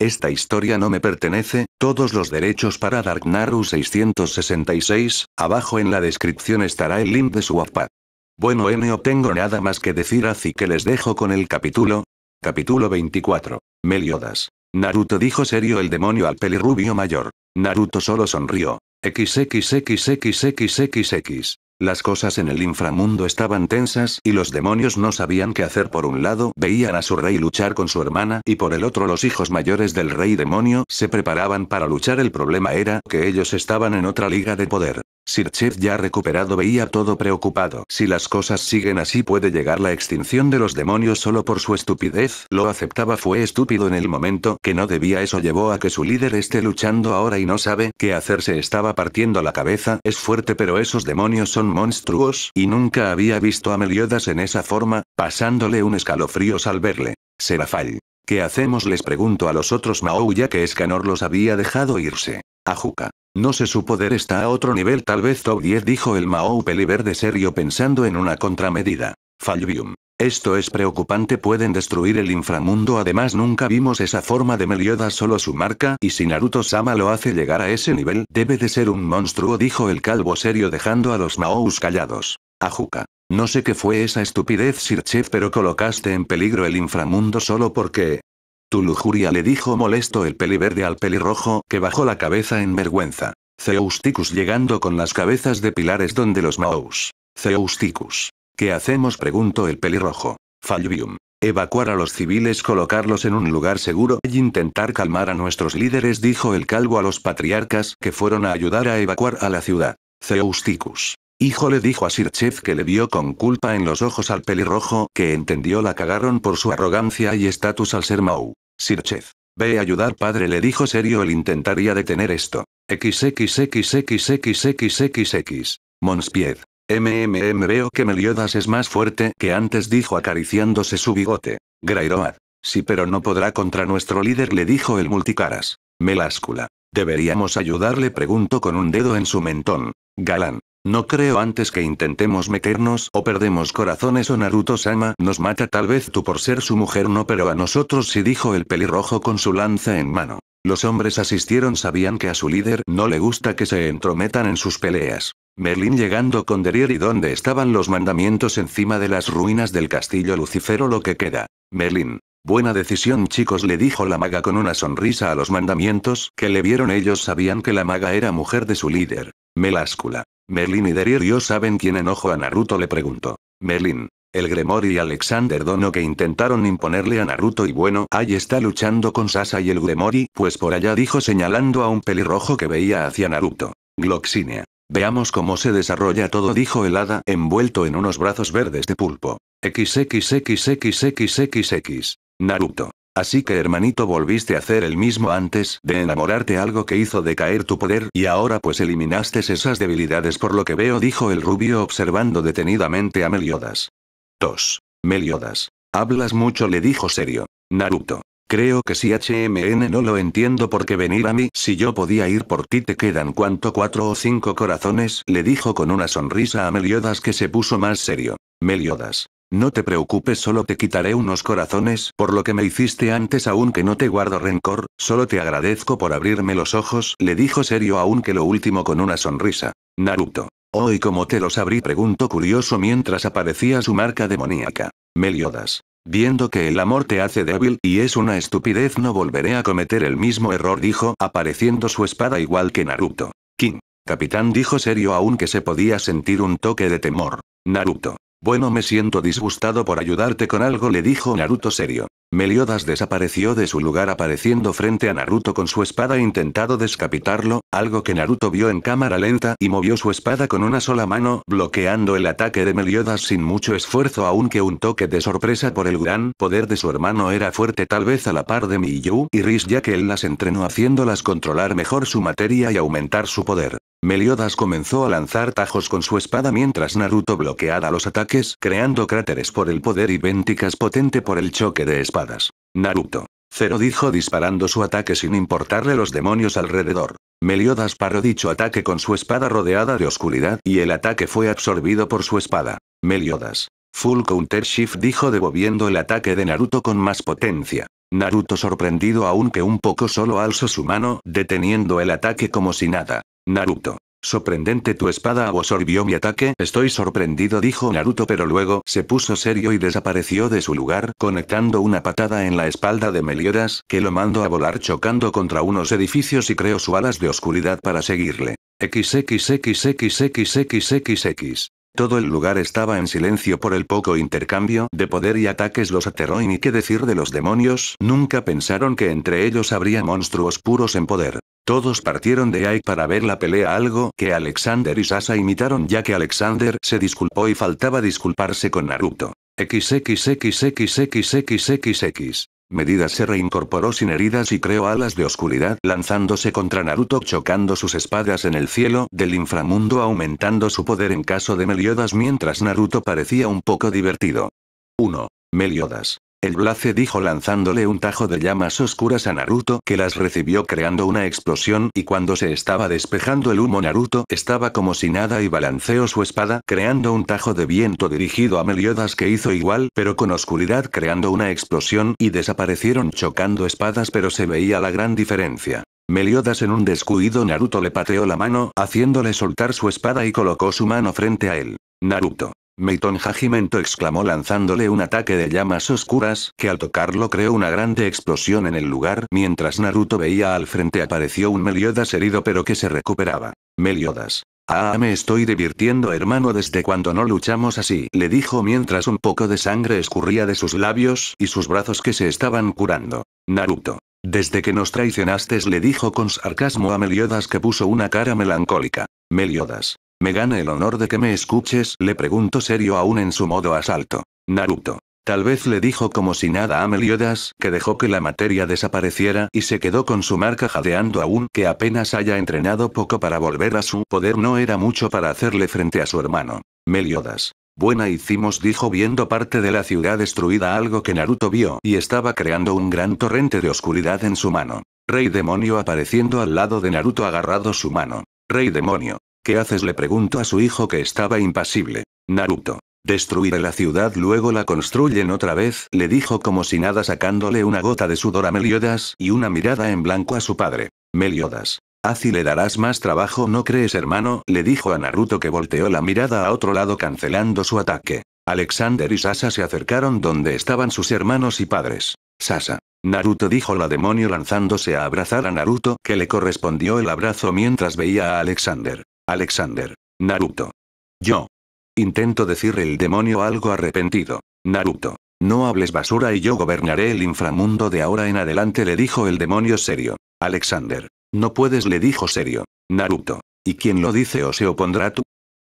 Esta historia no me pertenece, todos los derechos para Dark Naru 666, abajo en la descripción estará el link de su Wattpad. Bueno eh, no tengo nada más que decir así que les dejo con el capítulo. Capítulo 24. Meliodas. Naruto dijo serio el demonio al pelirrubio mayor. Naruto solo sonrió. XXXXXXX. Las cosas en el inframundo estaban tensas y los demonios no sabían qué hacer. Por un lado, veían a su rey luchar con su hermana y por el otro los hijos mayores del rey demonio se preparaban para luchar. El problema era que ellos estaban en otra liga de poder. Sirchev ya recuperado veía todo preocupado. Si las cosas siguen así puede llegar la extinción de los demonios solo por su estupidez. Lo aceptaba fue estúpido en el momento que no debía eso llevó a que su líder esté luchando ahora y no sabe qué Se estaba partiendo la cabeza. Es fuerte pero esos demonios son monstruos y nunca había visto a Meliodas en esa forma, pasándole un escalofrío al verle. Serafal. ¿Qué hacemos? les pregunto a los otros Mao ya que Escanor los había dejado irse. Ajuka. No sé su poder está a otro nivel tal vez top 10 dijo el Mao de serio pensando en una contramedida. Falvium. Esto es preocupante pueden destruir el inframundo además nunca vimos esa forma de Meliodas solo su marca y si Naruto Sama lo hace llegar a ese nivel debe de ser un monstruo dijo el calvo serio dejando a los Maous callados. Ajuka. No sé qué fue esa estupidez Sirchev, pero colocaste en peligro el inframundo solo porque, tu lujuria le dijo molesto el peliverde al pelirrojo que bajó la cabeza en vergüenza. Zeusticus llegando con las cabezas de pilares donde los Maus. Zeusticus. ¿Qué hacemos? preguntó el pelirrojo. Falvium. Evacuar a los civiles, colocarlos en un lugar seguro e intentar calmar a nuestros líderes, dijo el calvo a los patriarcas que fueron a ayudar a evacuar a la ciudad. Zeusticus. Hijo le dijo a Sirchev que le vio con culpa en los ojos al pelirrojo que entendió la cagaron por su arrogancia y estatus al ser mau. Sirchev. Ve a ayudar padre le dijo serio él intentaría detener esto. XXXXXXXX. Monspied. MMM veo que Meliodas es más fuerte que antes dijo acariciándose su bigote. Grairoad. Sí pero no podrá contra nuestro líder le dijo el multicaras. Meláscula. Deberíamos ayudarle preguntó con un dedo en su mentón. Galán. No creo antes que intentemos meternos o perdemos corazones o Naruto-sama nos mata tal vez tú por ser su mujer no pero a nosotros sí dijo el pelirrojo con su lanza en mano. Los hombres asistieron sabían que a su líder no le gusta que se entrometan en sus peleas. Merlin llegando con y donde estaban los mandamientos encima de las ruinas del castillo Lucifero lo que queda. Merlin. Buena decisión chicos le dijo la maga con una sonrisa a los mandamientos que le vieron ellos sabían que la maga era mujer de su líder. Meláscula. Merlin y Deririo saben quién enojo a Naruto, le preguntó. Merlin. El Gremor y Alexander Dono que intentaron imponerle a Naruto y bueno, ahí está luchando con Sasa y el Gremori, pues por allá dijo señalando a un pelirrojo que veía hacia Naruto. Gloxinia. Veamos cómo se desarrolla todo, dijo el hada, envuelto en unos brazos verdes de pulpo. XXXXXXX. Naruto. Así que hermanito volviste a hacer el mismo antes de enamorarte algo que hizo decaer tu poder y ahora pues eliminaste esas debilidades por lo que veo dijo el rubio observando detenidamente a Meliodas. Tos. Meliodas. Hablas mucho le dijo serio. Naruto. Creo que si HMN no lo entiendo porque venir a mí si yo podía ir por ti te quedan cuánto cuatro o cinco corazones le dijo con una sonrisa a Meliodas que se puso más serio. Meliodas. No te preocupes, solo te quitaré unos corazones por lo que me hiciste antes, aunque no te guardo rencor, solo te agradezco por abrirme los ojos, le dijo serio aunque lo último con una sonrisa. Naruto. Hoy oh, ¿cómo como te los abrí, preguntó curioso mientras aparecía su marca demoníaca. Meliodas. Viendo que el amor te hace débil y es una estupidez, no volveré a cometer el mismo error, dijo, apareciendo su espada igual que Naruto. King. Capitán dijo serio aunque se podía sentir un toque de temor. Naruto. Bueno me siento disgustado por ayudarte con algo le dijo Naruto serio. Meliodas desapareció de su lugar apareciendo frente a Naruto con su espada e intentado descapitarlo, algo que Naruto vio en cámara lenta y movió su espada con una sola mano bloqueando el ataque de Meliodas sin mucho esfuerzo aunque un toque de sorpresa por el gran poder de su hermano era fuerte tal vez a la par de Miyu y Riz ya que él las entrenó haciéndolas controlar mejor su materia y aumentar su poder. Meliodas comenzó a lanzar tajos con su espada mientras Naruto bloqueaba los ataques creando cráteres por el poder y vénticas potente por el choque de espadas. Naruto. Cero dijo disparando su ataque sin importarle los demonios alrededor. Meliodas paró dicho ataque con su espada rodeada de oscuridad y el ataque fue absorbido por su espada. Meliodas. Full Counter Shift dijo devolviendo el ataque de Naruto con más potencia. Naruto sorprendido aunque un poco solo alzó su mano, deteniendo el ataque como si nada. Naruto. Sorprendente tu espada absorbió mi ataque, estoy sorprendido dijo Naruto pero luego se puso serio y desapareció de su lugar, conectando una patada en la espalda de Meliodas, que lo mandó a volar chocando contra unos edificios y creó su alas de oscuridad para seguirle. XXXXXXXX todo el lugar estaba en silencio por el poco intercambio de poder y ataques los aterró y ni qué decir de los demonios, nunca pensaron que entre ellos habría monstruos puros en poder. Todos partieron de ahí para ver la pelea, algo que Alexander y Sasa imitaron ya que Alexander se disculpó y faltaba disculparse con Naruto. XXXXXXXX. Medidas se reincorporó sin heridas y creó alas de oscuridad lanzándose contra Naruto chocando sus espadas en el cielo del inframundo aumentando su poder en caso de Meliodas mientras Naruto parecía un poco divertido. 1. Meliodas. El Blaze dijo lanzándole un tajo de llamas oscuras a Naruto que las recibió creando una explosión y cuando se estaba despejando el humo Naruto estaba como si nada y balanceó su espada creando un tajo de viento dirigido a Meliodas que hizo igual pero con oscuridad creando una explosión y desaparecieron chocando espadas pero se veía la gran diferencia. Meliodas en un descuido Naruto le pateó la mano, haciéndole soltar su espada y colocó su mano frente a él. Naruto. Meiton Hajimento exclamó lanzándole un ataque de llamas oscuras que al tocarlo creó una grande explosión en el lugar mientras Naruto veía al frente apareció un Meliodas herido pero que se recuperaba. Meliodas. Ah, me estoy divirtiendo hermano desde cuando no luchamos así, le dijo mientras un poco de sangre escurría de sus labios y sus brazos que se estaban curando. Naruto. Desde que nos traicionaste le dijo con sarcasmo a Meliodas que puso una cara melancólica. Meliodas. ¿Me gana el honor de que me escuches? Le pregunto serio aún en su modo asalto. Naruto. Tal vez le dijo como si nada a Meliodas, que dejó que la materia desapareciera y se quedó con su marca jadeando aún que apenas haya entrenado poco para volver a su poder no era mucho para hacerle frente a su hermano. Meliodas. Buena hicimos dijo viendo parte de la ciudad destruida algo que Naruto vio y estaba creando un gran torrente de oscuridad en su mano. Rey demonio apareciendo al lado de Naruto agarrado su mano. Rey demonio. ¿Qué haces? le preguntó a su hijo que estaba impasible. Naruto. Destruiré la ciudad, luego la construyen otra vez, le dijo como si nada sacándole una gota de sudor a Meliodas y una mirada en blanco a su padre. Meliodas. Así le darás más trabajo, ¿no crees, hermano? le dijo a Naruto que volteó la mirada a otro lado cancelando su ataque. Alexander y Sasa se acercaron donde estaban sus hermanos y padres. Sasa. Naruto dijo la demonio lanzándose a abrazar a Naruto, que le correspondió el abrazo mientras veía a Alexander. Alexander. Naruto. Yo. Intento decir el demonio algo arrepentido. Naruto. No hables basura y yo gobernaré el inframundo de ahora en adelante le dijo el demonio serio. Alexander. No puedes le dijo serio. Naruto. ¿Y quién lo dice o se opondrá tú?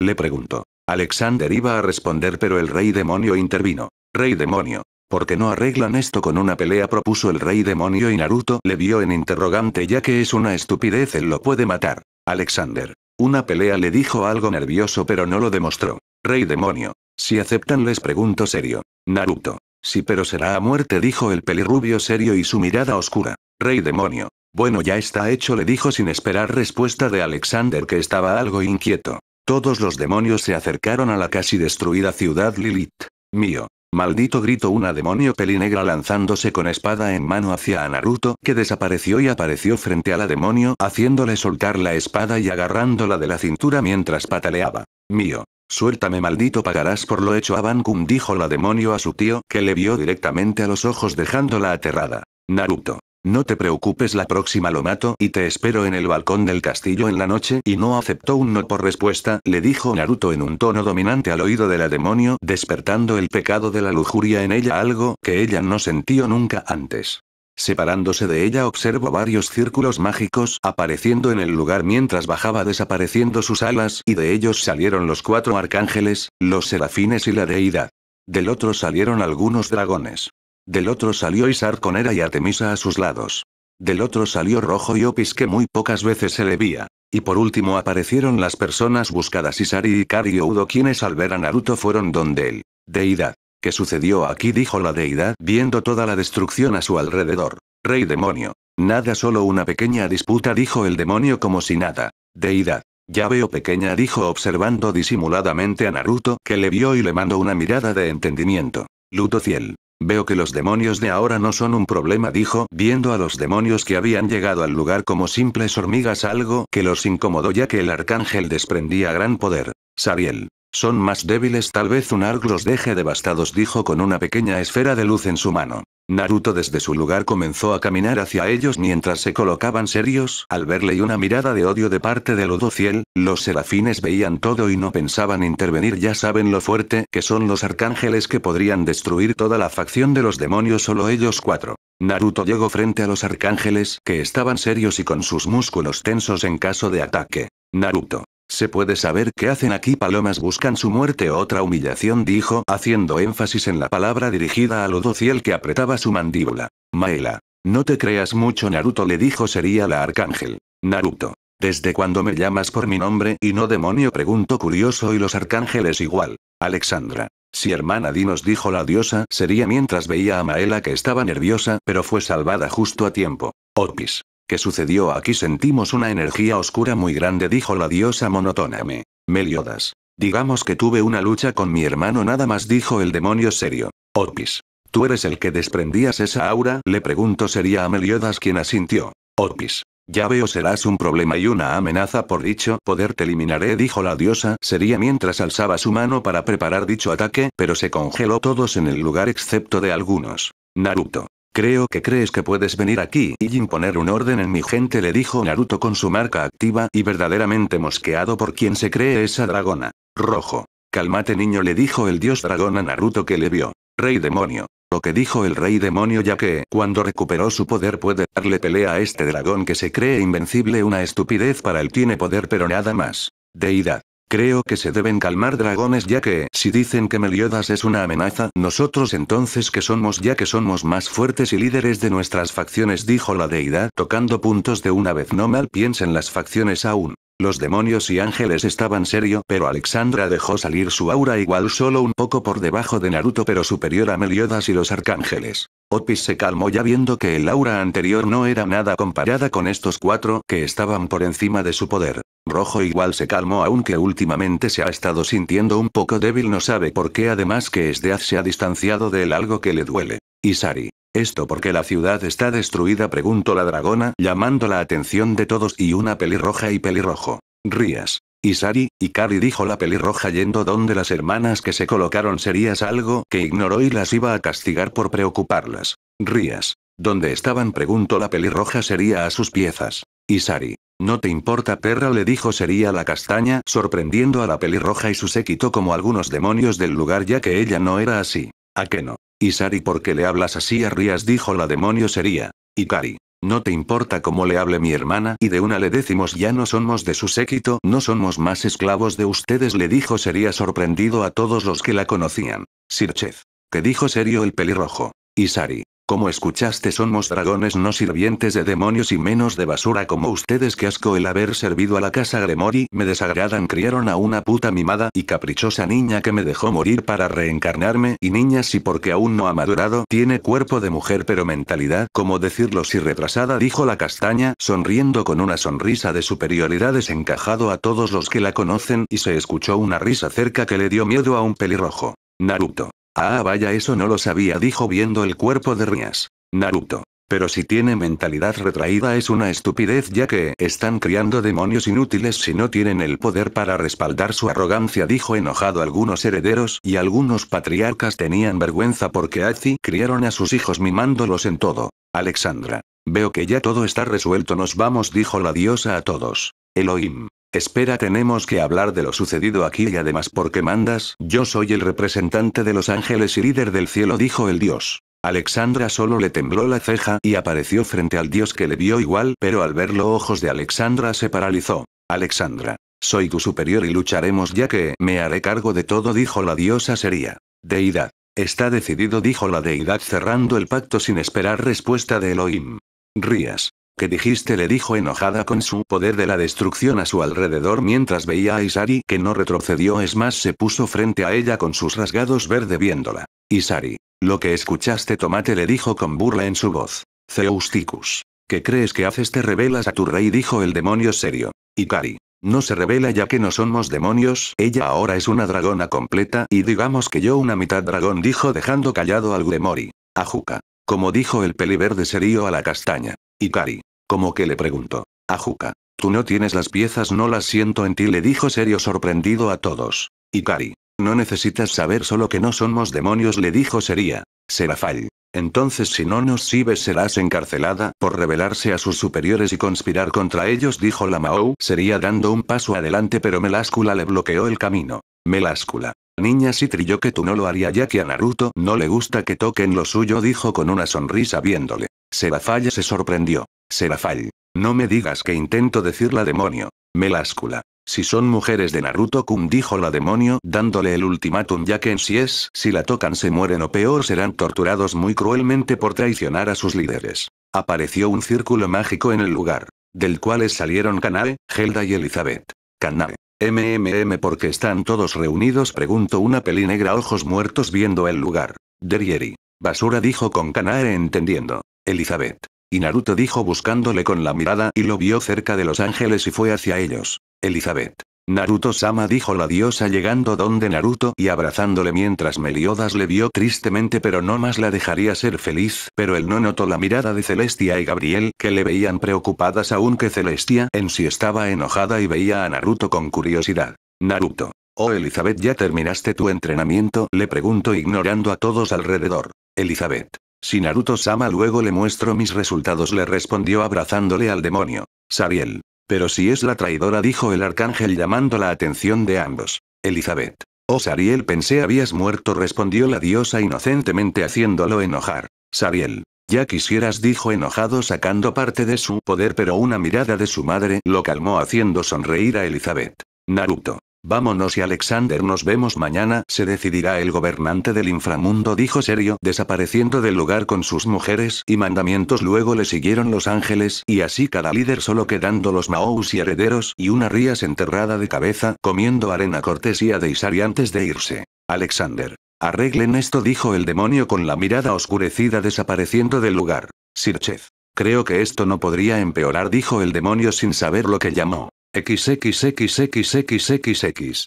Le preguntó. Alexander iba a responder pero el rey demonio intervino. Rey demonio. ¿Por qué no arreglan esto con una pelea? propuso el rey demonio y Naruto le vio en interrogante ya que es una estupidez él lo puede matar. Alexander. Una pelea le dijo algo nervioso pero no lo demostró. Rey demonio. Si aceptan les pregunto serio. Naruto. Sí pero será a muerte dijo el pelirrubio serio y su mirada oscura. Rey demonio. Bueno ya está hecho le dijo sin esperar respuesta de Alexander que estaba algo inquieto. Todos los demonios se acercaron a la casi destruida ciudad Lilith. Mío. Maldito gritó una demonio pelinegra lanzándose con espada en mano hacia a Naruto, que desapareció y apareció frente a la demonio haciéndole soltar la espada y agarrándola de la cintura mientras pataleaba. Mío. Suéltame maldito pagarás por lo hecho a Bankun dijo la demonio a su tío que le vio directamente a los ojos dejándola aterrada. Naruto. No te preocupes, la próxima lo mato y te espero en el balcón del castillo en la noche y no aceptó un no por respuesta, le dijo Naruto en un tono dominante al oído de la demonio, despertando el pecado de la lujuria en ella algo que ella no sentió nunca antes. Separándose de ella observó varios círculos mágicos apareciendo en el lugar mientras bajaba desapareciendo sus alas y de ellos salieron los cuatro arcángeles, los serafines y la deidad. Del otro salieron algunos dragones. Del otro salió Isar con Hera y Artemisa a sus lados. Del otro salió Rojo y Opis que muy pocas veces se le vía. Y por último aparecieron las personas buscadas Isari y Kari y Udo quienes al ver a Naruto fueron donde él. Deidad. ¿Qué sucedió aquí? dijo la deidad viendo toda la destrucción a su alrededor. Rey demonio. Nada solo una pequeña disputa dijo el demonio como si nada. Deidad. Ya veo pequeña dijo observando disimuladamente a Naruto que le vio y le mandó una mirada de entendimiento. Luto ciel. Veo que los demonios de ahora no son un problema, dijo, viendo a los demonios que habían llegado al lugar como simples hormigas, algo que los incomodó ya que el arcángel desprendía gran poder. Sariel. Son más débiles, tal vez un arc los deje devastados, dijo con una pequeña esfera de luz en su mano. Naruto desde su lugar comenzó a caminar hacia ellos mientras se colocaban serios, al verle y una mirada de odio de parte de Ludociel, los serafines veían todo y no pensaban intervenir ya saben lo fuerte que son los arcángeles que podrían destruir toda la facción de los demonios solo ellos cuatro. Naruto llegó frente a los arcángeles que estaban serios y con sus músculos tensos en caso de ataque. Naruto. ¿Se puede saber qué hacen aquí palomas buscan su muerte o otra humillación? dijo, haciendo énfasis en la palabra dirigida a Lodociel que apretaba su mandíbula. Maela. No te creas mucho Naruto le dijo sería la arcángel. Naruto. ¿Desde cuándo me llamas por mi nombre y no demonio? preguntó curioso y los arcángeles igual. Alexandra. Si hermana Dinos dijo la diosa, sería mientras veía a Maela que estaba nerviosa, pero fue salvada justo a tiempo. Opis. ¿Qué sucedió aquí? Sentimos una energía oscura muy grande, dijo la diosa monotóname. Meliodas. Digamos que tuve una lucha con mi hermano, nada más dijo el demonio serio. Opis. ¿Tú eres el que desprendías esa aura? Le pregunto, sería a Meliodas quien asintió. Opis. Ya veo serás un problema y una amenaza por dicho poder te eliminaré, dijo la diosa, sería mientras alzaba su mano para preparar dicho ataque, pero se congeló todos en el lugar excepto de algunos. Naruto. Creo que crees que puedes venir aquí y imponer un orden en mi gente, le dijo Naruto con su marca activa y verdaderamente mosqueado por quien se cree esa dragona. Rojo. Calmate niño, le dijo el dios dragón a Naruto que le vio. Rey demonio. Lo que dijo el rey demonio ya que, cuando recuperó su poder puede darle pelea a este dragón que se cree invencible una estupidez para él tiene poder pero nada más. Deidad. Creo que se deben calmar dragones ya que, si dicen que Meliodas es una amenaza, nosotros entonces que somos ya que somos más fuertes y líderes de nuestras facciones dijo la deidad tocando puntos de una vez no mal piensen las facciones aún. Los demonios y ángeles estaban serio, pero Alexandra dejó salir su aura igual solo un poco por debajo de Naruto pero superior a Meliodas y los arcángeles. Opis se calmó ya viendo que el aura anterior no era nada comparada con estos cuatro que estaban por encima de su poder. Rojo igual se calmó aunque últimamente se ha estado sintiendo un poco débil no sabe por qué además que Esdeath se ha distanciado de él algo que le duele. Isari. ¿Esto porque la ciudad está destruida? preguntó la dragona, llamando la atención de todos y una pelirroja y pelirrojo. Rías. Isari, y Kari dijo la pelirroja yendo donde las hermanas que se colocaron serías algo que ignoró y las iba a castigar por preocuparlas. Rías. ¿Dónde estaban? preguntó la pelirroja sería a sus piezas. Isari. No te importa perra le dijo sería la castaña, sorprendiendo a la pelirroja y su séquito como algunos demonios del lugar ya que ella no era así. ¿A qué no? Isari Sari, ¿por qué le hablas así a Rías? dijo la demonio sería. Ikari. No te importa cómo le hable mi hermana y de una le decimos ya no somos de su séquito, no somos más esclavos de ustedes, le dijo sería sorprendido a todos los que la conocían. Sirchez. Que dijo serio el pelirrojo. Isari. Como escuchaste somos dragones no sirvientes de demonios y menos de basura como ustedes que asco el haber servido a la casa Gremori me desagradan criaron a una puta mimada y caprichosa niña que me dejó morir para reencarnarme y niña si porque aún no ha madurado tiene cuerpo de mujer pero mentalidad como decirlo si retrasada dijo la castaña sonriendo con una sonrisa de superioridad desencajado a todos los que la conocen y se escuchó una risa cerca que le dio miedo a un pelirrojo. Naruto. Ah, vaya, eso no lo sabía, dijo viendo el cuerpo de Rías. Naruto. Pero si tiene mentalidad retraída es una estupidez ya que están criando demonios inútiles si no tienen el poder para respaldar su arrogancia dijo enojado algunos herederos y algunos patriarcas tenían vergüenza porque Azi criaron a sus hijos mimándolos en todo. Alexandra. Veo que ya todo está resuelto nos vamos dijo la diosa a todos. Elohim. Espera, tenemos que hablar de lo sucedido aquí y además porque mandas, yo soy el representante de los ángeles y líder del cielo, dijo el dios. Alexandra solo le tembló la ceja y apareció frente al dios que le vio igual, pero al verlo ojos de Alexandra se paralizó. Alexandra, soy tu superior y lucharemos ya que me haré cargo de todo, dijo la diosa sería Deidad. Está decidido, dijo la deidad cerrando el pacto sin esperar respuesta de Elohim. Rías. ¿Qué dijiste? le dijo enojada con su poder de la destrucción a su alrededor mientras veía a Isari que no retrocedió es más se puso frente a ella con sus rasgados verde viéndola. Isari. Lo que escuchaste tomate le dijo con burla en su voz. Zeusticus. ¿Qué crees que haces? Te revelas a tu rey, dijo el demonio serio. Ikari. No se revela ya que no somos demonios, ella ahora es una dragona completa y digamos que yo una mitad dragón, dijo dejando callado al Gremori. Ajuka. Como dijo el peliverde serio a la castaña. Ikari. Como que le preguntó. Ajuka. Tú no tienes las piezas, no las siento en ti, le dijo serio sorprendido a todos. Ikari. No necesitas saber solo que no somos demonios, le dijo Sería. Serafal. Entonces si no nos sirves serás encarcelada por rebelarse a sus superiores y conspirar contra ellos, dijo la Mao. Sería dando un paso adelante pero Meláscula le bloqueó el camino. Meláscula. Niña si trilló que tú no lo haría ya que a Naruto no le gusta que toquen lo suyo dijo con una sonrisa viéndole. Serafalla se sorprendió. Serafal. No me digas que intento decir la demonio. Meláscula. Si son mujeres de Naruto-kun dijo la demonio dándole el ultimátum ya que en si es, si la tocan se mueren o peor serán torturados muy cruelmente por traicionar a sus líderes. Apareció un círculo mágico en el lugar, del cual salieron Kanae, Helda y Elizabeth. Kanae. MMM porque están todos reunidos preguntó una peli negra ojos muertos viendo el lugar. Derieri. Basura dijo con Kanae entendiendo. Elizabeth. Y Naruto dijo buscándole con la mirada y lo vio cerca de los ángeles y fue hacia ellos. Elizabeth. Naruto-sama dijo la diosa llegando donde Naruto y abrazándole mientras Meliodas le vio tristemente pero no más la dejaría ser feliz, pero él no notó la mirada de Celestia y Gabriel que le veían preocupadas aunque Celestia en sí estaba enojada y veía a Naruto con curiosidad. Naruto. Oh Elizabeth ya terminaste tu entrenamiento le preguntó ignorando a todos alrededor. Elizabeth. Si Naruto-sama luego le muestro mis resultados le respondió abrazándole al demonio. Sariel. Pero si es la traidora dijo el arcángel llamando la atención de ambos. Elizabeth. Oh Sariel pensé habías muerto respondió la diosa inocentemente haciéndolo enojar. Sariel. Ya quisieras dijo enojado sacando parte de su poder pero una mirada de su madre lo calmó haciendo sonreír a Elizabeth. Naruto. Vámonos y Alexander nos vemos mañana, se decidirá el gobernante del inframundo, dijo serio, desapareciendo del lugar con sus mujeres y mandamientos. Luego le siguieron los ángeles, y así cada líder solo quedando los Maous y herederos, y una rías enterrada de cabeza, comiendo arena cortesía de Isari antes de irse. Alexander. Arreglen esto, dijo el demonio con la mirada oscurecida desapareciendo del lugar. Sirchez. Creo que esto no podría empeorar, dijo el demonio sin saber lo que llamó. XXXXXXX.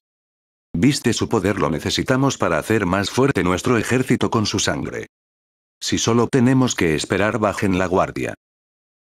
Viste su poder lo necesitamos para hacer más fuerte nuestro ejército con su sangre. Si solo tenemos que esperar bajen la guardia.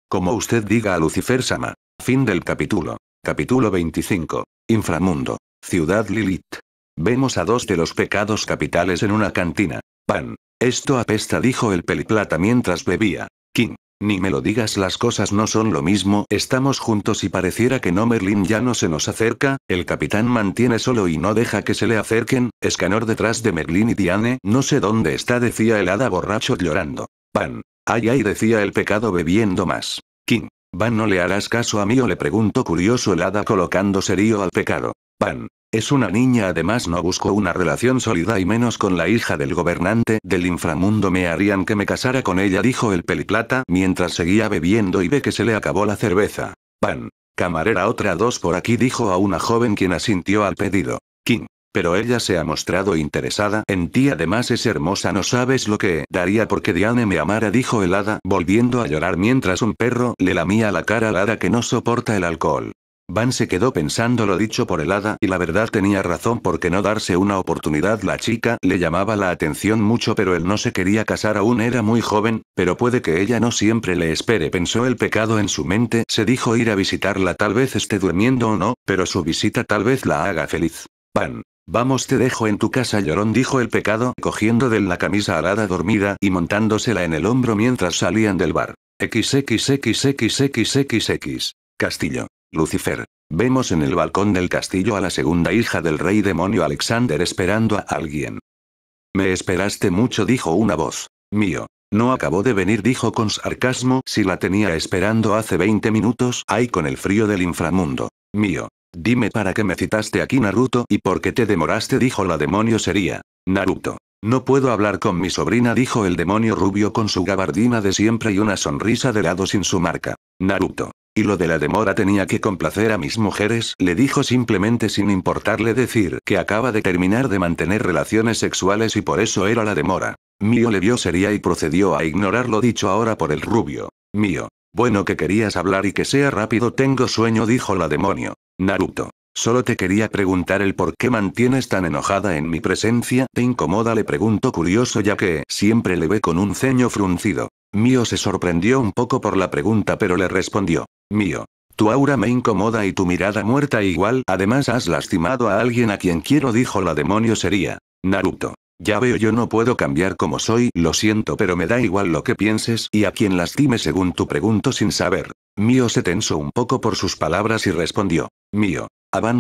Como usted diga a Lucifer Sama. Fin del capítulo. Capítulo 25. Inframundo. Ciudad Lilith. Vemos a dos de los pecados capitales en una cantina. Pan. Esto apesta dijo el peliplata mientras bebía. King. Ni me lo digas, las cosas no son lo mismo, estamos juntos y pareciera que no Merlin ya no se nos acerca, el capitán mantiene solo y no deja que se le acerquen, escanor detrás de Merlin y Diane, no sé dónde está, decía el hada borracho llorando. Pan. Ay ay decía el pecado bebiendo más. King. Van no le harás caso a mí o le pregunto curioso el hada colocando serio al pecado. Pan. Es una niña además no busco una relación sólida y menos con la hija del gobernante del inframundo me harían que me casara con ella dijo el peliplata mientras seguía bebiendo y ve que se le acabó la cerveza. Pan. Camarera otra dos por aquí dijo a una joven quien asintió al pedido. King. Pero ella se ha mostrado interesada en ti además es hermosa no sabes lo que daría porque Diane me amara dijo el hada volviendo a llorar mientras un perro le lamía la cara al hada que no soporta el alcohol. Van se quedó pensando lo dicho por el hada y la verdad tenía razón porque no darse una oportunidad la chica le llamaba la atención mucho pero él no se quería casar aún era muy joven, pero puede que ella no siempre le espere pensó el pecado en su mente se dijo ir a visitarla tal vez esté durmiendo o no, pero su visita tal vez la haga feliz. Van. Vamos te dejo en tu casa llorón dijo el pecado cogiendo de la camisa alada dormida y montándosela en el hombro mientras salían del bar. XXXXXXX. Castillo. Lucifer. Vemos en el balcón del castillo a la segunda hija del rey demonio Alexander esperando a alguien. Me esperaste mucho, dijo una voz. Mío. No acabó de venir, dijo con sarcasmo, si la tenía esperando hace 20 minutos, ay con el frío del inframundo. Mío. Dime para qué me citaste aquí Naruto y por qué te demoraste, dijo la demonio sería. Naruto. No puedo hablar con mi sobrina, dijo el demonio rubio con su gabardina de siempre y una sonrisa de lado sin su marca. Naruto. Y lo de la demora tenía que complacer a mis mujeres, le dijo simplemente sin importarle decir que acaba de terminar de mantener relaciones sexuales y por eso era la demora. Mío le vio seria y procedió a ignorar lo dicho ahora por el rubio. Mío. Bueno que querías hablar y que sea rápido tengo sueño dijo la demonio. Naruto. Solo te quería preguntar el por qué mantienes tan enojada en mi presencia. ¿Te incomoda? Le pregunto curioso ya que siempre le ve con un ceño fruncido. Mio se sorprendió un poco por la pregunta pero le respondió. Mio. Tu aura me incomoda y tu mirada muerta igual, además has lastimado a alguien a quien quiero dijo la demonio sería. Naruto. Ya veo yo no puedo cambiar como soy, lo siento pero me da igual lo que pienses y a quien lastime según tu pregunto sin saber. Mio se tensó un poco por sus palabras y respondió. Mio.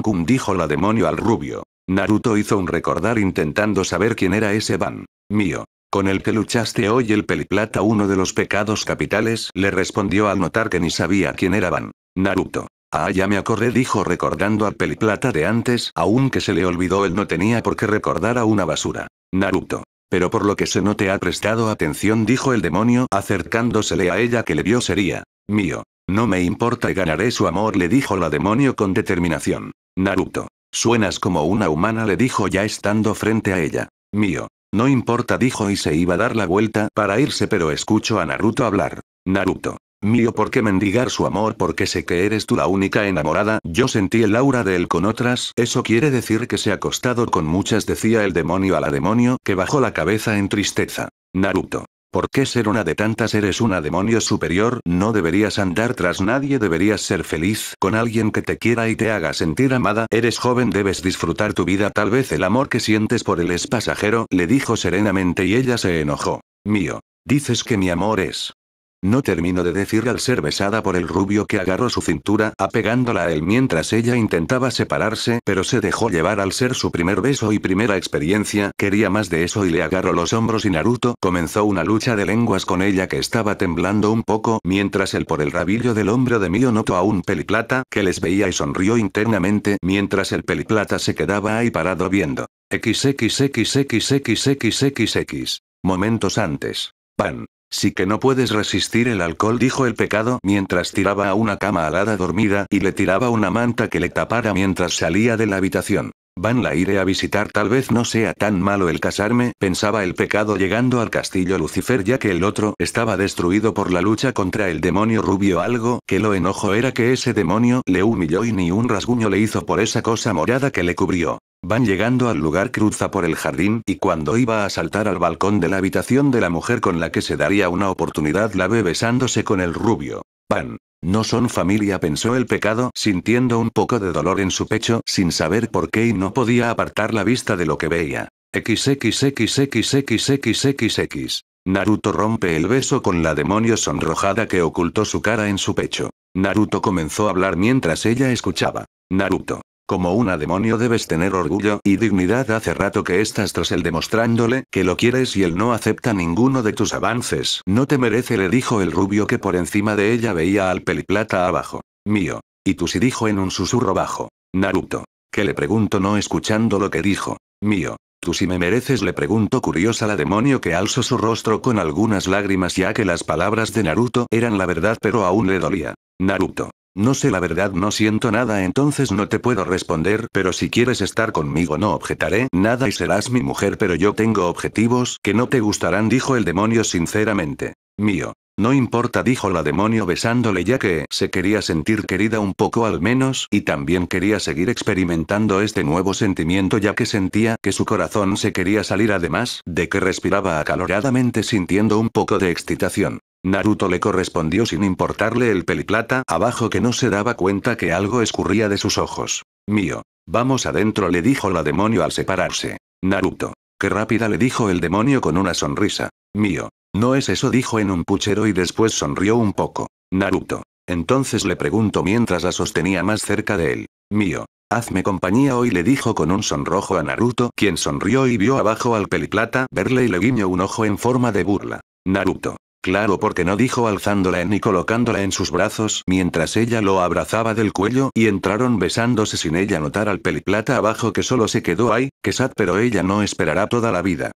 Kun dijo la demonio al rubio. Naruto hizo un recordar intentando saber quién era ese Ban. Mio. Con el que luchaste hoy el peliplata uno de los pecados capitales le respondió al notar que ni sabía quién era Van. Naruto. Ah, ya me acordé, dijo recordando al peliplata de antes, aunque se le olvidó él no tenía por qué recordar a una basura. Naruto. Pero por lo que se no te ha prestado atención, dijo el demonio, acercándosele a ella que le vio sería. Mío. No me importa y ganaré su amor, le dijo la demonio con determinación. Naruto. Suenas como una humana, le dijo ya estando frente a ella. Mío. No importa, dijo y se iba a dar la vuelta para irse, pero escucho a Naruto hablar. Naruto. Mío, ¿por qué mendigar su amor? Porque sé que eres tú la única enamorada. Yo sentí el aura de él con otras. Eso quiere decir que se ha acostado con muchas, decía el demonio a la demonio, que bajó la cabeza en tristeza. Naruto. ¿Por qué ser una de tantas eres una demonio superior? No deberías andar tras nadie, deberías ser feliz con alguien que te quiera y te haga sentir amada. Eres joven, debes disfrutar tu vida. Tal vez el amor que sientes por él es pasajero, le dijo serenamente y ella se enojó. Mío. Dices que mi amor es no termino de decir al ser besada por el rubio que agarró su cintura apegándola a él mientras ella intentaba separarse pero se dejó llevar al ser su primer beso y primera experiencia, quería más de eso y le agarró los hombros y Naruto comenzó una lucha de lenguas con ella que estaba temblando un poco mientras él por el rabillo del hombro de mío notó a un peliplata que les veía y sonrió internamente mientras el peliplata se quedaba ahí parado viendo. XXXXXXXXX. Momentos antes. Pan. Si que no puedes resistir el alcohol, dijo el pecado mientras tiraba a una cama alada dormida y le tiraba una manta que le tapara mientras salía de la habitación. Van la iré a visitar, tal vez no sea tan malo el casarme, pensaba el pecado llegando al castillo Lucifer ya que el otro estaba destruido por la lucha contra el demonio rubio algo que lo enojo era que ese demonio le humilló y ni un rasguño le hizo por esa cosa morada que le cubrió. Van llegando al lugar cruza por el jardín y cuando iba a saltar al balcón de la habitación de la mujer con la que se daría una oportunidad la ve besándose con el rubio. Van. No son familia, pensó el pecado, sintiendo un poco de dolor en su pecho, sin saber por qué y no podía apartar la vista de lo que veía. XXXXXXXXX. Naruto rompe el beso con la demonio sonrojada que ocultó su cara en su pecho. Naruto comenzó a hablar mientras ella escuchaba. Naruto. Como una demonio debes tener orgullo y dignidad hace rato que estás tras él demostrándole que lo quieres y él no acepta ninguno de tus avances. No te merece le dijo el rubio que por encima de ella veía al peliplata abajo. Mío. Y tú sí dijo en un susurro bajo. Naruto. Que le pregunto no escuchando lo que dijo. Mío. Tú si me mereces le pregunto curiosa la demonio que alzó su rostro con algunas lágrimas ya que las palabras de Naruto eran la verdad pero aún le dolía. Naruto. No sé la verdad, no siento nada, entonces no te puedo responder, pero si quieres estar conmigo no objetaré nada y serás mi mujer, pero yo tengo objetivos que no te gustarán, dijo el demonio sinceramente. Mío. No importa, dijo la demonio besándole ya que se quería sentir querida un poco al menos, y también quería seguir experimentando este nuevo sentimiento ya que sentía que su corazón se quería salir además de que respiraba acaloradamente sintiendo un poco de excitación. Naruto le correspondió sin importarle el peliplata abajo que no se daba cuenta que algo escurría de sus ojos. Mío. Vamos adentro le dijo la demonio al separarse. Naruto. Qué rápida le dijo el demonio con una sonrisa. Mío. No es eso dijo en un puchero y después sonrió un poco. Naruto. Entonces le preguntó mientras la sostenía más cerca de él. Mío. Hazme compañía hoy le dijo con un sonrojo a Naruto quien sonrió y vio abajo al peliplata verle y le guiñó un ojo en forma de burla. Naruto claro porque no dijo alzándola ni colocándola en sus brazos mientras ella lo abrazaba del cuello y entraron besándose sin ella notar al peliplata abajo que solo se quedó ahí, que sad pero ella no esperará toda la vida.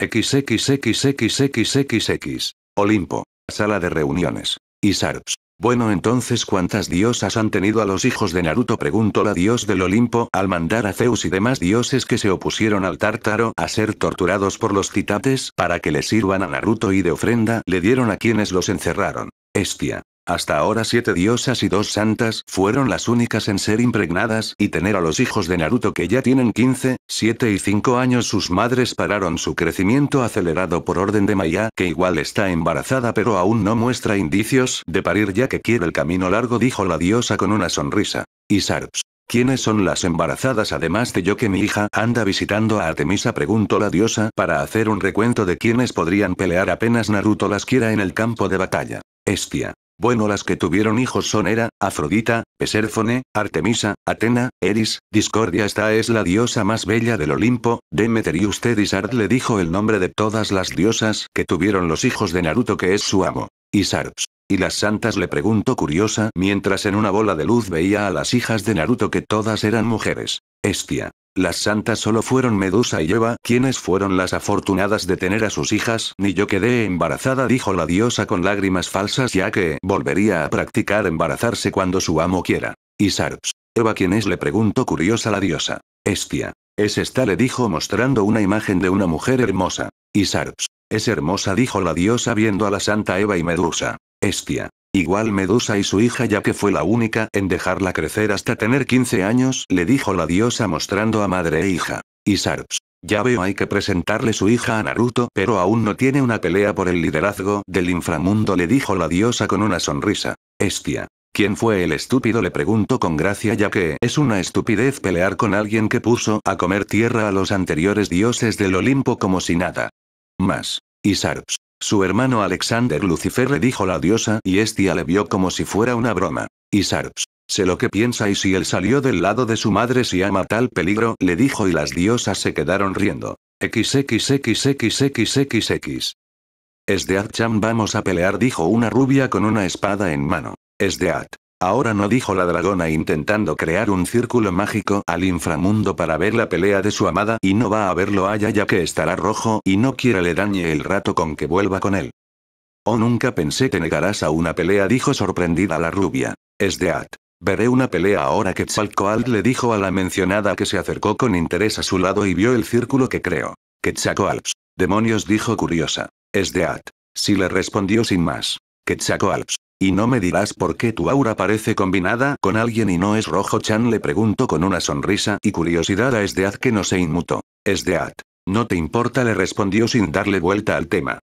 XXXXXXX. Olimpo. Sala de reuniones. Isarps. Bueno entonces ¿cuántas diosas han tenido a los hijos de Naruto? preguntó la dios del Olimpo, al mandar a Zeus y demás dioses que se opusieron al Tártaro a ser torturados por los titates para que le sirvan a Naruto y de ofrenda le dieron a quienes los encerraron. Estia. Hasta ahora siete diosas y dos santas fueron las únicas en ser impregnadas y tener a los hijos de Naruto que ya tienen 15, 7 y 5 años sus madres pararon su crecimiento acelerado por orden de Maya que igual está embarazada pero aún no muestra indicios de parir ya que quiere el camino largo dijo la diosa con una sonrisa. Y Sarps. ¿Quiénes son las embarazadas además de yo que mi hija anda visitando a Artemisa? preguntó la diosa para hacer un recuento de quienes podrían pelear apenas Naruto las quiera en el campo de batalla. Estia. Bueno, las que tuvieron hijos son Hera, Afrodita, pesérfone Artemisa, Atena, Eris, Discordia. Esta es la diosa más bella del Olimpo, Demeter y usted Isard le dijo el nombre de todas las diosas que tuvieron los hijos de Naruto que es su amo. Isarps. Y las santas le preguntó curiosa mientras en una bola de luz veía a las hijas de Naruto que todas eran mujeres. Estia. Las santas solo fueron Medusa y Eva quienes fueron las afortunadas de tener a sus hijas, ni yo quedé embarazada, dijo la diosa con lágrimas falsas, ya que volvería a practicar embarazarse cuando su amo quiera. Y Sarps. Eva quién es le preguntó curiosa la diosa. Estia. Es esta le dijo mostrando una imagen de una mujer hermosa. Y Sarps. Es hermosa dijo la diosa viendo a la santa Eva y Medusa. Estia. Igual Medusa y su hija ya que fue la única en dejarla crecer hasta tener 15 años, le dijo la diosa mostrando a madre e hija. Isarps. Ya veo hay que presentarle su hija a Naruto, pero aún no tiene una pelea por el liderazgo del inframundo le dijo la diosa con una sonrisa. Estia. ¿Quién fue el estúpido? le preguntó con gracia ya que es una estupidez pelear con alguien que puso a comer tierra a los anteriores dioses del Olimpo como si nada. Más. Isarps. Su hermano Alexander Lucifer le dijo la diosa y Estia le vio como si fuera una broma. Y Sarps, sé lo que piensa y si él salió del lado de su madre si ama tal peligro, le dijo y las diosas se quedaron riendo. XXXXXXXX. Esdeat Cham vamos a pelear dijo una rubia con una espada en mano. Es de Esdeat. Ahora no dijo la dragona intentando crear un círculo mágico al inframundo para ver la pelea de su amada y no va a verlo allá ya que estará rojo y no quiera le dañe el rato con que vuelva con él. Oh nunca pensé que negarás a una pelea dijo sorprendida la rubia. Es de at. Veré una pelea ahora que Quetzalcoatl le dijo a la mencionada que se acercó con interés a su lado y vio el círculo que creó. Quetzalcoatl. Demonios dijo curiosa. Es de at. Si le respondió sin más. Quetzalcoatl. ¿Y no me dirás por qué tu aura parece combinada con alguien y no es rojo? Chan le preguntó con una sonrisa y curiosidad a Esdead que no se inmutó. Esdead. No te importa le respondió sin darle vuelta al tema.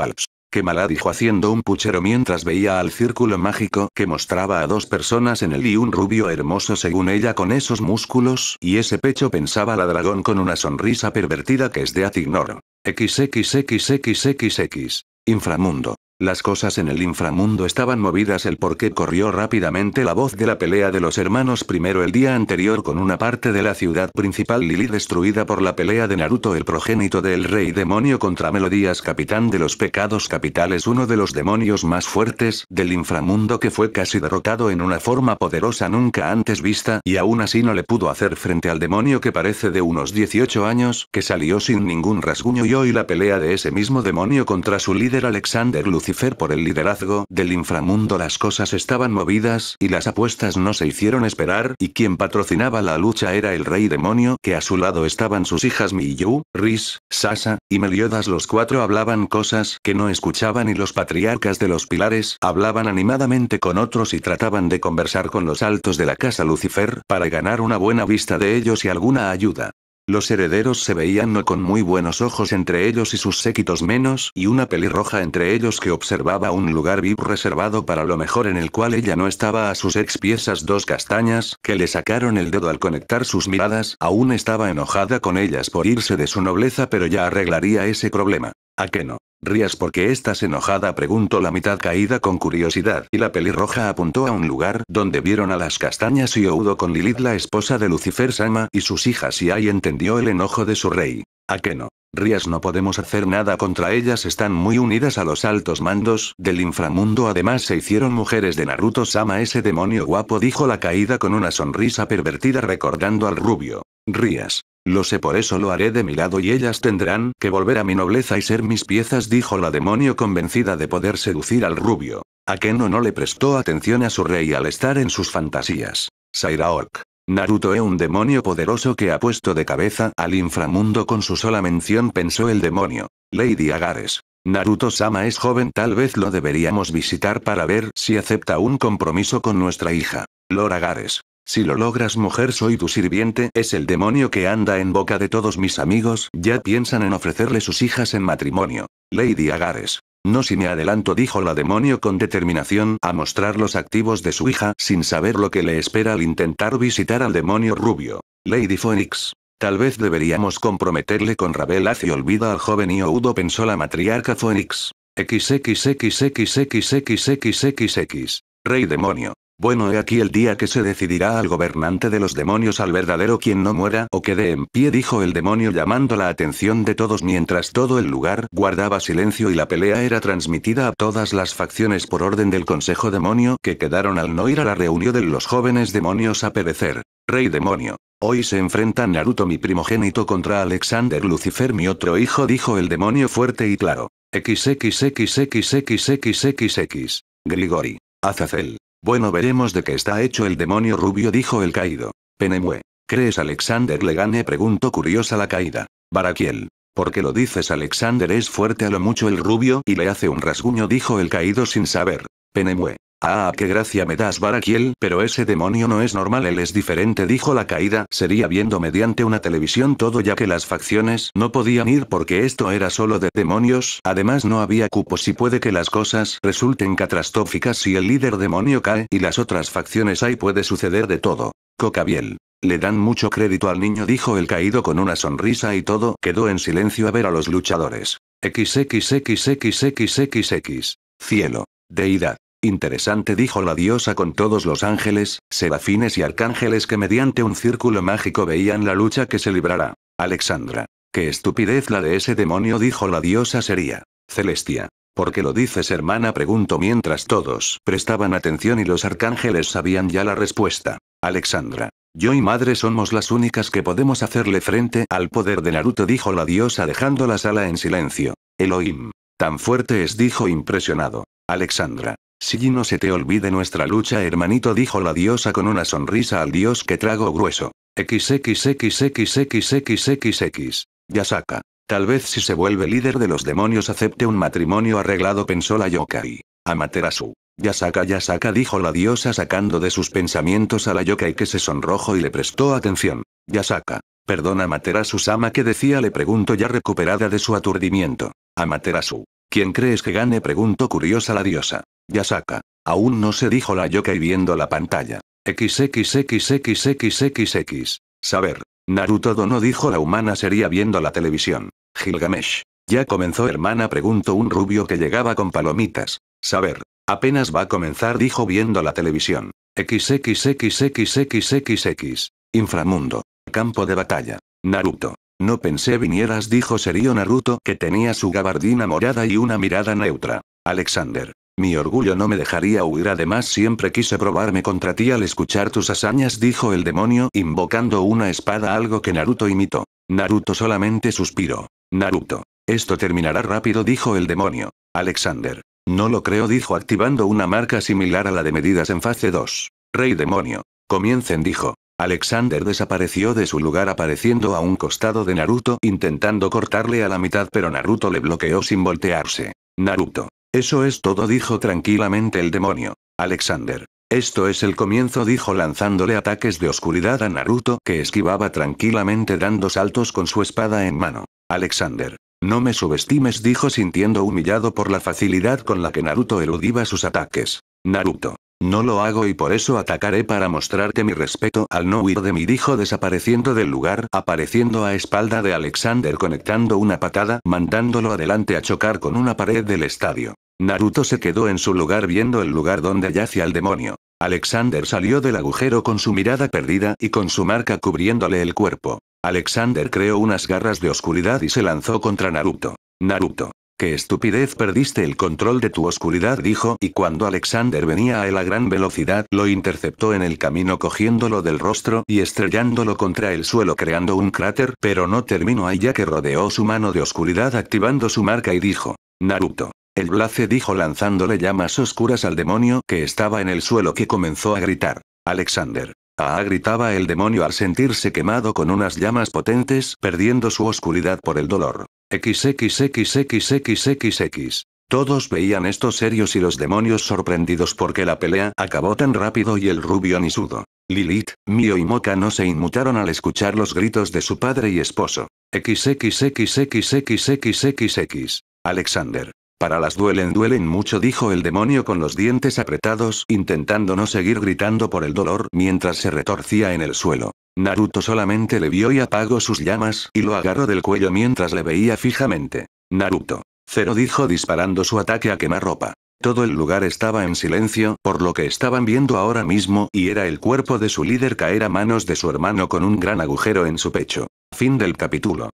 alps Que mala dijo haciendo un puchero mientras veía al círculo mágico que mostraba a dos personas en él y un rubio hermoso según ella con esos músculos y ese pecho pensaba la dragón con una sonrisa pervertida que Esdead ignoró. XXXXXX. Inframundo. Las cosas en el inframundo estaban movidas, el por qué corrió rápidamente la voz de la pelea de los hermanos primero el día anterior con una parte de la ciudad principal lili destruida por la pelea de Naruto el progénito del rey demonio contra Melodías capitán de los pecados capitales uno de los demonios más fuertes del inframundo que fue casi derrotado en una forma poderosa nunca antes vista y aún así no le pudo hacer frente al demonio que parece de unos 18 años que salió sin ningún rasguño y hoy la pelea de ese mismo demonio contra su líder Alexander Luz Lucifer por el liderazgo del inframundo las cosas estaban movidas y las apuestas no se hicieron esperar y quien patrocinaba la lucha era el rey demonio que a su lado estaban sus hijas Miyu, Riz, Sasa y Meliodas los cuatro hablaban cosas que no escuchaban y los patriarcas de los pilares hablaban animadamente con otros y trataban de conversar con los altos de la casa Lucifer para ganar una buena vista de ellos y alguna ayuda. Los herederos se veían no con muy buenos ojos entre ellos y sus séquitos menos, y una pelirroja entre ellos que observaba un lugar VIP reservado para lo mejor en el cual ella no estaba a sus ex piezas dos castañas, que le sacaron el dedo al conectar sus miradas, aún estaba enojada con ellas por irse de su nobleza pero ya arreglaría ese problema. ¿A qué no? ¿Rías porque estás enojada? preguntó la mitad caída con curiosidad y la pelirroja apuntó a un lugar donde vieron a las castañas y Oudo con Lilith la esposa de Lucifer Sama y sus hijas y ahí entendió el enojo de su rey. ¿A no? Rías no podemos hacer nada contra ellas están muy unidas a los altos mandos del inframundo además se hicieron mujeres de Naruto Sama ese demonio guapo dijo la caída con una sonrisa pervertida recordando al rubio. Rías. Lo sé por eso lo haré de mi lado y ellas tendrán que volver a mi nobleza y ser mis piezas, dijo la demonio convencida de poder seducir al rubio. Akeno no le prestó atención a su rey al estar en sus fantasías. Sairaok. Naruto es un demonio poderoso que ha puesto de cabeza al inframundo con su sola mención pensó el demonio. Lady Agares. Naruto-sama es joven tal vez lo deberíamos visitar para ver si acepta un compromiso con nuestra hija. Lord Agares. Si lo logras mujer soy tu sirviente, es el demonio que anda en boca de todos mis amigos, ya piensan en ofrecerle sus hijas en matrimonio. Lady Agares. No si me adelanto dijo la demonio con determinación a mostrar los activos de su hija sin saber lo que le espera al intentar visitar al demonio rubio. Lady Phoenix. Tal vez deberíamos comprometerle con Rabel y olvida al joven Oudo pensó la matriarca Phoenix. XXXXXXXXX. Rey demonio. Bueno, he aquí el día que se decidirá al gobernante de los demonios, al verdadero quien no muera o quede en pie, dijo el demonio llamando la atención de todos mientras todo el lugar guardaba silencio y la pelea era transmitida a todas las facciones por orden del Consejo Demonio que quedaron al no ir a la reunión de los jóvenes demonios a perecer. Rey demonio. Hoy se enfrentan Naruto mi primogénito contra Alexander Lucifer mi otro hijo, dijo el demonio fuerte y claro. XXXXXXXXX. Grigori. Azazel. Bueno veremos de qué está hecho el demonio rubio dijo el caído. Penemue. ¿Crees Alexander le gane? preguntó curiosa la caída. Baraquiel. ¿Por qué lo dices Alexander es fuerte a lo mucho el rubio y le hace un rasguño dijo el caído sin saber. Penemue. Ah, qué gracia me das Barakiel, pero ese demonio no es normal, él es diferente, dijo la caída, sería viendo mediante una televisión todo ya que las facciones no podían ir porque esto era solo de demonios, además no había cupos y puede que las cosas resulten catastróficas si el líder demonio cae y las otras facciones hay puede suceder de todo. Cocabiel. Le dan mucho crédito al niño, dijo el caído con una sonrisa y todo quedó en silencio a ver a los luchadores. XXXXXXX. Cielo. Deidad. Interesante dijo la diosa con todos los ángeles, serafines y arcángeles que mediante un círculo mágico veían la lucha que se librará. Alexandra. Qué estupidez la de ese demonio dijo la diosa sería. Celestia. ¿Por qué lo dices hermana? preguntó mientras todos prestaban atención y los arcángeles sabían ya la respuesta. Alexandra. Yo y madre somos las únicas que podemos hacerle frente al poder de Naruto dijo la diosa dejando la sala en silencio. Elohim. Tan fuerte es dijo impresionado. Alexandra. Si no se te olvide nuestra lucha, hermanito, dijo la diosa con una sonrisa al dios que trago grueso. XXXXXXXXX. Yasaka. Tal vez si se vuelve líder de los demonios acepte un matrimonio arreglado, pensó la yokai. Amaterasu. Yasaka, Yasaka, dijo la diosa sacando de sus pensamientos a la yokai que se sonrojo y le prestó atención. Yasaka. Perdona Amaterasu-sama que decía le pregunto ya recuperada de su aturdimiento. Amaterasu. ¿Quién crees que gane? preguntó curiosa la diosa. Yasaka. Aún no se dijo la yokai viendo la pantalla. XXXXXXX. Saber. Naruto no dijo la humana sería viendo la televisión. Gilgamesh. Ya comenzó hermana preguntó un rubio que llegaba con palomitas. Saber. Apenas va a comenzar dijo viendo la televisión. XXXXXXX. Inframundo. Campo de batalla. Naruto. No pensé vinieras dijo serio Naruto que tenía su gabardina morada y una mirada neutra. Alexander. Mi orgullo no me dejaría huir además siempre quise probarme contra ti al escuchar tus hazañas dijo el demonio invocando una espada algo que Naruto imitó. Naruto solamente suspiró. Naruto. Esto terminará rápido dijo el demonio. Alexander. No lo creo dijo activando una marca similar a la de medidas en fase 2. Rey demonio. Comiencen dijo. Alexander desapareció de su lugar apareciendo a un costado de Naruto intentando cortarle a la mitad pero Naruto le bloqueó sin voltearse. Naruto. Eso es todo, dijo tranquilamente el demonio. Alexander. Esto es el comienzo, dijo lanzándole ataques de oscuridad a Naruto, que esquivaba tranquilamente dando saltos con su espada en mano. Alexander. No me subestimes, dijo sintiendo humillado por la facilidad con la que Naruto eludía sus ataques. Naruto. No lo hago y por eso atacaré para mostrarte mi respeto al no huir de mí, dijo desapareciendo del lugar, apareciendo a espalda de Alexander conectando una patada, mandándolo adelante a chocar con una pared del estadio. Naruto se quedó en su lugar viendo el lugar donde yace al demonio. Alexander salió del agujero con su mirada perdida y con su marca cubriéndole el cuerpo. Alexander creó unas garras de oscuridad y se lanzó contra Naruto. Naruto. Qué estupidez perdiste el control de tu oscuridad dijo y cuando Alexander venía a él a gran velocidad lo interceptó en el camino cogiéndolo del rostro y estrellándolo contra el suelo creando un cráter pero no terminó ahí ya que rodeó su mano de oscuridad activando su marca y dijo. Naruto. El Blase dijo lanzándole llamas oscuras al demonio que estaba en el suelo que comenzó a gritar. Alexander. Ah, gritaba el demonio al sentirse quemado con unas llamas potentes, perdiendo su oscuridad por el dolor. XXXXXXX. Todos veían esto serios y los demonios sorprendidos porque la pelea acabó tan rápido y el rubio ni sudo. Lilith, Mio y Moca no se inmutaron al escuchar los gritos de su padre y esposo. XXXXXXXX. Alexander. Para las duelen, duelen mucho, dijo el demonio con los dientes apretados, intentando no seguir gritando por el dolor mientras se retorcía en el suelo. Naruto solamente le vio y apagó sus llamas, y lo agarró del cuello mientras le veía fijamente. Naruto. Cero dijo disparando su ataque a quemar ropa Todo el lugar estaba en silencio, por lo que estaban viendo ahora mismo, y era el cuerpo de su líder caer a manos de su hermano con un gran agujero en su pecho. Fin del capítulo.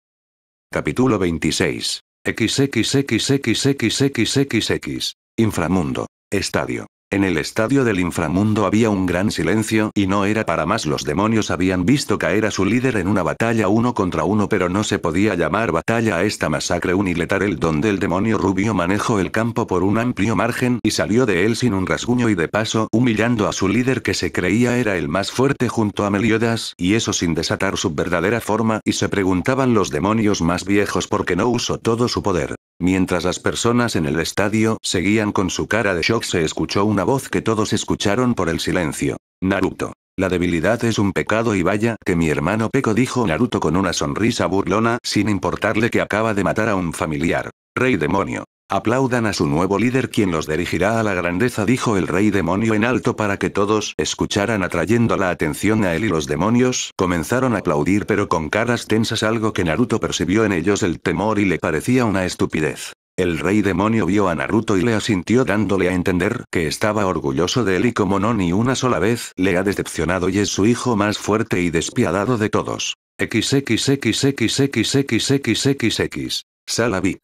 Capítulo 26. XXXXXXXX. Inframundo. Estadio. En el estadio del inframundo había un gran silencio y no era para más los demonios habían visto caer a su líder en una batalla uno contra uno pero no se podía llamar batalla a esta masacre el donde el demonio rubio manejó el campo por un amplio margen y salió de él sin un rasguño y de paso humillando a su líder que se creía era el más fuerte junto a Meliodas y eso sin desatar su verdadera forma y se preguntaban los demonios más viejos por qué no usó todo su poder. Mientras las personas en el estadio seguían con su cara de shock se escuchó una voz que todos escucharon por el silencio. Naruto. La debilidad es un pecado y vaya que mi hermano Peco dijo Naruto con una sonrisa burlona sin importarle que acaba de matar a un familiar. Rey demonio. Aplaudan a su nuevo líder quien los dirigirá a la grandeza dijo el rey demonio en alto para que todos escucharan atrayendo la atención a él y los demonios comenzaron a aplaudir pero con caras tensas algo que Naruto percibió en ellos el temor y le parecía una estupidez. El rey demonio vio a Naruto y le asintió dándole a entender que estaba orgulloso de él y como no ni una sola vez le ha decepcionado y es su hijo más fuerte y despiadado de todos. XXXXXXXXX Sala VIP.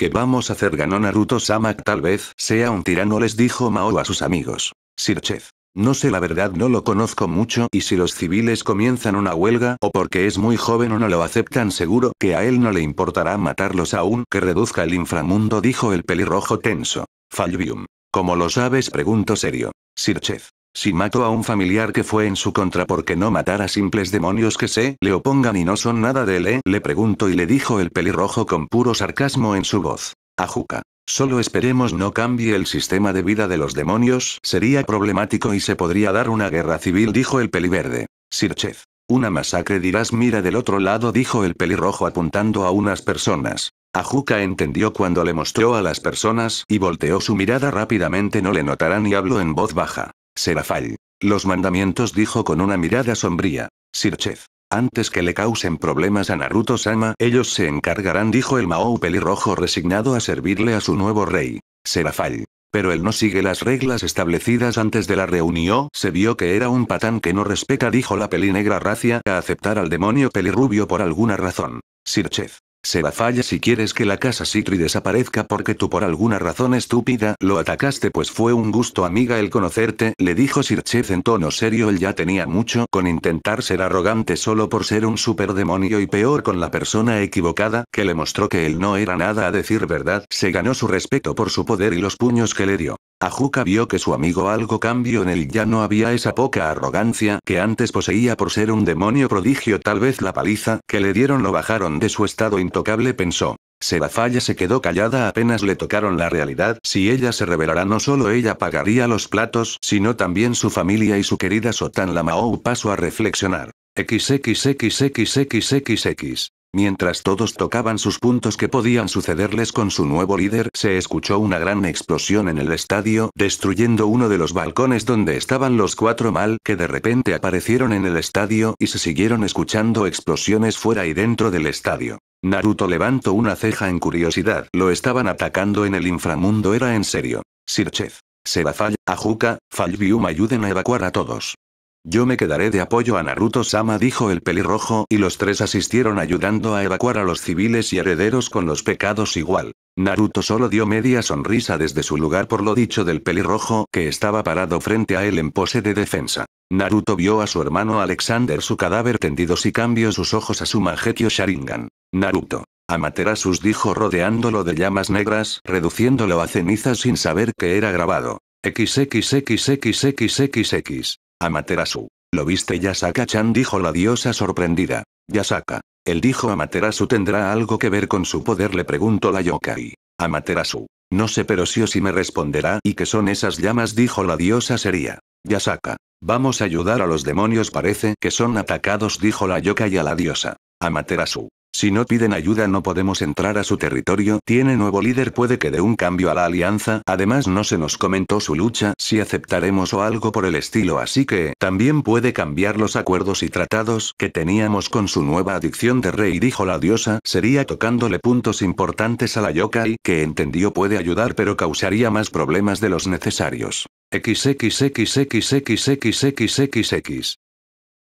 Que vamos a hacer ganó naruto Samak. Tal vez sea un tirano les dijo Mao a sus amigos. Sirchef. No sé la verdad no lo conozco mucho y si los civiles comienzan una huelga o porque es muy joven o no lo aceptan seguro que a él no le importará matarlos aún que reduzca el inframundo dijo el pelirrojo tenso. Falvium. ¿Cómo lo sabes? pregunto serio. Sirchef. Si mato a un familiar que fue en su contra porque no matar a simples demonios que se le opongan y no son nada de él, ¿eh? le pregunto y le dijo el pelirrojo con puro sarcasmo en su voz. Ajuka. Solo esperemos no cambie el sistema de vida de los demonios, sería problemático y se podría dar una guerra civil, dijo el peliverde. Sirchez. Una masacre dirás mira del otro lado, dijo el pelirrojo apuntando a unas personas. Ajuka entendió cuando le mostró a las personas y volteó su mirada rápidamente no le notarán y habló en voz baja. Serafal. Los mandamientos dijo con una mirada sombría. Sirchef. Antes que le causen problemas a Naruto Sama, ellos se encargarán, dijo el Mao pelirrojo resignado a servirle a su nuevo rey. Serafal. Pero él no sigue las reglas establecidas antes de la reunión. Se vio que era un patán que no respeta, dijo la pelinegra racia, a aceptar al demonio pelirrubio por alguna razón. Sirchef la falla si quieres que la casa Citri desaparezca porque tú por alguna razón estúpida lo atacaste pues fue un gusto amiga el conocerte, le dijo Sirchez en tono serio él ya tenía mucho con intentar ser arrogante solo por ser un demonio y peor con la persona equivocada, que le mostró que él no era nada a decir verdad, se ganó su respeto por su poder y los puños que le dio. Ajuka vio que su amigo algo cambió en él ya no había esa poca arrogancia que antes poseía por ser un demonio prodigio tal vez la paliza que le dieron lo bajaron de su estado tocable pensó. Serafalla se quedó callada apenas le tocaron la realidad. Si ella se revelara no solo ella pagaría los platos, sino también su familia y su querida Sotan Lamao pasó a reflexionar. XXXXXXX. Mientras todos tocaban sus puntos que podían sucederles con su nuevo líder, se escuchó una gran explosión en el estadio, destruyendo uno de los balcones donde estaban los cuatro mal, que de repente aparecieron en el estadio y se siguieron escuchando explosiones fuera y dentro del estadio. Naruto levantó una ceja en curiosidad, lo estaban atacando en el inframundo, era en serio. Sirchez. fall Ajuka, Falbium ayuden a evacuar a todos. Yo me quedaré de apoyo a Naruto-sama dijo el pelirrojo y los tres asistieron ayudando a evacuar a los civiles y herederos con los pecados igual. Naruto solo dio media sonrisa desde su lugar por lo dicho del pelirrojo que estaba parado frente a él en pose de defensa. Naruto vio a su hermano Alexander su cadáver tendido y cambió sus ojos a su majequio Sharingan. Naruto. Amaterasus dijo rodeándolo de llamas negras, reduciéndolo a cenizas sin saber que era grabado. XXXXXXX. Amaterasu. ¿Lo viste Yasaka-chan? dijo la diosa sorprendida. Yasaka. Él dijo Amaterasu tendrá algo que ver con su poder le preguntó la yokai. Amaterasu. No sé pero sí o sí me responderá y qué son esas llamas dijo la diosa sería. Yasaka. Vamos a ayudar a los demonios parece que son atacados dijo la yokai a la diosa. Amaterasu. Si no piden ayuda no podemos entrar a su territorio, tiene nuevo líder puede que dé un cambio a la alianza, además no se nos comentó su lucha, si aceptaremos o algo por el estilo así que, también puede cambiar los acuerdos y tratados que teníamos con su nueva adicción de rey dijo la diosa, sería tocándole puntos importantes a la yokai, que entendió puede ayudar pero causaría más problemas de los necesarios. XXXXXXXXXX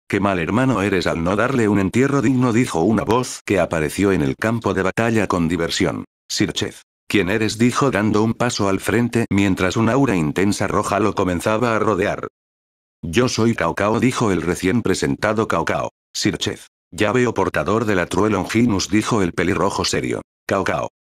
Qué mal hermano eres al no darle un entierro digno, dijo una voz que apareció en el campo de batalla con diversión. Sirchez. ¿Quién eres? dijo dando un paso al frente mientras una aura intensa roja lo comenzaba a rodear. Yo soy Caucao, dijo el recién presentado Caucao. Sirchez. Ya veo portador de la Truelonginus, dijo el pelirrojo serio. Cao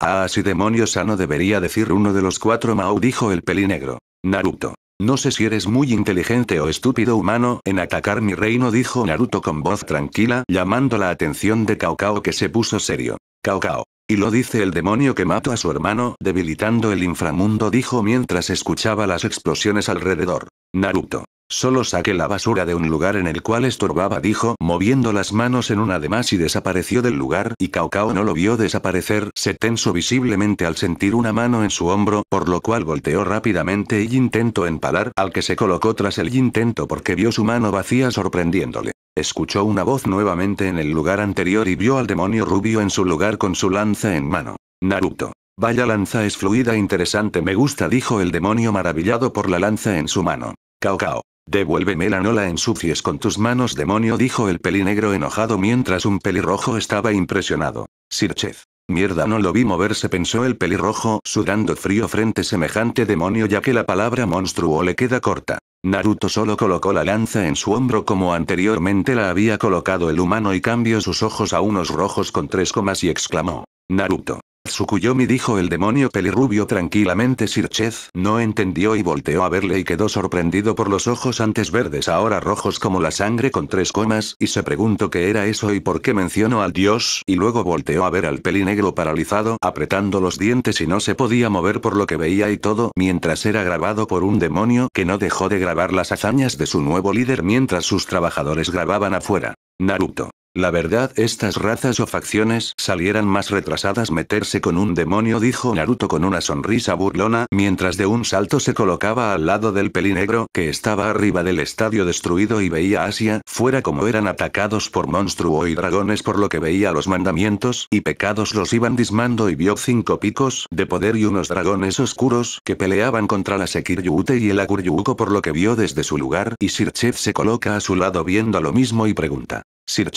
Ah, si demonio sano debería decir uno de los cuatro Mao, dijo el pelinegro. Naruto. No sé si eres muy inteligente o estúpido humano en atacar mi reino, dijo Naruto con voz tranquila, llamando la atención de Kaokao que se puso serio. Kaokao. Y lo dice el demonio que mató a su hermano, debilitando el inframundo, dijo mientras escuchaba las explosiones alrededor. Naruto. Solo saqué la basura de un lugar en el cual estorbaba, dijo, moviendo las manos en un además y desapareció del lugar, y Cao no lo vio desaparecer, se tensó visiblemente al sentir una mano en su hombro, por lo cual volteó rápidamente y intentó empalar al que se colocó tras el intento porque vio su mano vacía sorprendiéndole. Escuchó una voz nuevamente en el lugar anterior y vio al demonio rubio en su lugar con su lanza en mano. Naruto. Vaya lanza es fluida e interesante me gusta dijo el demonio maravillado por la lanza en su mano. Cao Devuélvemela, no la ensucies con tus manos, demonio, dijo el pelinegro enojado mientras un pelirrojo estaba impresionado. Sirchez. Mierda, no lo vi moverse, pensó el pelirrojo, sudando frío frente semejante demonio, ya que la palabra monstruo le queda corta. Naruto solo colocó la lanza en su hombro como anteriormente la había colocado el humano y cambió sus ojos a unos rojos con tres comas y exclamó. Naruto. Tsukuyomi dijo el demonio pelirrubio tranquilamente Sirchez no entendió y volteó a verle y quedó sorprendido por los ojos antes verdes ahora rojos como la sangre con tres comas y se preguntó qué era eso y por qué mencionó al dios y luego volteó a ver al pelinegro paralizado apretando los dientes y no se podía mover por lo que veía y todo mientras era grabado por un demonio que no dejó de grabar las hazañas de su nuevo líder mientras sus trabajadores grababan afuera. Naruto. La verdad estas razas o facciones salieran más retrasadas meterse con un demonio dijo Naruto con una sonrisa burlona mientras de un salto se colocaba al lado del pelinegro que estaba arriba del estadio destruido y veía Asia fuera como eran atacados por monstruo y dragones por lo que veía los mandamientos y pecados los iban dismando y vio cinco picos de poder y unos dragones oscuros que peleaban contra la Sekiryute y el Akuryuko por lo que vio desde su lugar y Sirchev se coloca a su lado viendo lo mismo y pregunta. Sir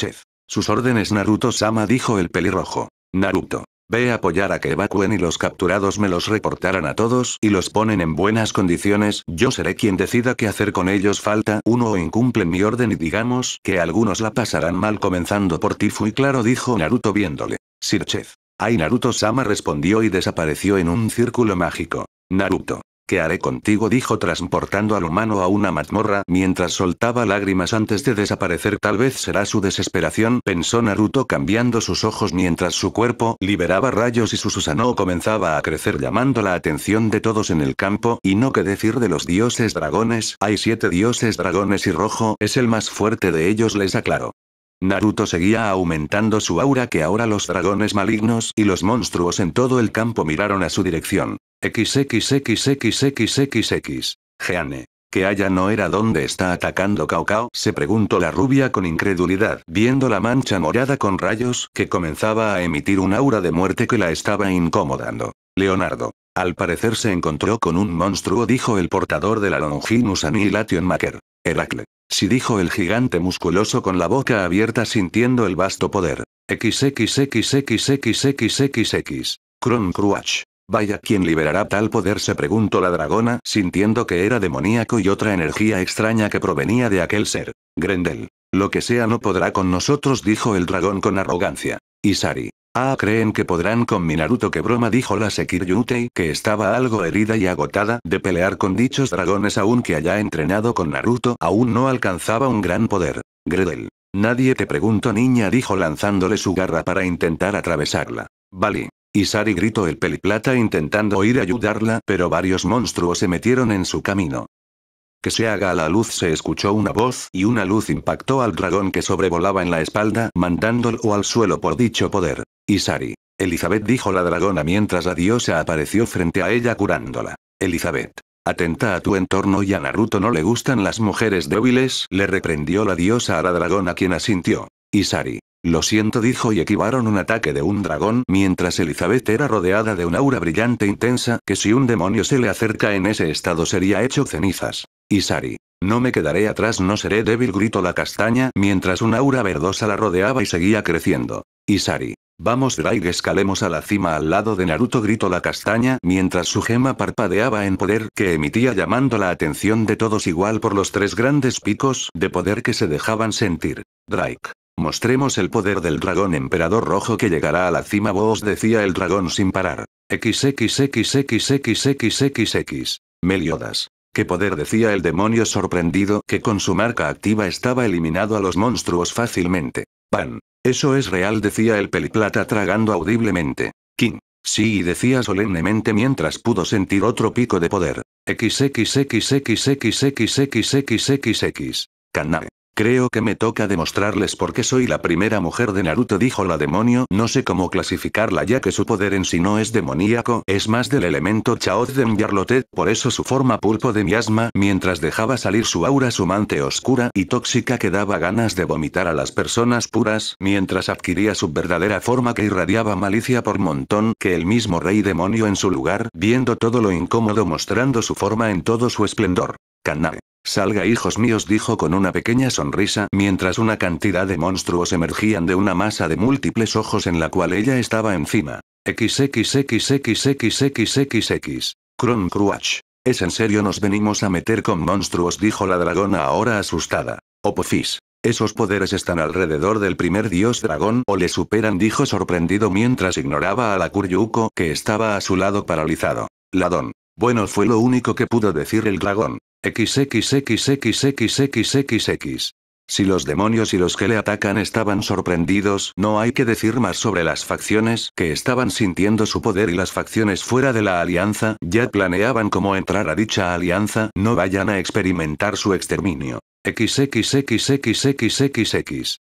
Sus órdenes Naruto-sama dijo el pelirrojo. Naruto. Ve a apoyar a que evacúen y los capturados me los reportarán a todos y los ponen en buenas condiciones, yo seré quien decida qué hacer con ellos falta uno o incumplen mi orden y digamos que algunos la pasarán mal comenzando por ti fui claro dijo Naruto viéndole. Sir Chef. Ay Naruto-sama respondió y desapareció en un círculo mágico. Naruto. ¿Qué haré contigo? dijo transportando al humano a una mazmorra mientras soltaba lágrimas antes de desaparecer. Tal vez será su desesperación, pensó Naruto cambiando sus ojos mientras su cuerpo liberaba rayos y su Susanoo comenzaba a crecer llamando la atención de todos en el campo, y no que decir de los dioses dragones, hay siete dioses dragones y rojo es el más fuerte de ellos les aclaro. Naruto seguía aumentando su aura que ahora los dragones malignos y los monstruos en todo el campo miraron a su dirección. XXXXXXX Jeane. Que haya no era donde está atacando Cao se preguntó la rubia con incredulidad, viendo la mancha morada con rayos que comenzaba a emitir un aura de muerte que la estaba incomodando. Leonardo. Al parecer se encontró con un monstruo dijo el portador de la Longinus Annihilation Maker. Heracle. Si dijo el gigante musculoso con la boca abierta sintiendo el vasto poder. XXXXXXXX. Kron Cruach. Vaya, ¿quién liberará tal poder? se preguntó la dragona, sintiendo que era demoníaco y otra energía extraña que provenía de aquel ser. Grendel. Lo que sea no podrá con nosotros, dijo el dragón con arrogancia. Isari. Ah, creen que podrán con mi Naruto que broma dijo la Sekiryutei que estaba algo herida y agotada de pelear con dichos dragones aunque que haya entrenado con Naruto aún no alcanzaba un gran poder. Gredel. Nadie te preguntó niña dijo lanzándole su garra para intentar atravesarla. Vale. Isari gritó el peliplata intentando ir a ayudarla pero varios monstruos se metieron en su camino. Que se haga la luz se escuchó una voz y una luz impactó al dragón que sobrevolaba en la espalda mandándolo al suelo por dicho poder. Isari. Elizabeth dijo la dragona mientras la diosa apareció frente a ella curándola. Elizabeth. Atenta a tu entorno y a Naruto no le gustan las mujeres débiles, le reprendió la diosa a la dragona quien asintió. Isari. Lo siento dijo y equivaron un ataque de un dragón mientras Elizabeth era rodeada de un aura brillante e intensa que si un demonio se le acerca en ese estado sería hecho cenizas. Isari. No me quedaré atrás no seré débil gritó la castaña mientras un aura verdosa la rodeaba y seguía creciendo. Isari. Vamos Drake escalemos a la cima al lado de Naruto gritó la castaña mientras su gema parpadeaba en poder que emitía llamando la atención de todos igual por los tres grandes picos de poder que se dejaban sentir. Drake. Mostremos el poder del dragón emperador rojo que llegará a la cima vos decía el dragón sin parar. XXXXXXXX. Meliodas. ¿Qué poder decía el demonio sorprendido que con su marca activa estaba eliminado a los monstruos fácilmente? Pan. Eso es real, decía el peliplata tragando audiblemente. King. Sí, decía solemnemente mientras pudo sentir otro pico de poder. XXXXXXXXXX. canal Creo que me toca demostrarles por qué soy la primera mujer de Naruto, dijo la demonio. No sé cómo clasificarla ya que su poder en sí no es demoníaco, es más del elemento Chaoz de Mjarlotet, por eso su forma pulpo de miasma, mientras dejaba salir su aura sumante oscura y tóxica que daba ganas de vomitar a las personas puras, mientras adquiría su verdadera forma que irradiaba malicia por montón, que el mismo rey demonio en su lugar, viendo todo lo incómodo mostrando su forma en todo su esplendor. Kannae. Salga hijos míos dijo con una pequeña sonrisa mientras una cantidad de monstruos emergían de una masa de múltiples ojos en la cual ella estaba encima. XXXXXXXXX. Cron Cruach. ¿Es en serio nos venimos a meter con monstruos? dijo la dragona ahora asustada. Opofis. Esos poderes están alrededor del primer dios dragón o le superan dijo sorprendido mientras ignoraba a la Kuryuko que estaba a su lado paralizado. Ladón. Bueno fue lo único que pudo decir el dragón. XXXXXXXX. Si los demonios y los que le atacan estaban sorprendidos, no hay que decir más sobre las facciones que estaban sintiendo su poder y las facciones fuera de la alianza, ya planeaban cómo entrar a dicha alianza, no vayan a experimentar su exterminio. xXxxxxx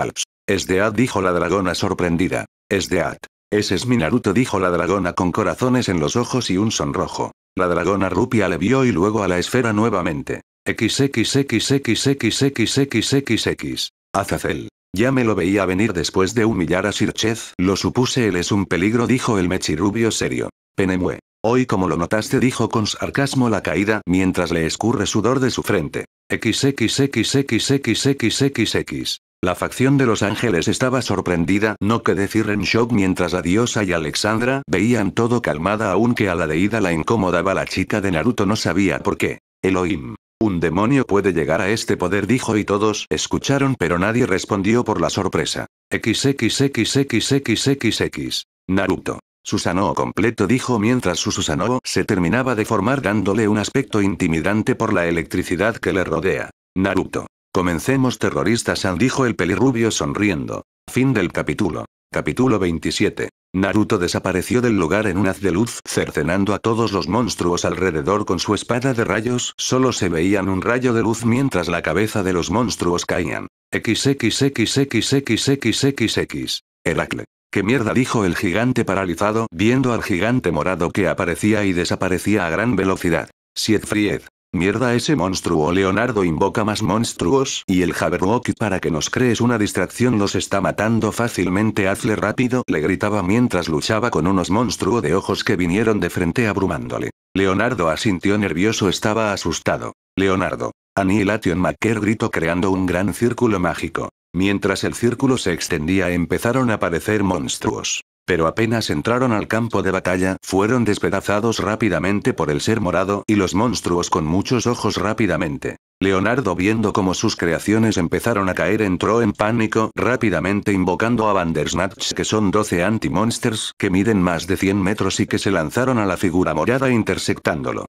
Alps Es de Ad dijo la dragona sorprendida. Es de Ad. Ese es mi Naruto dijo la dragona con corazones en los ojos y un sonrojo. La dragona rupia le vio y luego a la esfera nuevamente. XXXXXXXXX. Azazel. Ya me lo veía venir después de humillar a Sirchez. Lo supuse, él es un peligro, dijo el mechirubio serio. Penemue. Hoy como lo notaste, dijo con sarcasmo la caída mientras le escurre sudor de su frente. XXXXXXXX. La facción de Los Ángeles estaba sorprendida, no que decir en shock mientras la diosa y Alexandra veían todo calmada aunque a la de la incomodaba la chica de Naruto no sabía por qué. Elohim. Un demonio puede llegar a este poder dijo y todos escucharon pero nadie respondió por la sorpresa. XXXXXXX Naruto. Susanoo completo dijo mientras su Susanoo se terminaba de formar dándole un aspecto intimidante por la electricidad que le rodea. Naruto. Comencemos terroristas dijo el pelirrubio sonriendo. Fin del capítulo. Capítulo 27. Naruto desapareció del lugar en un haz de luz, cercenando a todos los monstruos alrededor con su espada de rayos. Solo se veían un rayo de luz mientras la cabeza de los monstruos caían. XXXXXXXXXX. Heracle. ¿Qué mierda? dijo el gigante paralizado, viendo al gigante morado que aparecía y desaparecía a gran velocidad. Siegfried. Mierda ese monstruo Leonardo invoca más monstruos y el Haberwocky para que nos crees una distracción nos está matando fácilmente hazle rápido le gritaba mientras luchaba con unos monstruos de ojos que vinieron de frente abrumándole. Leonardo asintió nervioso estaba asustado. Leonardo. Annihilation Maker gritó creando un gran círculo mágico. Mientras el círculo se extendía empezaron a aparecer monstruos pero apenas entraron al campo de batalla, fueron despedazados rápidamente por el ser morado y los monstruos con muchos ojos rápidamente. Leonardo viendo cómo sus creaciones empezaron a caer entró en pánico, rápidamente invocando a Bandersnatch que son 12 anti-monsters que miden más de 100 metros y que se lanzaron a la figura morada intersectándolo.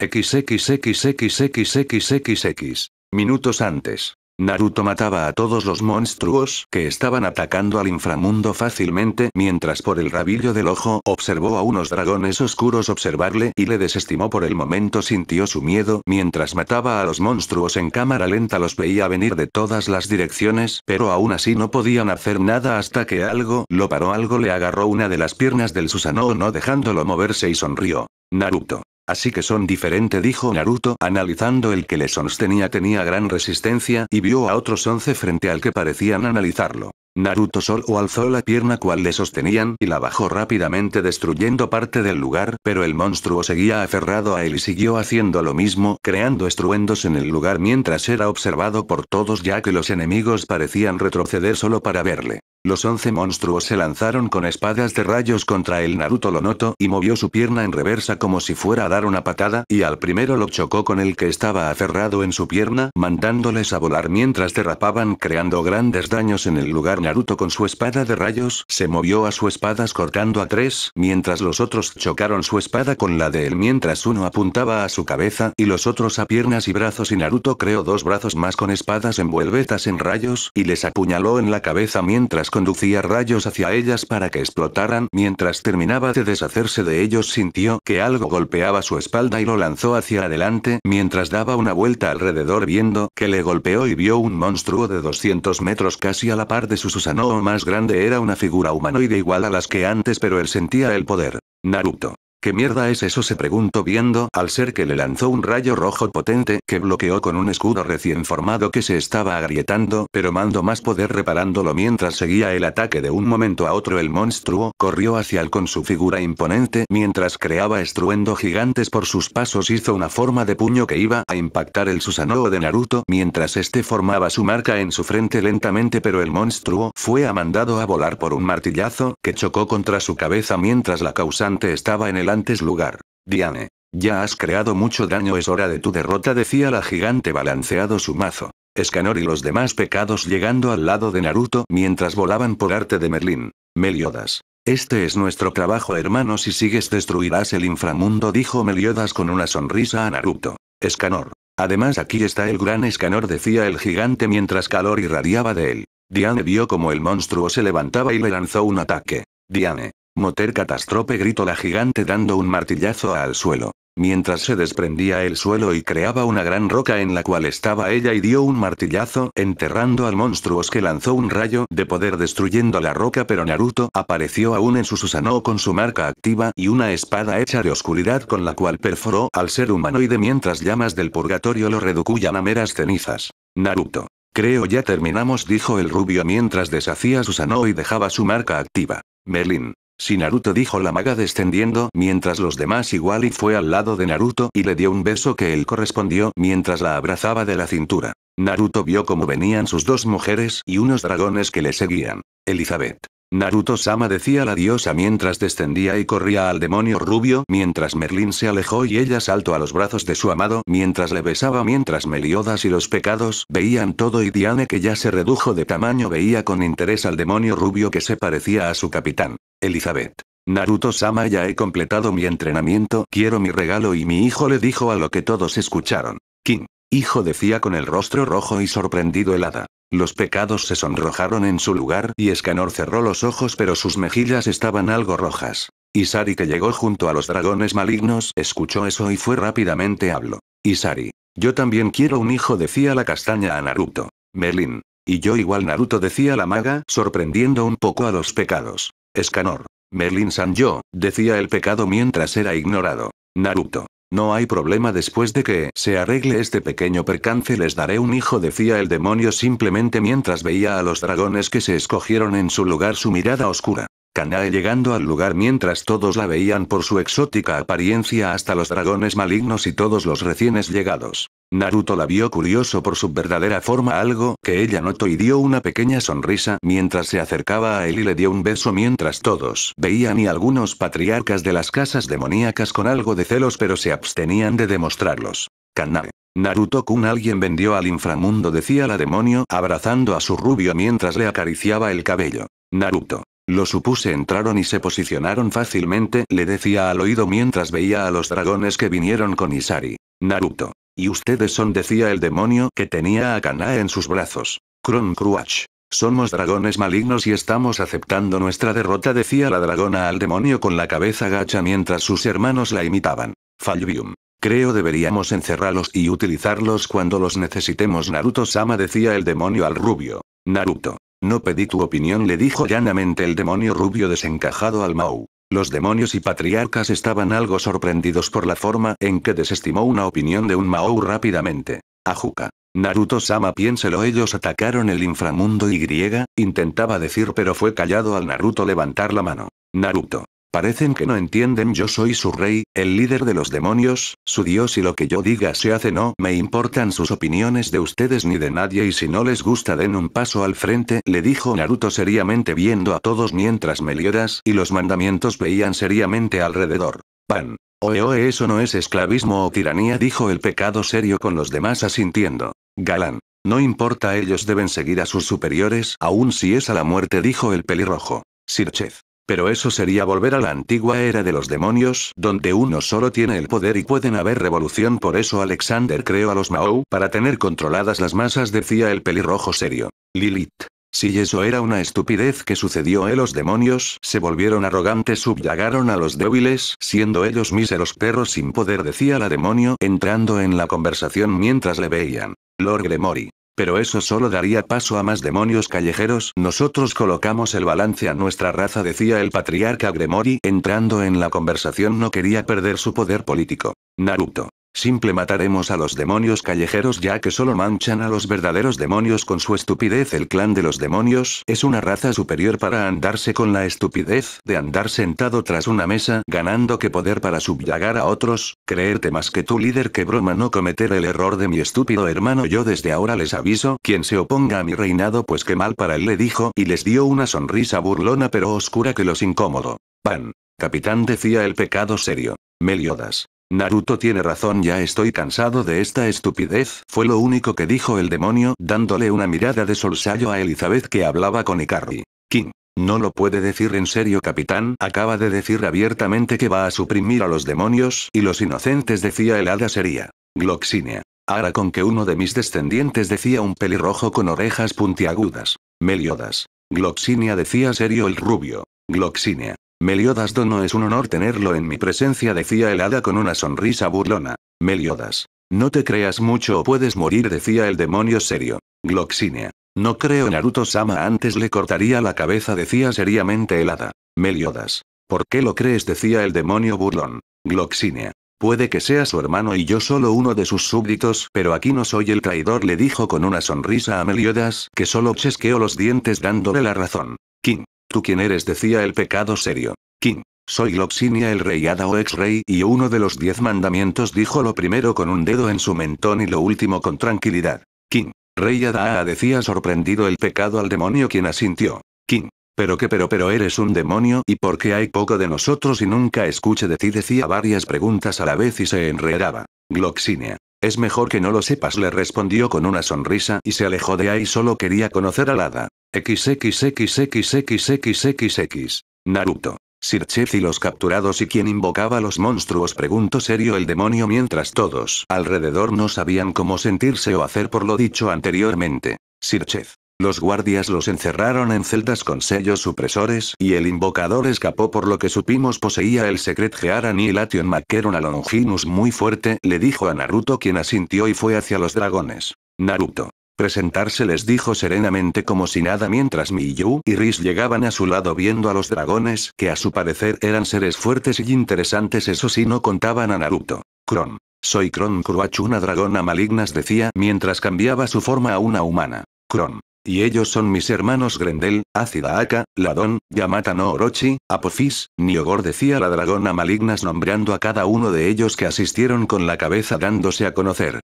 XXXXXXXX. Minutos antes. Naruto mataba a todos los monstruos que estaban atacando al inframundo fácilmente mientras por el rabillo del ojo observó a unos dragones oscuros observarle y le desestimó por el momento sintió su miedo mientras mataba a los monstruos en cámara lenta los veía venir de todas las direcciones pero aún así no podían hacer nada hasta que algo lo paró algo le agarró una de las piernas del Susanoo no dejándolo moverse y sonrió. Naruto. Así que son diferente dijo Naruto analizando el que le sostenía tenía gran resistencia y vio a otros once frente al que parecían analizarlo. Naruto solo alzó la pierna cual le sostenían y la bajó rápidamente destruyendo parte del lugar, pero el monstruo seguía aferrado a él y siguió haciendo lo mismo, creando estruendos en el lugar mientras era observado por todos ya que los enemigos parecían retroceder solo para verle. Los once monstruos se lanzaron con espadas de rayos contra el Naruto Lonoto y movió su pierna en reversa como si fuera a dar una patada y al primero lo chocó con el que estaba aferrado en su pierna, mandándoles a volar mientras derrapaban creando grandes daños en el lugar Naruto con su espada de rayos se movió a su espadas cortando a tres, mientras los otros chocaron su espada con la de él mientras uno apuntaba a su cabeza y los otros a piernas y brazos y Naruto creó dos brazos más con espadas envuelvetas en rayos y les apuñaló en la cabeza mientras conducía rayos hacia ellas para que explotaran. Mientras terminaba de deshacerse de ellos sintió que algo golpeaba su espalda y lo lanzó hacia adelante mientras daba una vuelta alrededor viendo que le golpeó y vio un monstruo de 200 metros casi a la par de su Susanoo más grande era una figura humanoide igual a las que antes pero él sentía el poder. Naruto. ¿Qué mierda es eso? se preguntó viendo al ser que le lanzó un rayo rojo potente que bloqueó con un escudo recién formado que se estaba agrietando, pero mando más poder reparándolo mientras seguía el ataque de un momento a otro el monstruo corrió hacia él con su figura imponente mientras creaba estruendo gigantes por sus pasos hizo una forma de puño que iba a impactar el Susanoo de Naruto mientras este formaba su marca en su frente lentamente pero el monstruo fue amandado a volar por un martillazo que chocó contra su cabeza mientras la causante estaba en el antes lugar. Diane. Ya has creado mucho daño, es hora de tu derrota, decía la gigante balanceado su mazo. Escanor y los demás pecados llegando al lado de Naruto mientras volaban por arte de Merlín. Meliodas. Este es nuestro trabajo, hermano. Si sigues, destruirás el inframundo, dijo Meliodas con una sonrisa a Naruto. Escanor. Además, aquí está el gran Escanor, decía el gigante mientras calor irradiaba de él. Diane vio como el monstruo se levantaba y le lanzó un ataque. Diane. Moter catástrofe gritó la gigante dando un martillazo al suelo. Mientras se desprendía el suelo y creaba una gran roca en la cual estaba ella y dio un martillazo enterrando al monstruo que lanzó un rayo de poder destruyendo la roca pero Naruto apareció aún en su Susanoo con su marca activa y una espada hecha de oscuridad con la cual perforó al ser humanoide mientras llamas del purgatorio lo reducían a meras cenizas. Naruto. Creo ya terminamos dijo el rubio mientras deshacía Susanoo y dejaba su marca activa. Merlin. Si Naruto dijo la maga descendiendo mientras los demás igual y fue al lado de Naruto y le dio un beso que él correspondió mientras la abrazaba de la cintura. Naruto vio cómo venían sus dos mujeres y unos dragones que le seguían. Elizabeth. Naruto-sama decía la diosa mientras descendía y corría al demonio rubio mientras Merlín se alejó y ella saltó a los brazos de su amado mientras le besaba mientras Meliodas y los pecados veían todo y Diane que ya se redujo de tamaño veía con interés al demonio rubio que se parecía a su capitán. Elizabeth. Naruto-sama ya he completado mi entrenamiento quiero mi regalo y mi hijo le dijo a lo que todos escucharon. King. Hijo decía con el rostro rojo y sorprendido el hada los pecados se sonrojaron en su lugar y Escanor cerró los ojos pero sus mejillas estaban algo rojas. Isari que llegó junto a los dragones malignos escuchó eso y fue rápidamente hablo. Isari. Yo también quiero un hijo decía la castaña a Naruto. Merlin. Y yo igual Naruto decía la maga, sorprendiendo un poco a los pecados. Escanor. Merlin San yo, decía el pecado mientras era ignorado. Naruto. No hay problema después de que se arregle este pequeño percance les daré un hijo decía el demonio simplemente mientras veía a los dragones que se escogieron en su lugar su mirada oscura. Kanae llegando al lugar mientras todos la veían por su exótica apariencia hasta los dragones malignos y todos los recién llegados. Naruto la vio curioso por su verdadera forma algo que ella notó y dio una pequeña sonrisa mientras se acercaba a él y le dio un beso mientras todos veían y algunos patriarcas de las casas demoníacas con algo de celos pero se abstenían de demostrarlos. Kanae. Naruto-kun alguien vendió al inframundo decía la demonio abrazando a su rubio mientras le acariciaba el cabello. Naruto. Lo supuse entraron y se posicionaron fácilmente le decía al oído mientras veía a los dragones que vinieron con Isari. Naruto. Y ustedes son, decía el demonio que tenía a Kanae en sus brazos. Kron Cruach. Somos dragones malignos y estamos aceptando nuestra derrota, decía la dragona al demonio con la cabeza gacha mientras sus hermanos la imitaban. Falbium. Creo deberíamos encerrarlos y utilizarlos cuando los necesitemos. Naruto-sama decía el demonio al rubio. Naruto. No pedí tu opinión, le dijo llanamente el demonio rubio desencajado al Mau. Los demonios y patriarcas estaban algo sorprendidos por la forma en que desestimó una opinión de un Mao rápidamente. Ajuka. Naruto-sama piénselo ellos atacaron el inframundo y griega, intentaba decir pero fue callado al Naruto levantar la mano. Naruto. Parecen que no entienden yo soy su rey, el líder de los demonios, su dios y lo que yo diga se hace no me importan sus opiniones de ustedes ni de nadie y si no les gusta den un paso al frente, le dijo Naruto seriamente viendo a todos mientras Meliodas y los mandamientos veían seriamente alrededor. Pan. Oe oe eso no es esclavismo o tiranía dijo el pecado serio con los demás asintiendo. Galán. No importa ellos deben seguir a sus superiores aun si es a la muerte dijo el pelirrojo. Sirchez. Pero eso sería volver a la antigua era de los demonios, donde uno solo tiene el poder y pueden haber revolución. Por eso Alexander creó a los Mao, para tener controladas las masas, decía el pelirrojo serio. Lilith. Si eso era una estupidez que sucedió a los demonios, se volvieron arrogantes, subyagaron a los débiles, siendo ellos míseros perros sin poder, decía la demonio, entrando en la conversación mientras le veían. Lord Gremory. Pero eso solo daría paso a más demonios callejeros. Nosotros colocamos el balance a nuestra raza, decía el patriarca Gremori, entrando en la conversación. No quería perder su poder político. Naruto. Simple mataremos a los demonios callejeros ya que solo manchan a los verdaderos demonios con su estupidez. El clan de los demonios es una raza superior para andarse con la estupidez de andar sentado tras una mesa ganando que poder para subyagar a otros, creerte más que tu líder que broma no cometer el error de mi estúpido hermano. Yo desde ahora les aviso, quien se oponga a mi reinado pues qué mal para él le dijo y les dio una sonrisa burlona pero oscura que los incómodo. Pan. Capitán decía el pecado serio. Meliodas. Naruto tiene razón, ya estoy cansado de esta estupidez, fue lo único que dijo el demonio, dándole una mirada de solsayo a Elizabeth que hablaba con Ikari. King. No lo puede decir en serio, capitán, acaba de decir abiertamente que va a suprimir a los demonios y los inocentes, decía el hada sería. Gloxinia. Ahora con que uno de mis descendientes decía un pelirrojo con orejas puntiagudas. Meliodas. Gloxinia decía serio el rubio. Gloxinia. Meliodas no es un honor tenerlo en mi presencia, decía el hada con una sonrisa burlona. Meliodas. No te creas mucho o puedes morir, decía el demonio serio. Gloxinia. No creo Naruto-sama antes le cortaría la cabeza, decía seriamente el hada. Meliodas. ¿Por qué lo crees? decía el demonio burlón. Gloxinia. Puede que sea su hermano y yo solo uno de sus súbditos, pero aquí no soy el traidor, le dijo con una sonrisa a Meliodas, que solo chesqueó los dientes dándole la razón. King. ¿Tú quién eres? decía el pecado serio. King. Soy Gloxinia el rey Ada o ex rey y uno de los diez mandamientos dijo lo primero con un dedo en su mentón y lo último con tranquilidad. King. Rey Adaa decía sorprendido el pecado al demonio quien asintió. King. Pero qué pero pero eres un demonio y por qué hay poco de nosotros y nunca escuche de ti decía varias preguntas a la vez y se enredaba. Gloxinia. Es mejor que no lo sepas le respondió con una sonrisa y se alejó de ahí solo quería conocer al hada. XXXXXXXX. Naruto. Sirchez y los capturados y quien invocaba a los monstruos preguntó serio el demonio mientras todos alrededor no sabían cómo sentirse o hacer por lo dicho anteriormente. Sirchez. Los guardias los encerraron en celdas con sellos supresores y el invocador escapó por lo que supimos poseía el secret y Annihilation Mackeron a Longinus muy fuerte, le dijo a Naruto quien asintió y fue hacia los dragones. Naruto. Presentarse les dijo serenamente como si nada mientras Miyu y Riz llegaban a su lado viendo a los dragones, que a su parecer eran seres fuertes y interesantes eso sí no contaban a Naruto. cron Soy Kron Kruach. una dragona malignas decía mientras cambiaba su forma a una humana. cron Y ellos son mis hermanos Grendel, Ácida Aka, Ladón, Yamata no Orochi, apofis Niogor decía la dragona malignas nombrando a cada uno de ellos que asistieron con la cabeza dándose a conocer.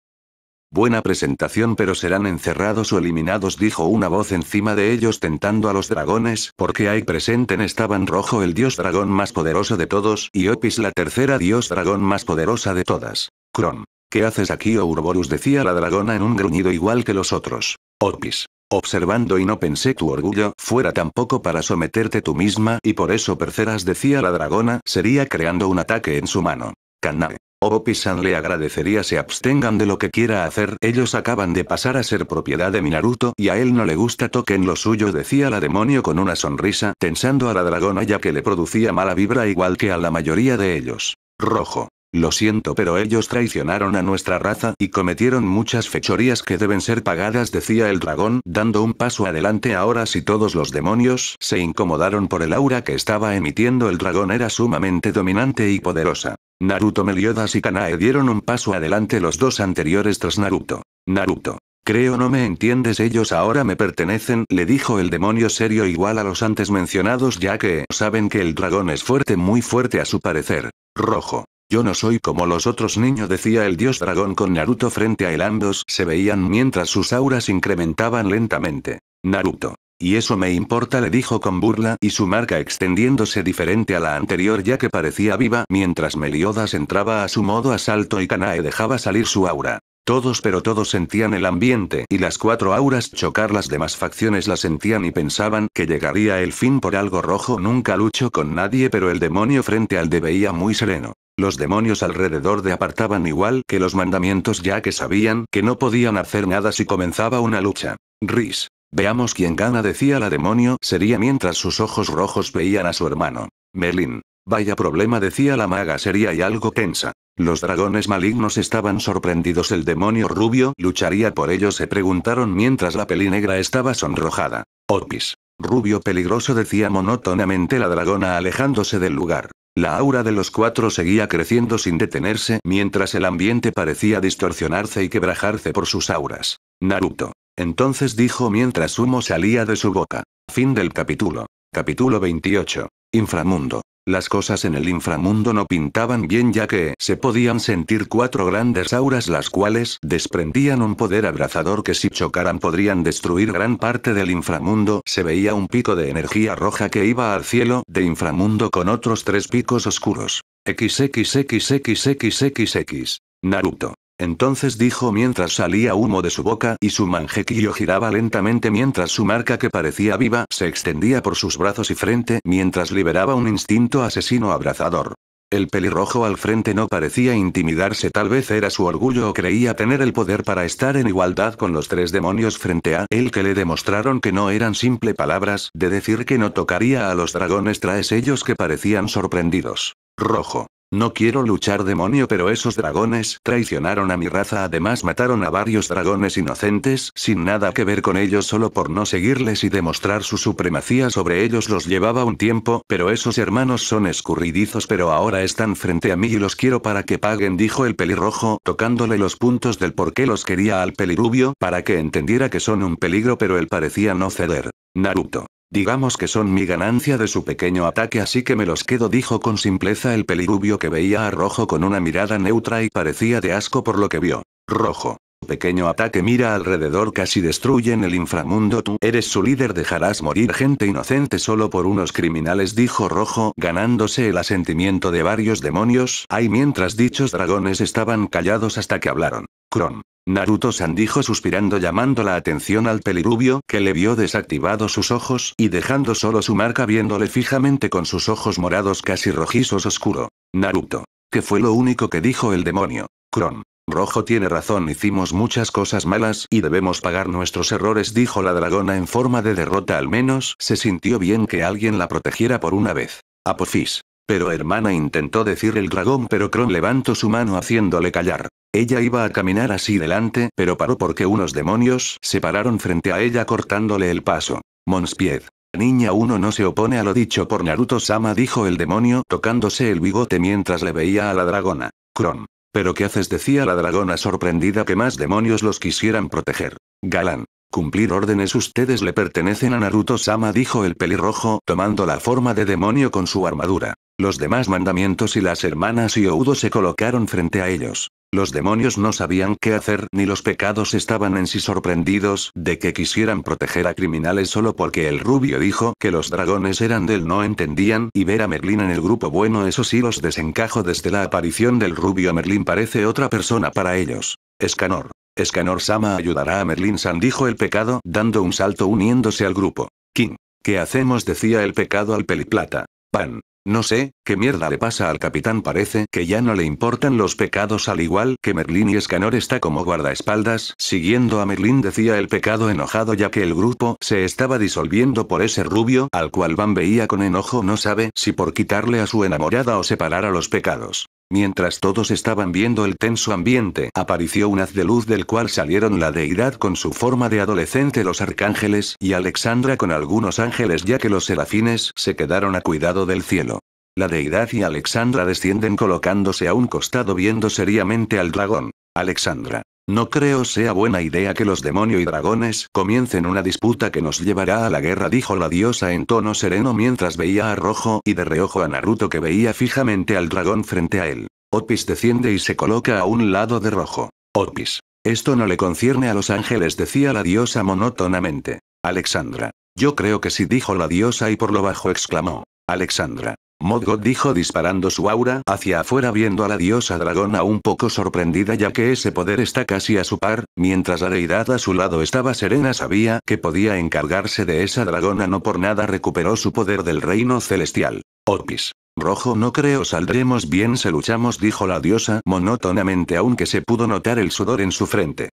Buena presentación pero serán encerrados o eliminados dijo una voz encima de ellos tentando a los dragones porque ahí presenten estaban Rojo el dios dragón más poderoso de todos y Opis la tercera dios dragón más poderosa de todas. Kron. ¿Qué haces aquí Ouroboros oh decía la dragona en un gruñido igual que los otros. Opis. Observando y no pensé tu orgullo fuera tampoco para someterte tú misma y por eso Perceras decía la dragona sería creando un ataque en su mano. Canare obi le agradecería se abstengan de lo que quiera hacer. Ellos acaban de pasar a ser propiedad de Minaruto y a él no le gusta toquen lo suyo decía la demonio con una sonrisa tensando a la dragona ya que le producía mala vibra igual que a la mayoría de ellos. Rojo. Lo siento pero ellos traicionaron a nuestra raza y cometieron muchas fechorías que deben ser pagadas decía el dragón dando un paso adelante ahora si todos los demonios se incomodaron por el aura que estaba emitiendo el dragón era sumamente dominante y poderosa. Naruto Meliodas y Kanae dieron un paso adelante los dos anteriores tras Naruto. Naruto. Creo no me entiendes ellos ahora me pertenecen, le dijo el demonio serio igual a los antes mencionados ya que saben que el dragón es fuerte muy fuerte a su parecer. Rojo. Yo no soy como los otros niños decía el dios dragón con Naruto frente a él ambos se veían mientras sus auras incrementaban lentamente. Naruto. Y eso me importa, le dijo con burla, y su marca extendiéndose diferente a la anterior ya que parecía viva, mientras Meliodas entraba a su modo asalto y Kanae dejaba salir su aura. Todos pero todos sentían el ambiente, y las cuatro auras chocar las demás facciones la sentían y pensaban que llegaría el fin por algo rojo. Nunca luchó con nadie pero el demonio frente al de veía muy sereno. Los demonios alrededor de apartaban igual que los mandamientos ya que sabían que no podían hacer nada si comenzaba una lucha. RIS Veamos quién gana, decía la demonio, sería mientras sus ojos rojos veían a su hermano. Merlin. Vaya problema, decía la maga, sería y algo tensa. Los dragones malignos estaban sorprendidos, el demonio rubio lucharía por ellos, se preguntaron mientras la peli negra estaba sonrojada. Opis. Rubio peligroso, decía monótonamente la dragona alejándose del lugar. La aura de los cuatro seguía creciendo sin detenerse mientras el ambiente parecía distorsionarse y quebrajarse por sus auras. Naruto. Entonces dijo mientras humo salía de su boca. Fin del capítulo. Capítulo 28. Inframundo. Las cosas en el inframundo no pintaban bien ya que se podían sentir cuatro grandes auras las cuales desprendían un poder abrazador que si chocaran podrían destruir gran parte del inframundo. Se veía un pico de energía roja que iba al cielo de inframundo con otros tres picos oscuros. XXXXXXX. Naruto. Entonces dijo mientras salía humo de su boca y su manjequillo giraba lentamente mientras su marca que parecía viva se extendía por sus brazos y frente mientras liberaba un instinto asesino abrazador. El pelirrojo al frente no parecía intimidarse, tal vez era su orgullo o creía tener el poder para estar en igualdad con los tres demonios frente a él que le demostraron que no eran simple palabras de decir que no tocaría a los dragones traes ellos que parecían sorprendidos. Rojo. No quiero luchar demonio pero esos dragones traicionaron a mi raza además mataron a varios dragones inocentes sin nada que ver con ellos solo por no seguirles y demostrar su supremacía sobre ellos los llevaba un tiempo pero esos hermanos son escurridizos pero ahora están frente a mí y los quiero para que paguen dijo el pelirrojo tocándole los puntos del por qué los quería al pelirubio para que entendiera que son un peligro pero él parecía no ceder. Naruto. Digamos que son mi ganancia de su pequeño ataque así que me los quedo dijo con simpleza el pelirubio que veía a Rojo con una mirada neutra y parecía de asco por lo que vio. Rojo. Pequeño ataque mira alrededor casi destruyen el inframundo tú eres su líder dejarás morir gente inocente solo por unos criminales dijo Rojo ganándose el asentimiento de varios demonios Ay, mientras dichos dragones estaban callados hasta que hablaron. Kron. Naruto-san dijo suspirando llamando la atención al pelirubio que le vio desactivado sus ojos y dejando solo su marca viéndole fijamente con sus ojos morados casi rojizos oscuro. Naruto. Que fue lo único que dijo el demonio. Kron. Rojo tiene razón, hicimos muchas cosas malas y debemos pagar nuestros errores, dijo la dragona en forma de derrota. Al menos se sintió bien que alguien la protegiera por una vez. Apofis. Pero hermana intentó decir el dragón, pero Kron levantó su mano haciéndole callar. Ella iba a caminar así delante, pero paró porque unos demonios se pararon frente a ella cortándole el paso. Monspied. Niña 1 no se opone a lo dicho por Naruto-sama dijo el demonio tocándose el bigote mientras le veía a la dragona. Kron. ¿Pero qué haces? decía la dragona sorprendida que más demonios los quisieran proteger. Galán. Cumplir órdenes ustedes le pertenecen a Naruto-sama dijo el pelirrojo tomando la forma de demonio con su armadura. Los demás mandamientos y las hermanas y Oudo se colocaron frente a ellos. Los demonios no sabían qué hacer ni los pecados estaban en sí sorprendidos de que quisieran proteger a criminales solo porque el rubio dijo que los dragones eran del no entendían y ver a Merlín en el grupo bueno eso sí los desencajo desde la aparición del rubio Merlín parece otra persona para ellos. Escanor. Escanor Sama ayudará a Merlín San dijo el pecado dando un salto uniéndose al grupo. King. ¿Qué hacemos? decía el pecado al peliplata. Pan. No sé, qué mierda le pasa al capitán parece que ya no le importan los pecados al igual que Merlín y Escanor está como guardaespaldas, siguiendo a Merlín decía el pecado enojado ya que el grupo se estaba disolviendo por ese rubio al cual Van veía con enojo no sabe si por quitarle a su enamorada o separar a los pecados. Mientras todos estaban viendo el tenso ambiente, apareció un haz de luz del cual salieron la deidad con su forma de adolescente los arcángeles y Alexandra con algunos ángeles ya que los serafines se quedaron a cuidado del cielo. La deidad y Alexandra descienden colocándose a un costado viendo seriamente al dragón. Alexandra. No creo sea buena idea que los demonio y dragones comiencen una disputa que nos llevará a la guerra, dijo la diosa en tono sereno mientras veía a Rojo y de reojo a Naruto que veía fijamente al dragón frente a él. Opis desciende y se coloca a un lado de Rojo. Opis. Esto no le concierne a los ángeles, decía la diosa monótonamente. Alexandra. Yo creo que sí, dijo la diosa y por lo bajo exclamó. Alexandra. Modgod dijo disparando su aura hacia afuera viendo a la diosa dragona un poco sorprendida ya que ese poder está casi a su par, mientras la deidad a su lado estaba serena sabía que podía encargarse de esa dragona no por nada recuperó su poder del reino celestial. Opis. Rojo no creo saldremos bien si luchamos dijo la diosa monótonamente aunque se pudo notar el sudor en su frente.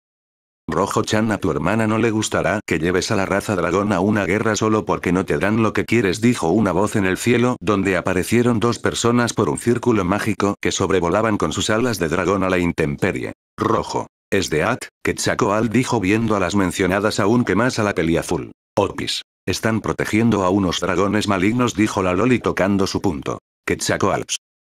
Rojo-chan a tu hermana no le gustará que lleves a la raza dragón a una guerra solo porque no te dan lo que quieres dijo una voz en el cielo donde aparecieron dos personas por un círculo mágico que sobrevolaban con sus alas de dragón a la intemperie. Rojo. Es de At, que dijo viendo a las mencionadas aún que más a la peli azul. Opis. Están protegiendo a unos dragones malignos dijo la Loli tocando su punto. Que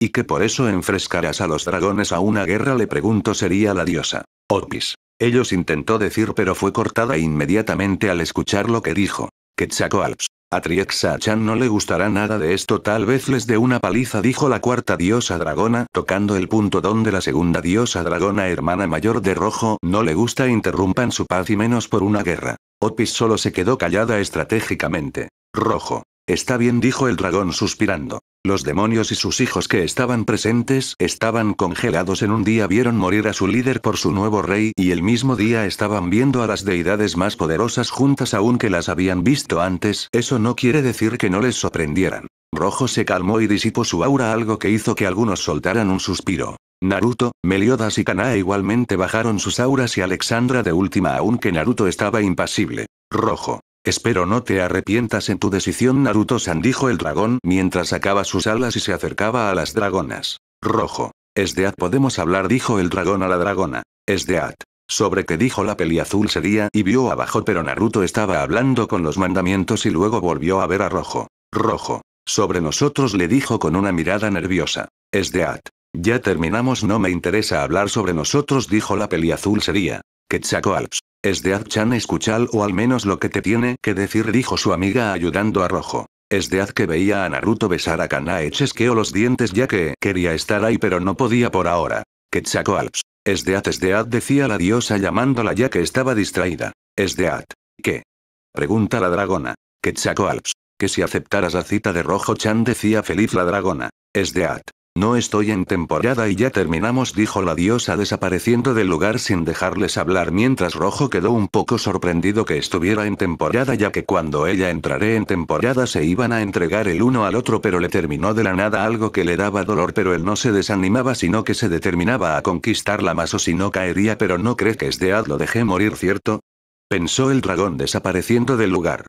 Y que por eso enfrescarás a los dragones a una guerra le pregunto sería la diosa. Opis. Ellos intentó decir pero fue cortada inmediatamente al escuchar lo que dijo. Quetzalcoatl. A Triexa-chan no le gustará nada de esto tal vez les dé una paliza dijo la cuarta diosa dragona tocando el punto donde la segunda diosa dragona hermana mayor de rojo no le gusta interrumpan su paz y menos por una guerra. Opis solo se quedó callada estratégicamente. Rojo. Está bien dijo el dragón suspirando. Los demonios y sus hijos que estaban presentes estaban congelados en un día vieron morir a su líder por su nuevo rey y el mismo día estaban viendo a las deidades más poderosas juntas aun que las habían visto antes, eso no quiere decir que no les sorprendieran. Rojo se calmó y disipó su aura algo que hizo que algunos soltaran un suspiro. Naruto, Meliodas y Kanae igualmente bajaron sus auras y Alexandra de última aunque Naruto estaba impasible. Rojo. Espero no te arrepientas en tu decisión Naruto-san dijo el dragón mientras sacaba sus alas y se acercaba a las dragonas. Rojo. Es Esdeat podemos hablar dijo el dragón a la dragona. Es Esdeat. Sobre qué dijo la peliazul sería y vio abajo pero Naruto estaba hablando con los mandamientos y luego volvió a ver a Rojo. Rojo. Sobre nosotros le dijo con una mirada nerviosa. Es Esdeat. Ya terminamos no me interesa hablar sobre nosotros dijo la peliazul sería. Alps es de ad chan escuchar o al menos lo que te tiene que decir dijo su amiga ayudando a Rojo. es de ad que veía a Naruto besar a Kanae chesqueó los dientes ya que quería estar ahí pero no podía por ahora. es de es de ad decía la diosa llamándola ya que estaba distraída. es de ad ¿Qué? Pregunta la dragona. alps Que si aceptaras la cita de Rojo-chan decía feliz la dragona. es de ad no estoy en temporada y ya terminamos, dijo la diosa desapareciendo del lugar sin dejarles hablar mientras Rojo quedó un poco sorprendido que estuviera en temporada ya que cuando ella entraré en temporada se iban a entregar el uno al otro pero le terminó de la nada algo que le daba dolor pero él no se desanimaba sino que se determinaba a conquistarla más o si no caería pero no cree que es de Ad lo dejé morir cierto. Pensó el dragón desapareciendo del lugar.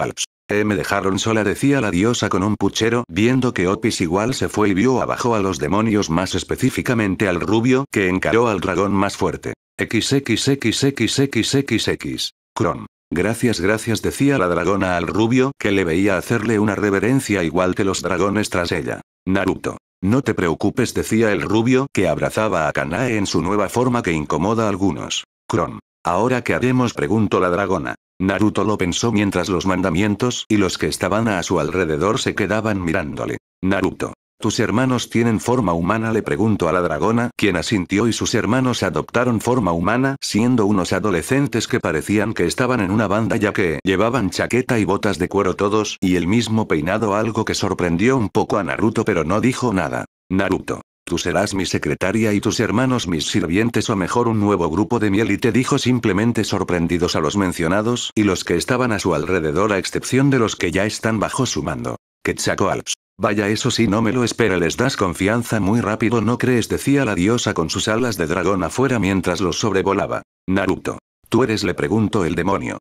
alps me dejaron sola, decía la diosa con un puchero, viendo que Opis igual se fue y vio abajo a los demonios, más específicamente al rubio, que encaró al dragón más fuerte. XXXXXXX. Cron. Gracias, gracias, decía la dragona al rubio, que le veía hacerle una reverencia igual que los dragones tras ella. Naruto. No te preocupes, decía el rubio, que abrazaba a Kanae en su nueva forma que incomoda a algunos. Cron. ¿Ahora que haremos? preguntó la dragona. Naruto lo pensó mientras los mandamientos y los que estaban a su alrededor se quedaban mirándole. Naruto. ¿Tus hermanos tienen forma humana? le preguntó a la dragona, quien asintió y sus hermanos adoptaron forma humana, siendo unos adolescentes que parecían que estaban en una banda ya que llevaban chaqueta y botas de cuero todos y el mismo peinado algo que sorprendió un poco a Naruto pero no dijo nada. Naruto. Tú serás mi secretaria y tus hermanos mis sirvientes o mejor un nuevo grupo de miel y te dijo simplemente sorprendidos a los mencionados y los que estaban a su alrededor a excepción de los que ya están bajo su mando. Alps. Vaya eso si no me lo espera les das confianza muy rápido no crees decía la diosa con sus alas de dragón afuera mientras los sobrevolaba. Naruto. ¿Tú eres? le pregunto el demonio.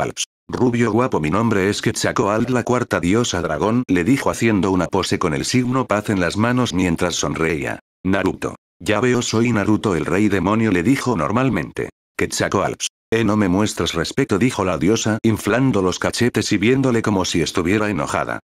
Alps. Rubio guapo mi nombre es alt la cuarta diosa dragón le dijo haciendo una pose con el signo paz en las manos mientras sonreía. Naruto. Ya veo soy Naruto el rey demonio le dijo normalmente. Alps, Eh no me muestras respeto dijo la diosa inflando los cachetes y viéndole como si estuviera enojada.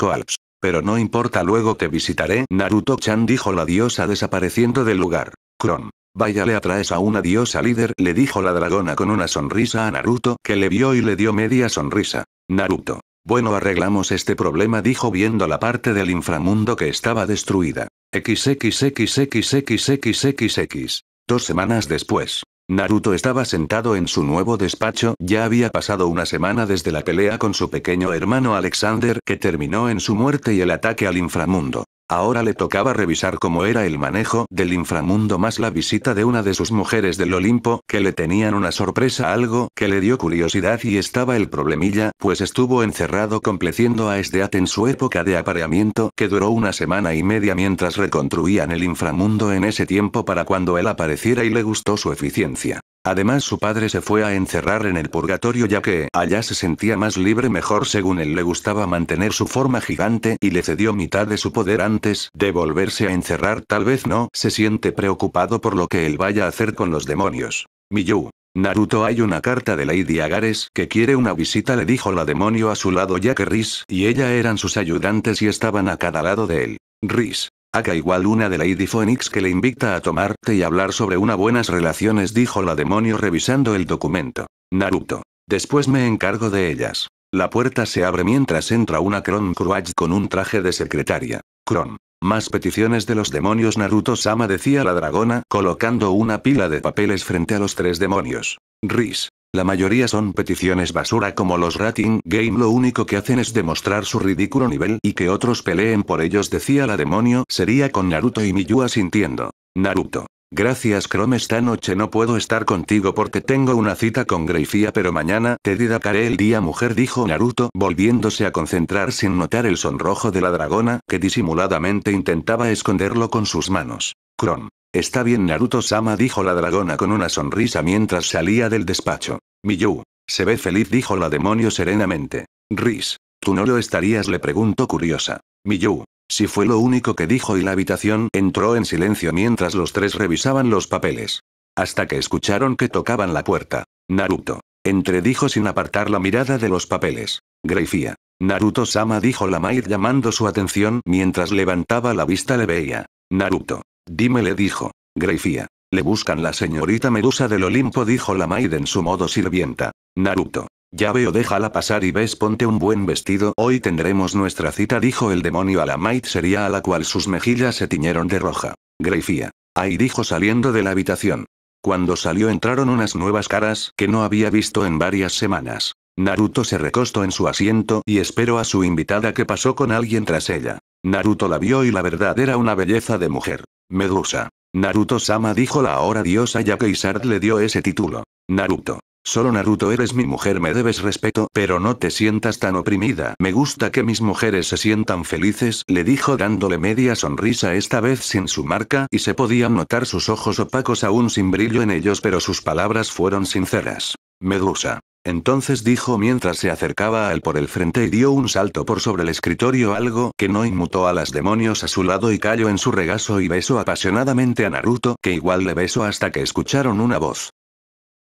Alps, Pero no importa luego te visitaré Naruto-chan dijo la diosa desapareciendo del lugar. Kron. Vaya le atraes a una diosa líder, le dijo la dragona con una sonrisa a Naruto, que le vio y le dio media sonrisa. Naruto. Bueno arreglamos este problema dijo viendo la parte del inframundo que estaba destruida. XXXXXXXX. Dos semanas después. Naruto estaba sentado en su nuevo despacho, ya había pasado una semana desde la pelea con su pequeño hermano Alexander que terminó en su muerte y el ataque al inframundo. Ahora le tocaba revisar cómo era el manejo del inframundo más la visita de una de sus mujeres del Olimpo, que le tenían una sorpresa algo que le dio curiosidad y estaba el problemilla, pues estuvo encerrado compleciendo a Esdeat en su época de apareamiento, que duró una semana y media mientras reconstruían el inframundo en ese tiempo para cuando él apareciera y le gustó su eficiencia. Además su padre se fue a encerrar en el purgatorio ya que allá se sentía más libre mejor según él le gustaba mantener su forma gigante y le cedió mitad de su poder antes de volverse a encerrar tal vez no se siente preocupado por lo que él vaya a hacer con los demonios. Miyu. Naruto hay una carta de Lady Agares que quiere una visita le dijo la demonio a su lado ya que Riz y ella eran sus ayudantes y estaban a cada lado de él. Riz. Haga igual una de Lady Phoenix que le invita a tomarte y hablar sobre unas buenas relaciones, dijo la demonio revisando el documento. Naruto. Después me encargo de ellas. La puerta se abre mientras entra una Kron Cruach con un traje de secretaria. Kron. Más peticiones de los demonios Naruto-sama decía la dragona colocando una pila de papeles frente a los tres demonios. Riz. La mayoría son peticiones basura como los Rating Game lo único que hacen es demostrar su ridículo nivel y que otros peleen por ellos decía la demonio sería con Naruto y Miyua sintiendo. Naruto. Gracias Chrome esta noche no puedo estar contigo porque tengo una cita con Greifia pero mañana te dedicaré el día mujer dijo Naruto volviéndose a concentrar sin notar el sonrojo de la dragona que disimuladamente intentaba esconderlo con sus manos. Chrome. Está bien Naruto-sama dijo la dragona con una sonrisa mientras salía del despacho. Miyu. Se ve feliz dijo la demonio serenamente. "Ris, ¿Tú no lo estarías? le preguntó curiosa. Miyu. Si fue lo único que dijo y la habitación entró en silencio mientras los tres revisaban los papeles. Hasta que escucharon que tocaban la puerta. Naruto. Entredijo sin apartar la mirada de los papeles. Greifia. Naruto-sama dijo la maid llamando su atención mientras levantaba la vista le veía. Naruto. Dime le dijo. Greifia. Le buscan la señorita Medusa del Olimpo dijo la maid en su modo sirvienta. Naruto. Ya veo déjala pasar y ves ponte un buen vestido hoy tendremos nuestra cita dijo el demonio a la maid sería a la cual sus mejillas se tiñeron de roja. Greifia. Ahí dijo saliendo de la habitación. Cuando salió entraron unas nuevas caras que no había visto en varias semanas. Naruto se recostó en su asiento y esperó a su invitada que pasó con alguien tras ella. Naruto la vio y la verdad era una belleza de mujer. Medusa. Naruto-sama dijo la hora diosa ya que Isard le dio ese título. Naruto. Solo Naruto eres mi mujer me debes respeto pero no te sientas tan oprimida. Me gusta que mis mujeres se sientan felices le dijo dándole media sonrisa esta vez sin su marca y se podían notar sus ojos opacos aún sin brillo en ellos pero sus palabras fueron sinceras. Medusa. Entonces dijo mientras se acercaba al por el frente y dio un salto por sobre el escritorio algo que no inmutó a las demonios a su lado y cayó en su regazo y besó apasionadamente a Naruto, que igual le besó hasta que escucharon una voz.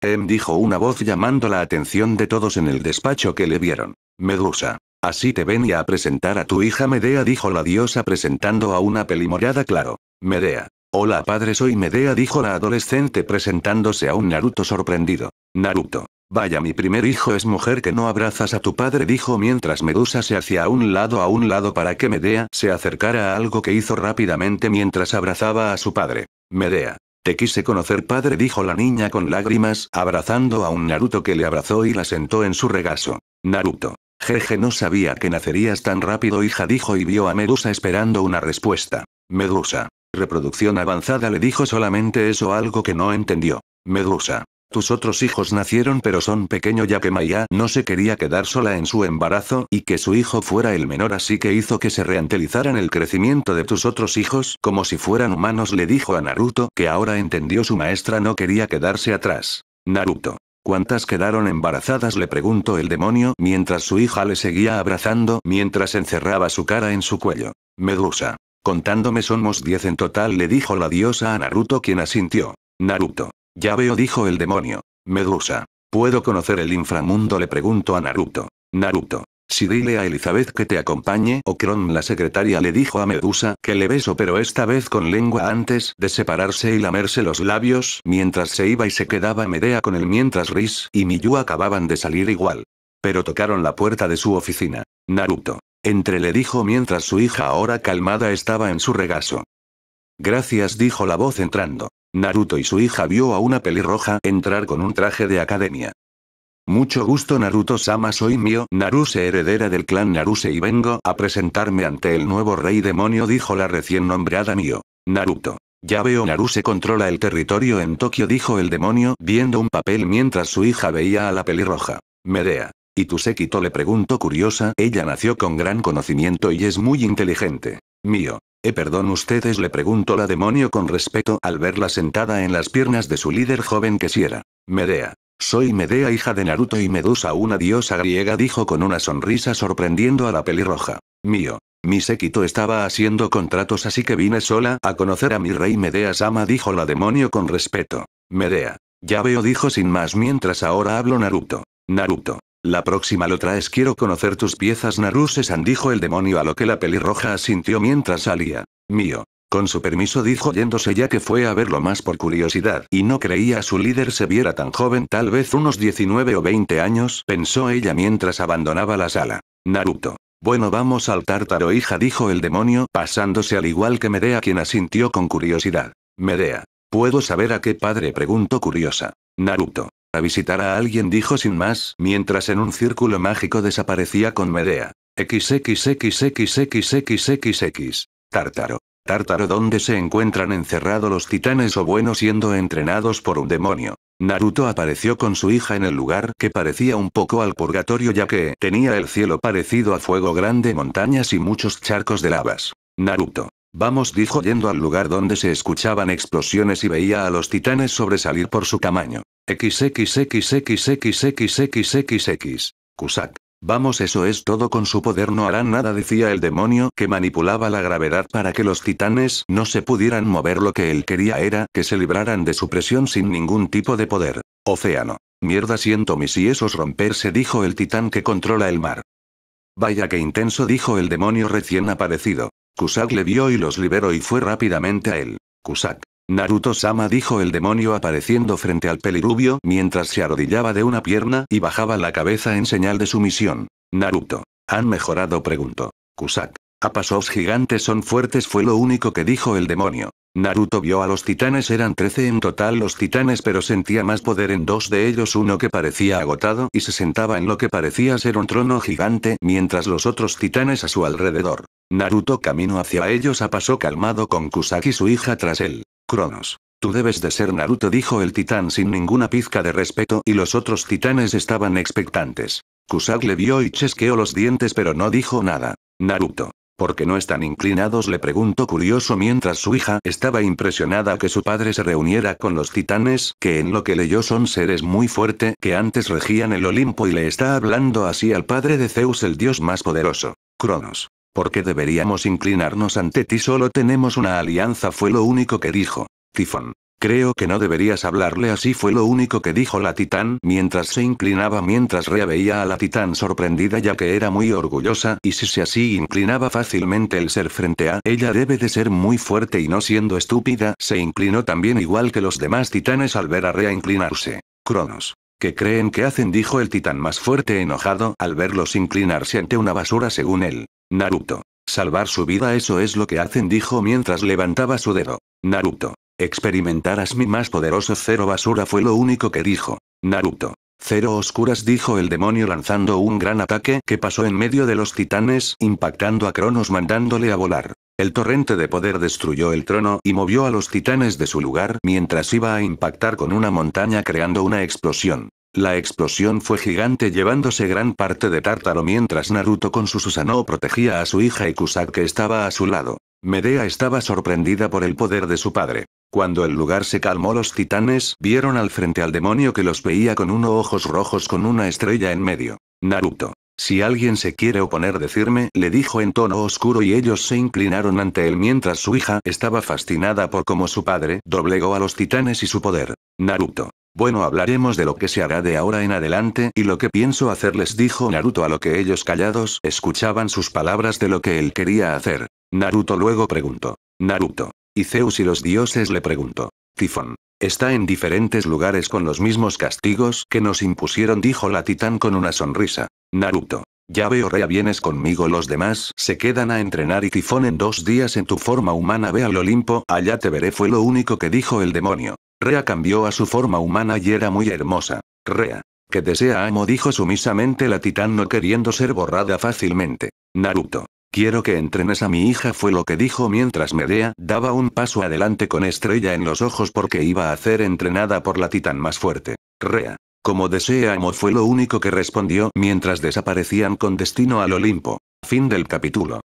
Em dijo una voz llamando la atención de todos en el despacho que le vieron. Medusa. Así te venía a presentar a tu hija Medea dijo la diosa presentando a una pelimorada claro. Medea. Hola padre soy Medea dijo la adolescente presentándose a un Naruto sorprendido. Naruto. Vaya, mi primer hijo es mujer que no abrazas a tu padre, dijo mientras Medusa se hacía a un lado a un lado para que Medea se acercara a algo que hizo rápidamente mientras abrazaba a su padre. Medea. Te quise conocer padre, dijo la niña con lágrimas, abrazando a un Naruto que le abrazó y la sentó en su regazo. Naruto. Jeje, no sabía que nacerías tan rápido, hija, dijo y vio a Medusa esperando una respuesta. Medusa. Reproducción avanzada le dijo solamente eso algo que no entendió. Medusa. Tus otros hijos nacieron pero son pequeño ya que Maya no se quería quedar sola en su embarazo y que su hijo fuera el menor así que hizo que se reantelizaran el crecimiento de tus otros hijos como si fueran humanos le dijo a Naruto que ahora entendió su maestra no quería quedarse atrás. Naruto. ¿Cuántas quedaron embarazadas? le preguntó el demonio mientras su hija le seguía abrazando mientras encerraba su cara en su cuello. Medusa. Contándome somos 10 en total le dijo la diosa a Naruto quien asintió. Naruto. Ya veo, dijo el demonio. Medusa. ¿Puedo conocer el inframundo? Le preguntó a Naruto. Naruto. Si dile a Elizabeth que te acompañe, Okron la secretaria le dijo a Medusa que le beso pero esta vez con lengua antes de separarse y lamerse los labios, mientras se iba y se quedaba Medea con él mientras Riz y Miyu acababan de salir igual. Pero tocaron la puerta de su oficina. Naruto. Entre le dijo mientras su hija ahora calmada estaba en su regazo. Gracias, dijo la voz entrando. Naruto y su hija vio a una pelirroja entrar con un traje de academia. Mucho gusto Naruto-sama soy mío, Naruse heredera del clan Naruse y vengo a presentarme ante el nuevo rey demonio dijo la recién nombrada mío. Naruto. Ya veo Naruse controla el territorio en Tokio dijo el demonio viendo un papel mientras su hija veía a la pelirroja. Medea. ¿Y tu séquito? le preguntó curiosa. Ella nació con gran conocimiento y es muy inteligente. Mío. Eh perdón ustedes le preguntó la demonio con respeto al verla sentada en las piernas de su líder joven que si era. Medea. Soy Medea hija de Naruto y Medusa una diosa griega dijo con una sonrisa sorprendiendo a la pelirroja. Mío. Mi séquito estaba haciendo contratos así que vine sola a conocer a mi rey Medea Sama dijo la demonio con respeto. Medea. Ya veo dijo sin más mientras ahora hablo Naruto. Naruto. La próxima lo traes quiero conocer tus piezas Naruse San dijo el demonio a lo que la pelirroja asintió mientras salía. Mío. Con su permiso dijo yéndose ya que fue a verlo más por curiosidad y no creía su líder se viera tan joven tal vez unos 19 o 20 años pensó ella mientras abandonaba la sala. Naruto. Bueno vamos al tártaro hija dijo el demonio pasándose al igual que Medea quien asintió con curiosidad. Medea. ¿Puedo saber a qué padre? preguntó curiosa. Naruto visitar a alguien dijo sin más, mientras en un círculo mágico desaparecía con Medea. XXXXXXXXX. Tártaro. Tártaro donde se encuentran encerrados los titanes o bueno siendo entrenados por un demonio. Naruto apareció con su hija en el lugar que parecía un poco al purgatorio ya que tenía el cielo parecido a fuego grande montañas y muchos charcos de lavas. Naruto. Vamos dijo yendo al lugar donde se escuchaban explosiones y veía a los titanes sobresalir por su tamaño. XXXXXXXXX Cusack. Vamos, eso es todo con su poder no harán nada, decía el demonio que manipulaba la gravedad para que los titanes no se pudieran mover. Lo que él quería era que se libraran de su presión sin ningún tipo de poder. Océano. Mierda, siento mis esos romperse, dijo el titán que controla el mar. Vaya que intenso, dijo el demonio recién aparecido. Kusak le vio y los liberó y fue rápidamente a él. Kusak. Naruto-sama dijo el demonio apareciendo frente al pelirubio mientras se arrodillaba de una pierna y bajaba la cabeza en señal de sumisión. Naruto. ¿Han mejorado? preguntó. Kusak. Apasos gigantes son fuertes fue lo único que dijo el demonio. Naruto vio a los titanes eran 13 en total los titanes pero sentía más poder en dos de ellos uno que parecía agotado y se sentaba en lo que parecía ser un trono gigante mientras los otros titanes a su alrededor. Naruto caminó hacia ellos a paso calmado con Kusak y su hija tras él. Cronos. Tú debes de ser Naruto, dijo el titán sin ninguna pizca de respeto y los otros titanes estaban expectantes. Kusak le vio y chesqueó los dientes pero no dijo nada. Naruto. ¿Por qué no están inclinados? le preguntó curioso mientras su hija estaba impresionada que su padre se reuniera con los titanes, que en lo que leyó son seres muy fuertes que antes regían el Olimpo y le está hablando así al padre de Zeus el dios más poderoso. Cronos. Porque deberíamos inclinarnos ante ti? Solo tenemos una alianza, fue lo único que dijo. Tifón. Creo que no deberías hablarle así, fue lo único que dijo la titán mientras se inclinaba, mientras Rea veía a la titán sorprendida ya que era muy orgullosa, y si se así inclinaba fácilmente el ser frente a ella debe de ser muy fuerte y no siendo estúpida, se inclinó también igual que los demás titanes al ver a Rea inclinarse. Cronos. ¿Qué creen que hacen? dijo el titán más fuerte enojado al verlos inclinarse ante una basura según él. Naruto. Salvar su vida eso es lo que hacen dijo mientras levantaba su dedo. Naruto. Experimentarás mi más poderoso cero basura fue lo único que dijo. Naruto. Cero oscuras dijo el demonio lanzando un gran ataque que pasó en medio de los titanes, impactando a Cronos mandándole a volar. El torrente de poder destruyó el trono y movió a los titanes de su lugar mientras iba a impactar con una montaña creando una explosión. La explosión fue gigante llevándose gran parte de Tártaro mientras Naruto con su Susanoo protegía a su hija y Kusak que estaba a su lado. Medea estaba sorprendida por el poder de su padre. Cuando el lugar se calmó los titanes vieron al frente al demonio que los veía con uno ojos rojos con una estrella en medio. Naruto. Si alguien se quiere oponer decirme, le dijo en tono oscuro y ellos se inclinaron ante él mientras su hija estaba fascinada por cómo su padre doblegó a los titanes y su poder. Naruto. Bueno hablaremos de lo que se hará de ahora en adelante y lo que pienso hacer les dijo Naruto a lo que ellos callados escuchaban sus palabras de lo que él quería hacer. Naruto luego preguntó. Naruto. Y Zeus y los dioses le preguntó. Tifón. Está en diferentes lugares con los mismos castigos que nos impusieron dijo la titán con una sonrisa. Naruto. Ya veo Rea vienes conmigo los demás se quedan a entrenar y Tifón en dos días en tu forma humana ve al Olimpo allá te veré fue lo único que dijo el demonio. Rea cambió a su forma humana y era muy hermosa. Rea. Que desea amo dijo sumisamente la titán no queriendo ser borrada fácilmente. Naruto. Quiero que entrenes a mi hija fue lo que dijo mientras Medea daba un paso adelante con estrella en los ojos porque iba a ser entrenada por la titán más fuerte. Rea. Como desea amo fue lo único que respondió mientras desaparecían con destino al Olimpo. Fin del capítulo.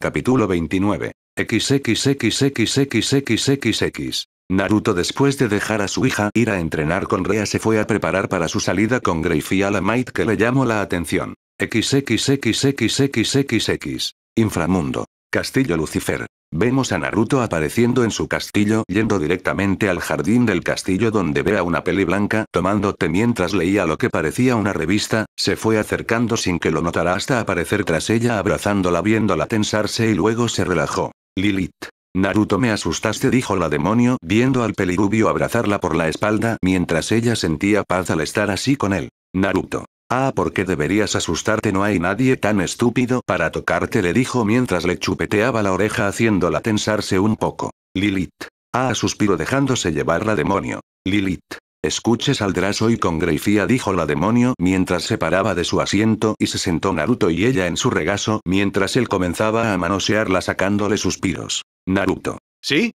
Capítulo 29. XXXX. Naruto después de dejar a su hija ir a entrenar con Rea se fue a preparar para su salida con Grace y a la Might que le llamó la atención. XXXXXXX. Inframundo. Castillo Lucifer. Vemos a Naruto apareciendo en su castillo yendo directamente al jardín del castillo donde ve a una peli blanca tomándote mientras leía lo que parecía una revista, se fue acercando sin que lo notara hasta aparecer tras ella abrazándola viéndola tensarse y luego se relajó. Lilith. Naruto me asustaste dijo la demonio viendo al pelirubio abrazarla por la espalda mientras ella sentía paz al estar así con él. Naruto. Ah, ¿por qué deberías asustarte? No hay nadie tan estúpido para tocarte le dijo mientras le chupeteaba la oreja haciéndola tensarse un poco. Lilith. Ah, suspiro dejándose llevar la demonio. Lilith. Escuche saldrás y con Greifía dijo la demonio mientras se paraba de su asiento y se sentó Naruto y ella en su regazo mientras él comenzaba a manosearla sacándole suspiros. Naruto. ¿Sí?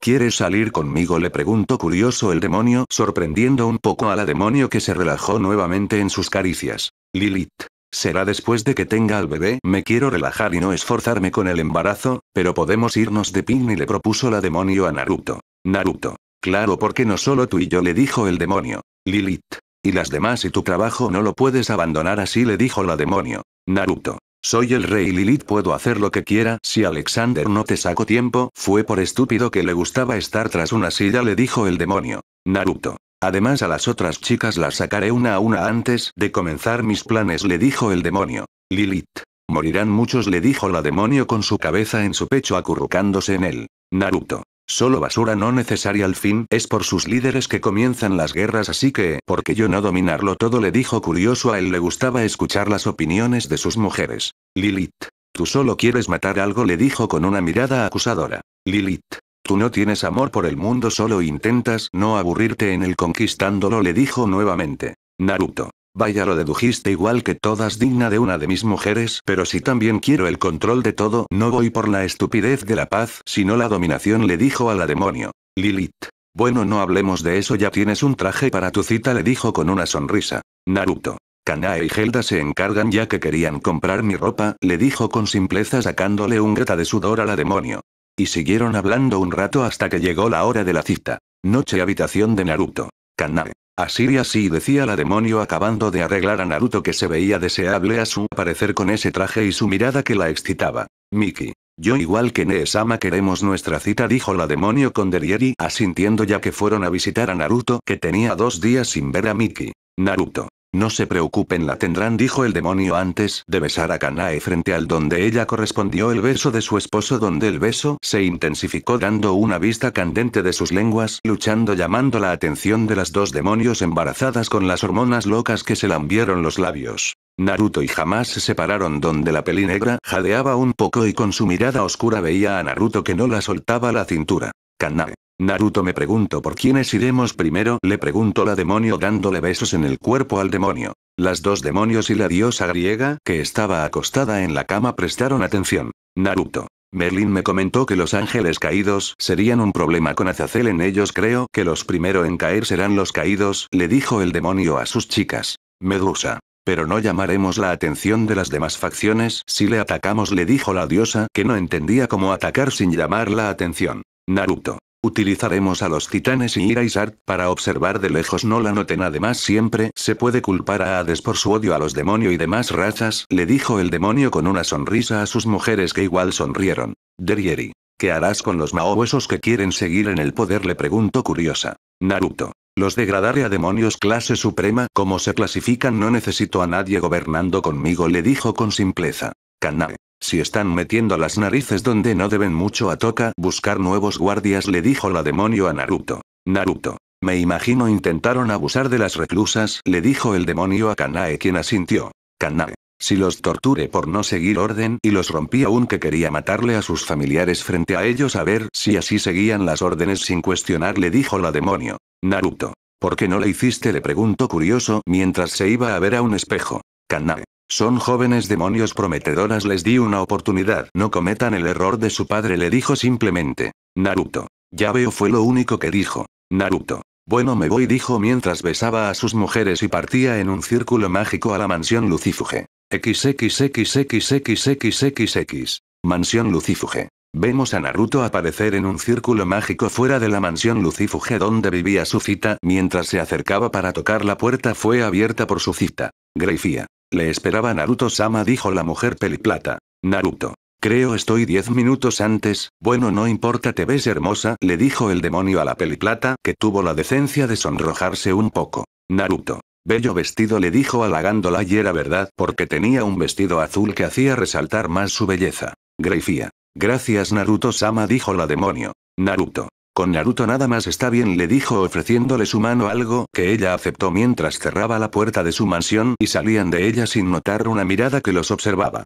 ¿Quieres salir conmigo? le preguntó curioso el demonio, sorprendiendo un poco a la demonio que se relajó nuevamente en sus caricias. Lilith. Será después de que tenga al bebé, me quiero relajar y no esforzarme con el embarazo, pero podemos irnos de y le propuso la demonio a Naruto. Naruto. Claro, porque no solo tú y yo le dijo el demonio. Lilith. Y las demás y tu trabajo no lo puedes abandonar así le dijo la demonio. Naruto. Soy el rey Lilith, puedo hacer lo que quiera. Si Alexander no te saco tiempo, fue por estúpido que le gustaba estar tras una silla, le dijo el demonio. Naruto. Además a las otras chicas las sacaré una a una antes de comenzar mis planes, le dijo el demonio. Lilith. Morirán muchos, le dijo la demonio con su cabeza en su pecho acurrucándose en él. Naruto. Solo basura no necesaria al fin, es por sus líderes que comienzan las guerras así que, porque yo no dominarlo todo le dijo curioso a él le gustaba escuchar las opiniones de sus mujeres. Lilith. Tú solo quieres matar algo le dijo con una mirada acusadora. Lilith. Tú no tienes amor por el mundo solo intentas no aburrirte en el conquistándolo le dijo nuevamente. Naruto. Vaya lo dedujiste igual que todas digna de una de mis mujeres, pero si también quiero el control de todo, no voy por la estupidez de la paz, sino la dominación le dijo a la demonio. Lilith. Bueno no hablemos de eso ya tienes un traje para tu cita le dijo con una sonrisa. Naruto. Kanae y Helda se encargan ya que querían comprar mi ropa, le dijo con simpleza sacándole un grata de sudor a la demonio. Y siguieron hablando un rato hasta que llegó la hora de la cita. Noche habitación de Naruto. Kanae. Así y así decía la demonio acabando de arreglar a Naruto que se veía deseable a su parecer con ese traje y su mirada que la excitaba. Miki. Yo igual que Neesama queremos nuestra cita dijo la demonio con Derieri asintiendo ya que fueron a visitar a Naruto que tenía dos días sin ver a Miki. Naruto. No se preocupen la tendrán dijo el demonio antes de besar a Kanae frente al donde ella correspondió el beso de su esposo donde el beso se intensificó dando una vista candente de sus lenguas luchando llamando la atención de las dos demonios embarazadas con las hormonas locas que se lambieron los labios. Naruto y jamás se separaron donde la peli negra jadeaba un poco y con su mirada oscura veía a Naruto que no la soltaba la cintura. Kaname. Naruto me pregunto por quiénes iremos primero, le preguntó la demonio dándole besos en el cuerpo al demonio. Las dos demonios y la diosa griega, que estaba acostada en la cama, prestaron atención. Naruto. Merlin me comentó que los ángeles caídos serían un problema con Azazel en ellos creo que los primero en caer serán los caídos, le dijo el demonio a sus chicas. Medusa. Pero no llamaremos la atención de las demás facciones si le atacamos le dijo la diosa que no entendía cómo atacar sin llamar la atención. Naruto. Utilizaremos a los titanes y Iraizard para observar de lejos no la noten además siempre se puede culpar a Hades por su odio a los demonios y demás razas, le dijo el demonio con una sonrisa a sus mujeres que igual sonrieron. Derieri. ¿Qué harás con los maohuesos que quieren seguir en el poder? le preguntó curiosa. Naruto. Los degradaré a demonios clase suprema, como se clasifican no necesito a nadie gobernando conmigo le dijo con simpleza. Kannae. Si están metiendo las narices donde no deben mucho a toca buscar nuevos guardias le dijo la demonio a Naruto. Naruto. Me imagino intentaron abusar de las reclusas le dijo el demonio a Kanae quien asintió. Kanae. Si los torture por no seguir orden y los rompí aún que quería matarle a sus familiares frente a ellos a ver si así seguían las órdenes sin cuestionar le dijo la demonio. Naruto. ¿Por qué no le hiciste? le preguntó curioso mientras se iba a ver a un espejo. Kanae. Son jóvenes demonios prometedoras, les di una oportunidad. No cometan el error de su padre, le dijo simplemente. Naruto. Ya veo, fue lo único que dijo. Naruto. Bueno, me voy, dijo mientras besaba a sus mujeres y partía en un círculo mágico a la mansión Lucifuge. XXXXXXXX Mansión Lucifuge. Vemos a Naruto aparecer en un círculo mágico fuera de la mansión Lucifuge donde vivía su cita mientras se acercaba para tocar la puerta fue abierta por su cita. Greifia le esperaba Naruto-sama dijo la mujer peliplata. Naruto. Creo estoy diez minutos antes, bueno no importa te ves hermosa, le dijo el demonio a la peliplata que tuvo la decencia de sonrojarse un poco. Naruto. Bello vestido le dijo halagándola y era verdad porque tenía un vestido azul que hacía resaltar más su belleza. Greifia. Gracias Naruto-sama dijo la demonio. Naruto. Con Naruto nada más está bien le dijo ofreciéndole su mano algo que ella aceptó mientras cerraba la puerta de su mansión y salían de ella sin notar una mirada que los observaba.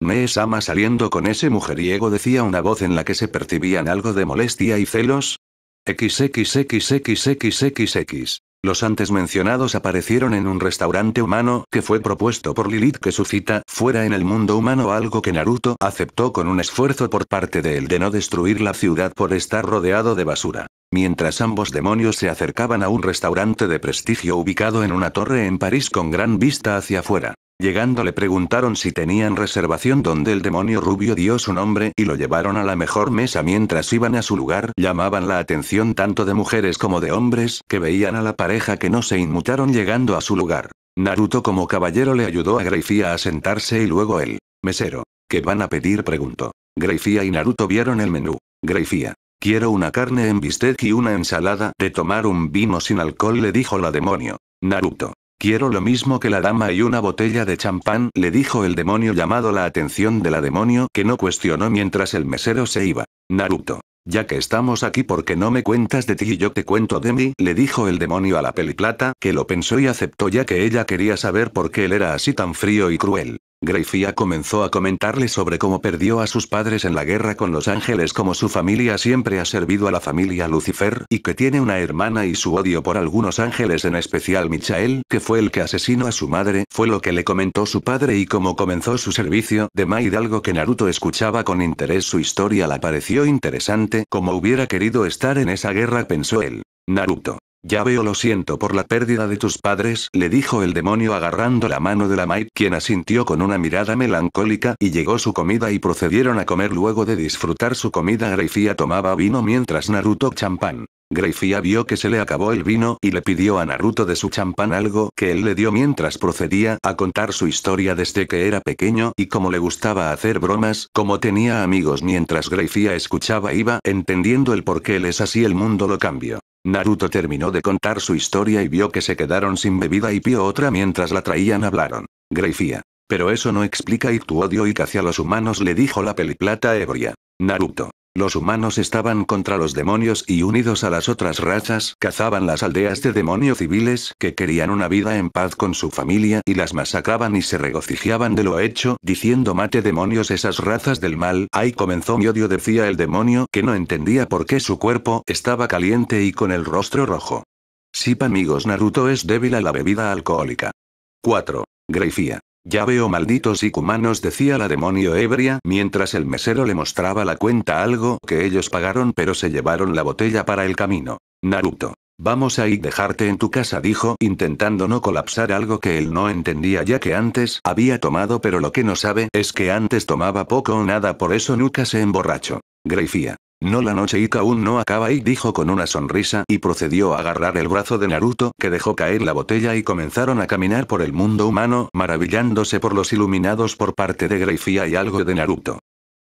nee ama saliendo con ese mujeriego decía una voz en la que se percibían algo de molestia y celos. XXXXXXX. Los antes mencionados aparecieron en un restaurante humano que fue propuesto por Lilith que su cita fuera en el mundo humano algo que Naruto aceptó con un esfuerzo por parte de él de no destruir la ciudad por estar rodeado de basura. Mientras ambos demonios se acercaban a un restaurante de prestigio ubicado en una torre en París con gran vista hacia afuera. Llegando le preguntaron si tenían reservación donde el demonio rubio dio su nombre y lo llevaron a la mejor mesa mientras iban a su lugar. Llamaban la atención tanto de mujeres como de hombres que veían a la pareja que no se inmutaron llegando a su lugar. Naruto como caballero le ayudó a Greifia a sentarse y luego él. Mesero. ¿Qué van a pedir? preguntó. Greifia y Naruto vieron el menú. Greifia. Quiero una carne en bistec y una ensalada. De tomar un vino sin alcohol le dijo la demonio. Naruto. Quiero lo mismo que la dama y una botella de champán, le dijo el demonio llamado la atención de la demonio que no cuestionó mientras el mesero se iba. Naruto. Ya que estamos aquí porque no me cuentas de ti y yo te cuento de mí, le dijo el demonio a la plata que lo pensó y aceptó ya que ella quería saber por qué él era así tan frío y cruel. Greyfia comenzó a comentarle sobre cómo perdió a sus padres en la guerra con los ángeles, como su familia siempre ha servido a la familia Lucifer, y que tiene una hermana y su odio por algunos ángeles, en especial Michael, que fue el que asesinó a su madre, fue lo que le comentó su padre y cómo comenzó su servicio de Maid, algo que Naruto escuchaba con interés. Su historia la pareció interesante, como hubiera querido estar en esa guerra, pensó él. Naruto. Ya veo lo siento por la pérdida de tus padres, le dijo el demonio agarrando la mano de la Maid, quien asintió con una mirada melancólica, y llegó su comida y procedieron a comer luego de disfrutar su comida Greifia tomaba vino mientras Naruto champán. Greifia vio que se le acabó el vino y le pidió a Naruto de su champán algo que él le dio mientras procedía a contar su historia desde que era pequeño y como le gustaba hacer bromas, como tenía amigos mientras Greifia escuchaba iba entendiendo el por qué él es así el mundo lo cambió. Naruto terminó de contar su historia y vio que se quedaron sin bebida y pio otra mientras la traían hablaron. Greifia. Pero eso no explica y tu odio y que hacia los humanos le dijo la peliplata ebria. Naruto. Los humanos estaban contra los demonios y unidos a las otras razas, cazaban las aldeas de demonios civiles que querían una vida en paz con su familia y las masacraban y se regocijaban de lo hecho, diciendo mate demonios esas razas del mal. Ahí comenzó mi odio, decía el demonio, que no entendía por qué su cuerpo estaba caliente y con el rostro rojo. Sip amigos Naruto es débil a la bebida alcohólica. 4. Greyfia ya veo malditos y cumanos decía la demonio ebria mientras el mesero le mostraba la cuenta algo que ellos pagaron pero se llevaron la botella para el camino. Naruto. Vamos a ir dejarte en tu casa dijo intentando no colapsar algo que él no entendía ya que antes había tomado pero lo que no sabe es que antes tomaba poco o nada por eso nunca se emborracho. Greifía. No la noche Ika aún no acaba y dijo con una sonrisa y procedió a agarrar el brazo de Naruto que dejó caer la botella y comenzaron a caminar por el mundo humano maravillándose por los iluminados por parte de Greifia y algo de Naruto.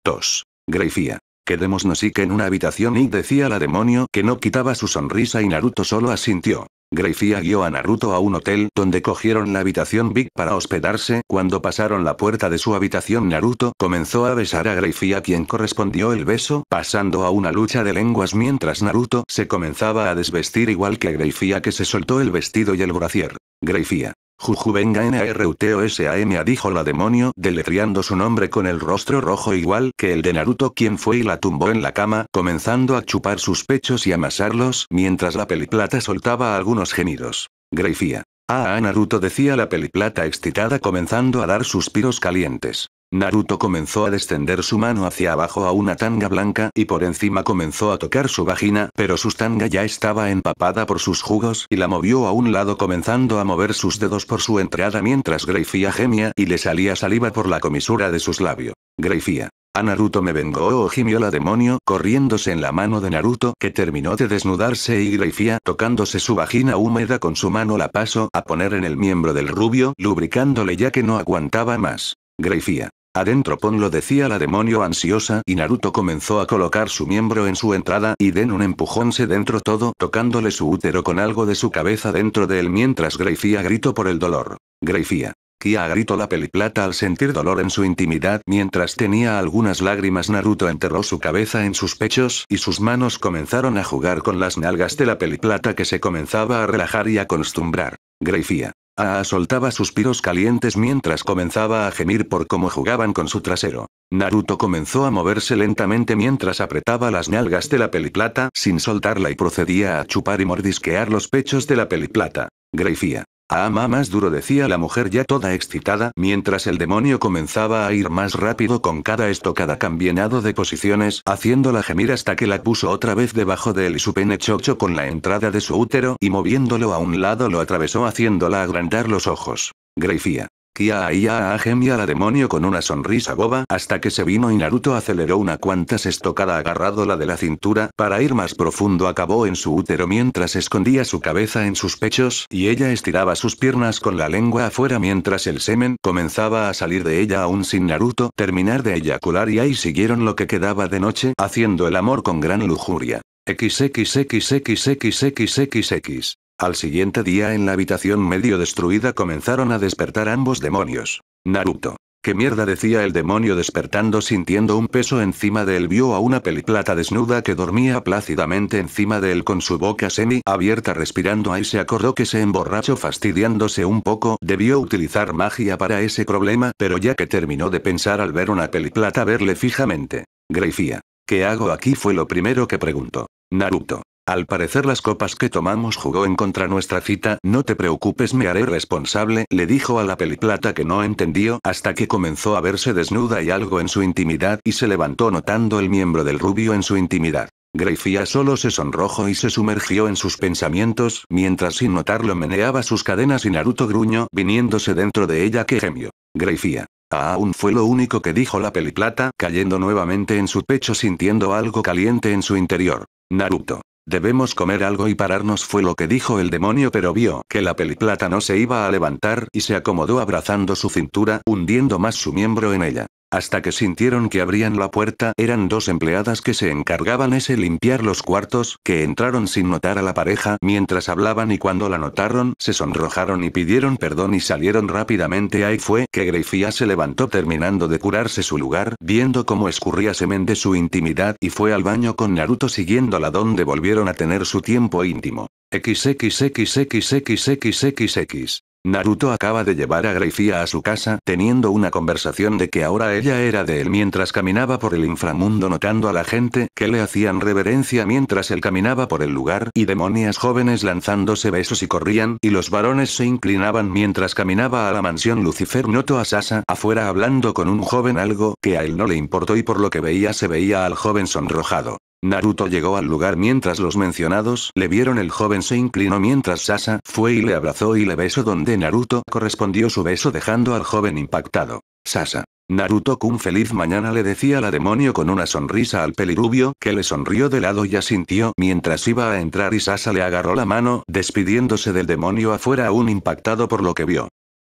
2. Greifia. Quedémonos Ika en una habitación y decía la demonio que no quitaba su sonrisa y Naruto solo asintió. Gracia guió a Naruto a un hotel donde cogieron la habitación Big para hospedarse. Cuando pasaron la puerta de su habitación Naruto comenzó a besar a Gracia quien correspondió el beso, pasando a una lucha de lenguas mientras Naruto se comenzaba a desvestir igual que Gracia que se soltó el vestido y el bracier. Gracia Juju venga a dijo la demonio deletreando su nombre con el rostro rojo igual que el de Naruto quien fue y la tumbó en la cama comenzando a chupar sus pechos y amasarlos mientras la peliplata soltaba algunos gemidos. Greifía. Ah, ah Naruto decía la peliplata excitada comenzando a dar suspiros calientes. Naruto comenzó a descender su mano hacia abajo a una tanga blanca y por encima comenzó a tocar su vagina, pero su tanga ya estaba empapada por sus jugos y la movió a un lado comenzando a mover sus dedos por su entrada mientras Greifia gemía y le salía saliva por la comisura de sus labios. Greifia. A Naruto me vengó o oh gimió la demonio, corriéndose en la mano de Naruto que terminó de desnudarse y Greifia tocándose su vagina húmeda con su mano la pasó a poner en el miembro del rubio, lubricándole ya que no aguantaba más. Greifia. Adentro ponlo decía la demonio ansiosa y Naruto comenzó a colocar su miembro en su entrada y den un empujónse dentro todo tocándole su útero con algo de su cabeza dentro de él mientras Greifia gritó por el dolor. Greifia. Kia gritó la peliplata al sentir dolor en su intimidad mientras tenía algunas lágrimas Naruto enterró su cabeza en sus pechos y sus manos comenzaron a jugar con las nalgas de la peliplata que se comenzaba a relajar y acostumbrar. Greifia. A ah, soltaba suspiros calientes mientras comenzaba a gemir por cómo jugaban con su trasero. Naruto comenzó a moverse lentamente mientras apretaba las nalgas de la peliplata sin soltarla y procedía a chupar y mordisquear los pechos de la peliplata. Greifía. Ama más duro decía la mujer ya toda excitada, mientras el demonio comenzaba a ir más rápido con cada estocada cambiado de posiciones, haciéndola gemir hasta que la puso otra vez debajo de él y su pene chocho con la entrada de su útero y moviéndolo a un lado lo atravesó haciéndola agrandar los ojos. Greifía. Kia y a gemía la demonio con una sonrisa boba hasta que se vino y Naruto aceleró una cuantas estocada agarrado la de la cintura para ir más profundo acabó en su útero mientras escondía su cabeza en sus pechos y ella estiraba sus piernas con la lengua afuera mientras el semen comenzaba a salir de ella aún sin Naruto terminar de eyacular y ahí siguieron lo que quedaba de noche haciendo el amor con gran lujuria. XXXXXXXXX al siguiente día en la habitación medio destruida comenzaron a despertar ambos demonios. Naruto. ¿Qué mierda decía el demonio despertando sintiendo un peso encima de él? Vio a una peliplata desnuda que dormía plácidamente encima de él con su boca semi abierta respirando ahí se acordó que se emborracho fastidiándose un poco, debió utilizar magia para ese problema, pero ya que terminó de pensar al ver una peliplata verle fijamente. Greifia. ¿Qué hago aquí? fue lo primero que preguntó. Naruto. Al parecer las copas que tomamos jugó en contra nuestra cita, no te preocupes me haré responsable, le dijo a la peliplata que no entendió hasta que comenzó a verse desnuda y algo en su intimidad y se levantó notando el miembro del rubio en su intimidad. Greyfia solo se sonrojo y se sumergió en sus pensamientos, mientras sin notarlo meneaba sus cadenas y Naruto gruñó viniéndose dentro de ella que gemió. Greyfia. Ah, aún fue lo único que dijo la peliplata, cayendo nuevamente en su pecho sintiendo algo caliente en su interior. Naruto. Debemos comer algo y pararnos fue lo que dijo el demonio pero vio que la peliplata no se iba a levantar y se acomodó abrazando su cintura, hundiendo más su miembro en ella. Hasta que sintieron que abrían la puerta, eran dos empleadas que se encargaban ese limpiar los cuartos, que entraron sin notar a la pareja mientras hablaban y cuando la notaron, se sonrojaron y pidieron perdón y salieron rápidamente. Ahí fue que Greifia se levantó terminando de curarse su lugar, viendo cómo escurría semen de su intimidad y fue al baño con Naruto siguiéndola donde volvieron a tener su tiempo íntimo. XXXXXXXXX Naruto acaba de llevar a Gracia a su casa teniendo una conversación de que ahora ella era de él mientras caminaba por el inframundo notando a la gente que le hacían reverencia mientras él caminaba por el lugar y demonias jóvenes lanzándose besos y corrían y los varones se inclinaban mientras caminaba a la mansión Lucifer notó a Sasa afuera hablando con un joven algo que a él no le importó y por lo que veía se veía al joven sonrojado. Naruto llegó al lugar mientras los mencionados le vieron el joven se inclinó mientras Sasa fue y le abrazó y le besó donde Naruto correspondió su beso dejando al joven impactado. Sasa. Naruto-kun feliz mañana le decía la demonio con una sonrisa al pelirubio que le sonrió de lado y asintió mientras iba a entrar y Sasa le agarró la mano despidiéndose del demonio afuera aún impactado por lo que vio.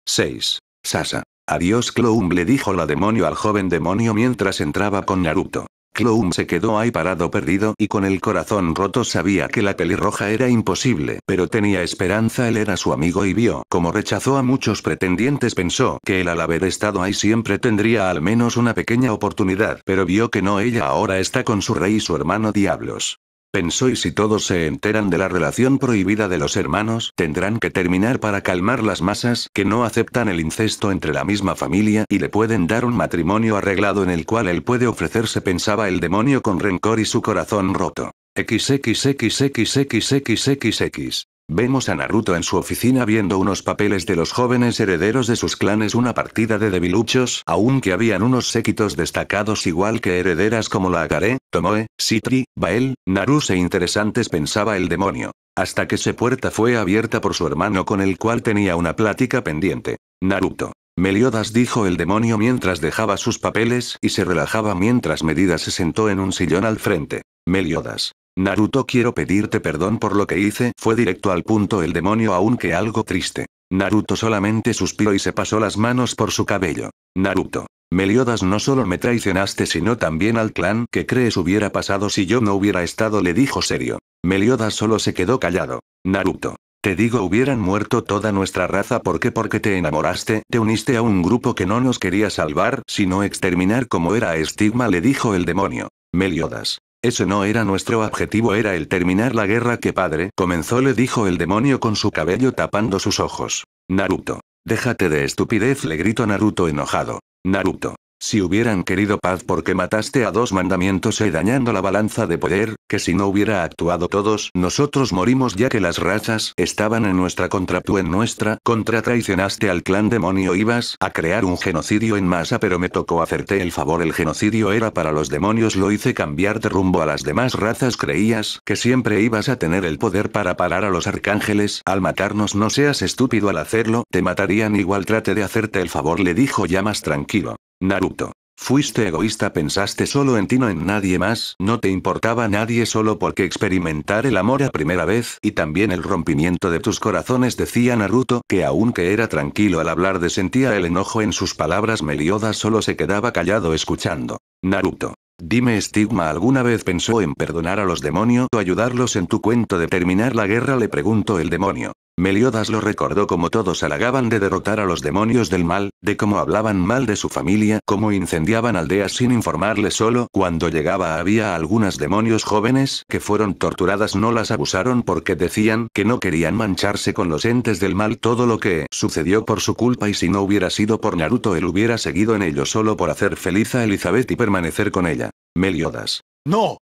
6. Sasa. Adiós Clown le dijo la demonio al joven demonio mientras entraba con Naruto. Clown se quedó ahí parado perdido y con el corazón roto sabía que la pelirroja era imposible, pero tenía esperanza él era su amigo y vio como rechazó a muchos pretendientes pensó que él al haber estado ahí siempre tendría al menos una pequeña oportunidad, pero vio que no ella ahora está con su rey y su hermano diablos. Pensó y si todos se enteran de la relación prohibida de los hermanos, tendrán que terminar para calmar las masas que no aceptan el incesto entre la misma familia y le pueden dar un matrimonio arreglado en el cual él puede ofrecerse pensaba el demonio con rencor y su corazón roto. XXXXXXXX Vemos a Naruto en su oficina viendo unos papeles de los jóvenes herederos de sus clanes una partida de debiluchos, aunque habían unos séquitos destacados igual que herederas como la Agare, Tomoe, Sitri, Bael, Naruse e interesantes pensaba el demonio. Hasta que su puerta fue abierta por su hermano con el cual tenía una plática pendiente. Naruto. Meliodas dijo el demonio mientras dejaba sus papeles y se relajaba mientras Medida se sentó en un sillón al frente. Meliodas. Naruto quiero pedirte perdón por lo que hice, fue directo al punto el demonio aunque algo triste. Naruto solamente suspiró y se pasó las manos por su cabello. Naruto. Meliodas no solo me traicionaste sino también al clan que crees hubiera pasado si yo no hubiera estado le dijo serio. Meliodas solo se quedó callado. Naruto. Te digo hubieran muerto toda nuestra raza porque porque te enamoraste, te uniste a un grupo que no nos quería salvar, sino exterminar como era estigma le dijo el demonio. Meliodas. Ese no era nuestro objetivo, era el terminar la guerra que padre comenzó, le dijo el demonio con su cabello tapando sus ojos. Naruto. Déjate de estupidez, le gritó Naruto enojado. Naruto. Si hubieran querido paz porque mataste a dos mandamientos y e, dañando la balanza de poder, que si no hubiera actuado todos, nosotros morimos ya que las razas estaban en nuestra contra tú en nuestra contra traicionaste al clan demonio ibas a crear un genocidio en masa pero me tocó hacerte el favor el genocidio era para los demonios lo hice cambiar de rumbo a las demás razas creías que siempre ibas a tener el poder para parar a los arcángeles al matarnos no seas estúpido al hacerlo te matarían igual trate de hacerte el favor le dijo ya más tranquilo Naruto. Fuiste egoísta, pensaste solo en ti, no en nadie más, no te importaba nadie solo porque experimentar el amor a primera vez y también el rompimiento de tus corazones, decía Naruto, que aunque era tranquilo al hablar de sentía el enojo en sus palabras, Meliodas solo se quedaba callado escuchando. Naruto. Dime estigma, ¿alguna vez pensó en perdonar a los demonios o ayudarlos en tu cuento de terminar la guerra? le preguntó el demonio. Meliodas lo recordó como todos halagaban de derrotar a los demonios del mal, de cómo hablaban mal de su familia, cómo incendiaban aldeas sin informarle solo. Cuando llegaba había algunas demonios jóvenes que fueron torturadas no las abusaron porque decían que no querían mancharse con los entes del mal todo lo que sucedió por su culpa y si no hubiera sido por Naruto él hubiera seguido en ello solo por hacer feliz a Elizabeth y permanecer con ella. Meliodas. No.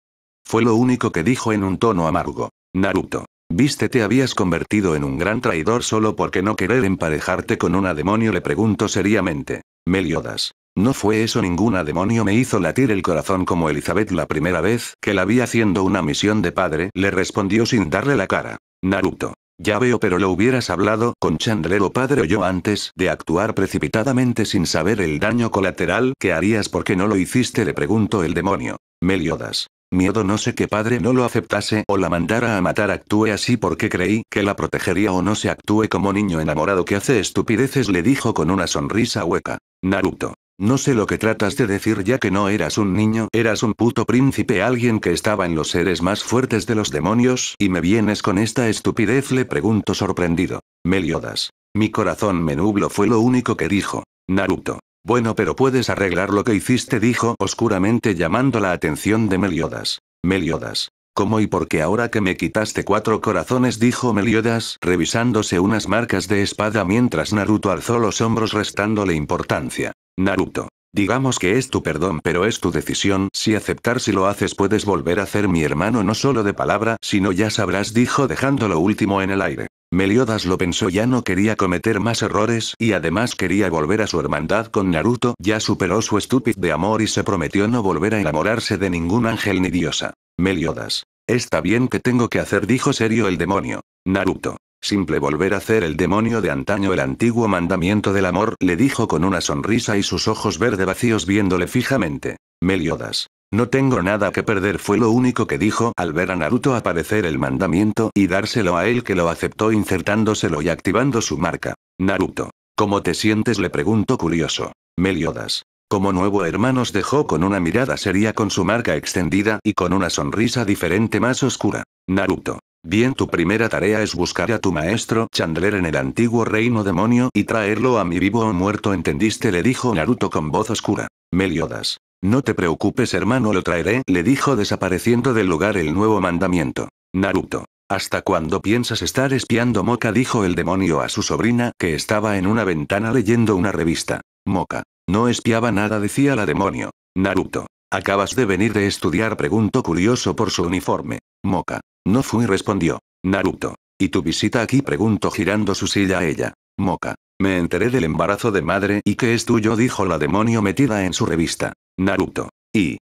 Fue lo único que dijo en un tono amargo. Naruto. ¿Viste te habías convertido en un gran traidor solo porque no querer emparejarte con una demonio? Le pregunto seriamente. Meliodas. No fue eso ninguna demonio me hizo latir el corazón como Elizabeth la primera vez que la vi haciendo una misión de padre, le respondió sin darle la cara. Naruto. Ya veo pero lo hubieras hablado con Chandler o padre o yo antes de actuar precipitadamente sin saber el daño colateral que harías porque no lo hiciste le preguntó el demonio. Meliodas. Miedo no sé qué padre no lo aceptase o la mandara a matar actúe así porque creí que la protegería o no se actúe como niño enamorado que hace estupideces le dijo con una sonrisa hueca. Naruto. No sé lo que tratas de decir ya que no eras un niño, eras un puto príncipe alguien que estaba en los seres más fuertes de los demonios, y me vienes con esta estupidez le pregunto sorprendido. Meliodas. Mi corazón me nublo fue lo único que dijo. Naruto. Bueno, pero puedes arreglar lo que hiciste, dijo oscuramente llamando la atención de Meliodas. Meliodas. ¿Cómo y por qué ahora que me quitaste cuatro corazones? dijo Meliodas, revisándose unas marcas de espada mientras Naruto alzó los hombros restándole importancia. Naruto. Digamos que es tu perdón, pero es tu decisión si aceptar si lo haces puedes volver a ser mi hermano no solo de palabra, sino ya sabrás, dijo dejando lo último en el aire. Meliodas lo pensó ya no quería cometer más errores y además quería volver a su hermandad con Naruto, ya superó su estúpido de amor y se prometió no volver a enamorarse de ningún ángel ni diosa. Meliodas. Está bien que tengo que hacer dijo serio el demonio. Naruto. Simple volver a hacer el demonio de antaño el antiguo mandamiento del amor, le dijo con una sonrisa y sus ojos verde vacíos viéndole fijamente. Meliodas. No tengo nada que perder fue lo único que dijo al ver a Naruto aparecer el mandamiento y dárselo a él que lo aceptó insertándoselo y activando su marca. Naruto. ¿Cómo te sientes? le preguntó curioso. Meliodas. Como nuevo hermanos dejó con una mirada seria con su marca extendida y con una sonrisa diferente más oscura. Naruto. Bien, tu primera tarea es buscar a tu maestro Chandler en el antiguo reino demonio y traerlo a mi vivo o muerto, ¿entendiste? le dijo Naruto con voz oscura. Meliodas. No te preocupes hermano, lo traeré, le dijo desapareciendo del lugar el nuevo mandamiento. Naruto. ¿Hasta cuándo piensas estar espiando Moka? dijo el demonio a su sobrina, que estaba en una ventana leyendo una revista. Moka. No espiaba nada, decía la demonio. Naruto. ¿Acabas de venir de estudiar? preguntó curioso por su uniforme. Moka. No fui respondió. Naruto. ¿Y tu visita aquí? preguntó girando su silla a ella. Moca. Me enteré del embarazo de madre y que es tuyo dijo la demonio metida en su revista. Naruto. ¿Y?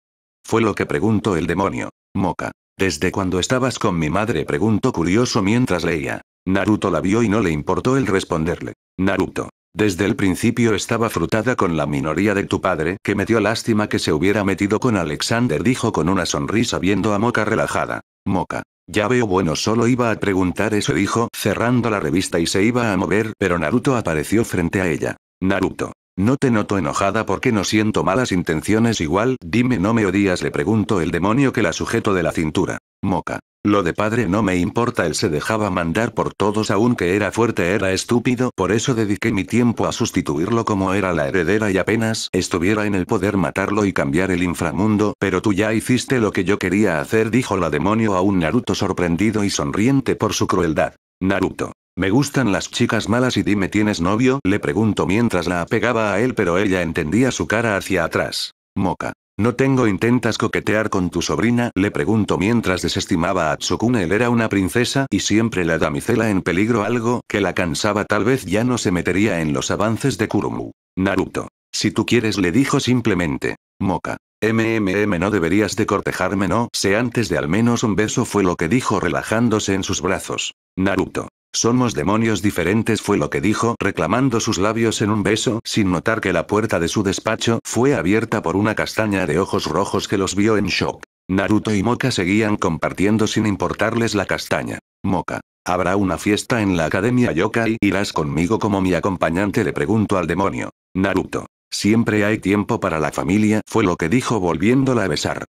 Fue lo que preguntó el demonio. Moca. ¿Desde cuando estabas con mi madre? preguntó curioso mientras leía. Naruto la vio y no le importó el responderle. Naruto. Desde el principio estaba frutada con la minoría de tu padre, que me dio lástima que se hubiera metido con Alexander, dijo con una sonrisa viendo a Moca relajada. Moca. Ya veo bueno solo iba a preguntar eso dijo cerrando la revista y se iba a mover pero Naruto apareció frente a ella. Naruto. No te noto enojada porque no siento malas intenciones igual, dime no me odias le pregunto el demonio que la sujeto de la cintura. Moca. Lo de padre no me importa, él se dejaba mandar por todos, aunque era fuerte, era estúpido, por eso dediqué mi tiempo a sustituirlo como era la heredera y apenas estuviera en el poder matarlo y cambiar el inframundo, pero tú ya hiciste lo que yo quería hacer, dijo la demonio a un Naruto sorprendido y sonriente por su crueldad. Naruto. Me gustan las chicas malas y dime tienes novio, le pregunto mientras la apegaba a él pero ella entendía su cara hacia atrás. Moca. No tengo intentas coquetear con tu sobrina, le pregunto mientras desestimaba a Tsukune él era una princesa y siempre la damisela en peligro algo que la cansaba tal vez ya no se metería en los avances de Kurumu. Naruto. Si tú quieres le dijo simplemente. Moca. MMM no deberías de cortejarme no sé antes de al menos un beso fue lo que dijo relajándose en sus brazos. Naruto. Somos demonios diferentes fue lo que dijo, reclamando sus labios en un beso, sin notar que la puerta de su despacho fue abierta por una castaña de ojos rojos que los vio en shock. Naruto y Moka seguían compartiendo sin importarles la castaña. Moka. Habrá una fiesta en la Academia y irás conmigo como mi acompañante le pregunto al demonio. Naruto. Siempre hay tiempo para la familia, fue lo que dijo volviéndola a besar.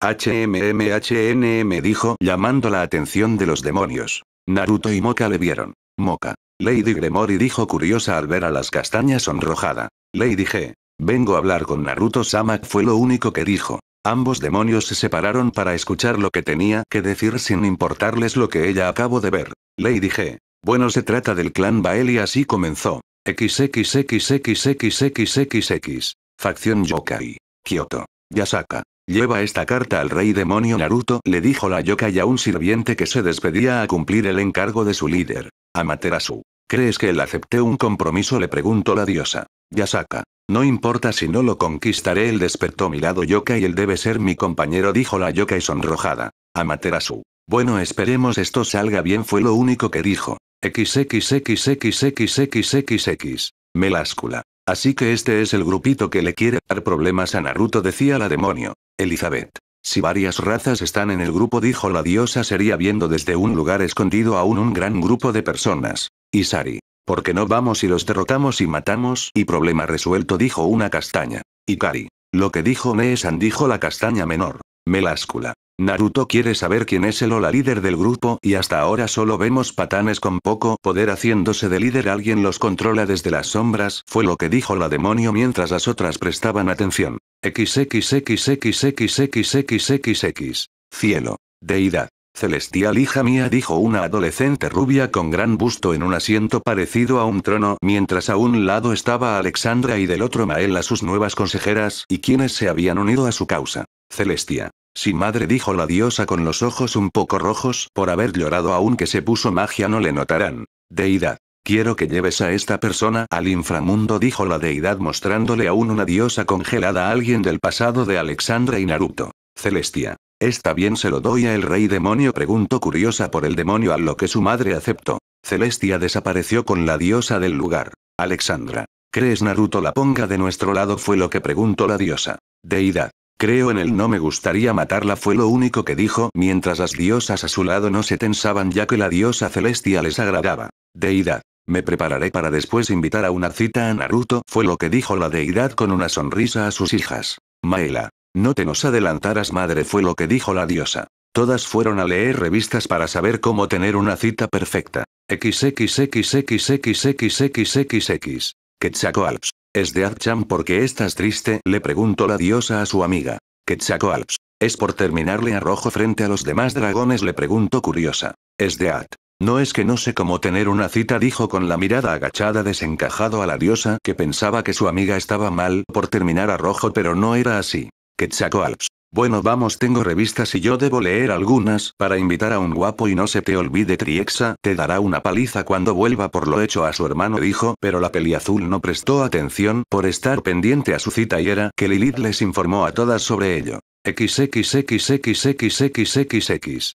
HMMHNM dijo, llamando la atención de los demonios. Naruto y Moka le vieron. Moka. Lady Gremory dijo curiosa al ver a las castañas sonrojada. Lady G. Vengo a hablar con Naruto Samak fue lo único que dijo. Ambos demonios se separaron para escuchar lo que tenía que decir sin importarles lo que ella acabo de ver. Lady G. Bueno se trata del clan Bael y así comenzó. XXXXXXXX. Facción Yokai. Kyoto. Yasaka. Lleva esta carta al rey demonio Naruto, le dijo la yokai a un sirviente que se despedía a cumplir el encargo de su líder. Amaterasu. ¿Crees que él acepte un compromiso? le preguntó la diosa. Yasaka. No importa si no lo conquistaré, él despertó mi lado yokai y él debe ser mi compañero, dijo la yokai sonrojada. Amaterasu. Bueno, esperemos esto salga bien, fue lo único que dijo. XXXXXXXX. Meláscula. Así que este es el grupito que le quiere dar problemas a Naruto, decía la demonio. Elizabeth. Si varias razas están en el grupo, dijo la diosa, sería viendo desde un lugar escondido aún un gran grupo de personas. Isari. ¿Por qué no vamos y los derrotamos y matamos? Y problema resuelto, dijo una castaña. Ikari. Lo que dijo Neesan, dijo la castaña menor. Meláscula. Naruto quiere saber quién es el o líder del grupo y hasta ahora solo vemos patanes con poco poder haciéndose de líder alguien los controla desde las sombras fue lo que dijo la demonio mientras las otras prestaban atención. XXXXXXXXX Cielo. Deidad. Celestial hija mía dijo una adolescente rubia con gran busto en un asiento parecido a un trono mientras a un lado estaba Alexandra y del otro Mael a sus nuevas consejeras y quienes se habían unido a su causa. Celestia. Si madre dijo la diosa con los ojos un poco rojos por haber llorado aunque se puso magia no le notarán. Deidad. Quiero que lleves a esta persona al inframundo dijo la deidad mostrándole aún una diosa congelada a alguien del pasado de Alexandra y Naruto. Celestia. ¿Está bien se lo doy a el rey demonio? preguntó curiosa por el demonio a lo que su madre aceptó. Celestia desapareció con la diosa del lugar. Alexandra. ¿Crees Naruto la ponga de nuestro lado? fue lo que preguntó la diosa. Deidad. Creo en el no me gustaría matarla fue lo único que dijo mientras las diosas a su lado no se tensaban ya que la diosa celestia les agradaba. Deidad. Me prepararé para después invitar a una cita a Naruto fue lo que dijo la deidad con una sonrisa a sus hijas. Maela. No te nos adelantaras madre fue lo que dijo la diosa. Todas fueron a leer revistas para saber cómo tener una cita perfecta. XXXXXXXXX. Quetzalcoatl. ¿Es de Chan porque estás triste? le preguntó la diosa a su amiga. Quetzalcoatl. ¿Es por terminarle a rojo frente a los demás dragones? le preguntó curiosa. Es de Ad. No es que no sé cómo tener una cita, dijo con la mirada agachada desencajado a la diosa que pensaba que su amiga estaba mal por terminar a rojo, pero no era así. Quetzalcoatl. Bueno, vamos, tengo revistas y yo debo leer algunas para invitar a un guapo y no se te olvide Triexa, te dará una paliza cuando vuelva por lo hecho a su hermano dijo, pero la peli azul no prestó atención por estar pendiente a su cita y era que Lilith les informó a todas sobre ello. XXXXXXXX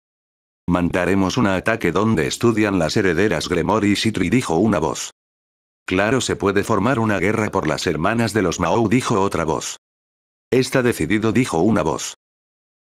Mandaremos un ataque donde estudian las herederas Gremor y Citri dijo una voz. Claro se puede formar una guerra por las hermanas de los Mao dijo otra voz. Está decidido, dijo una voz.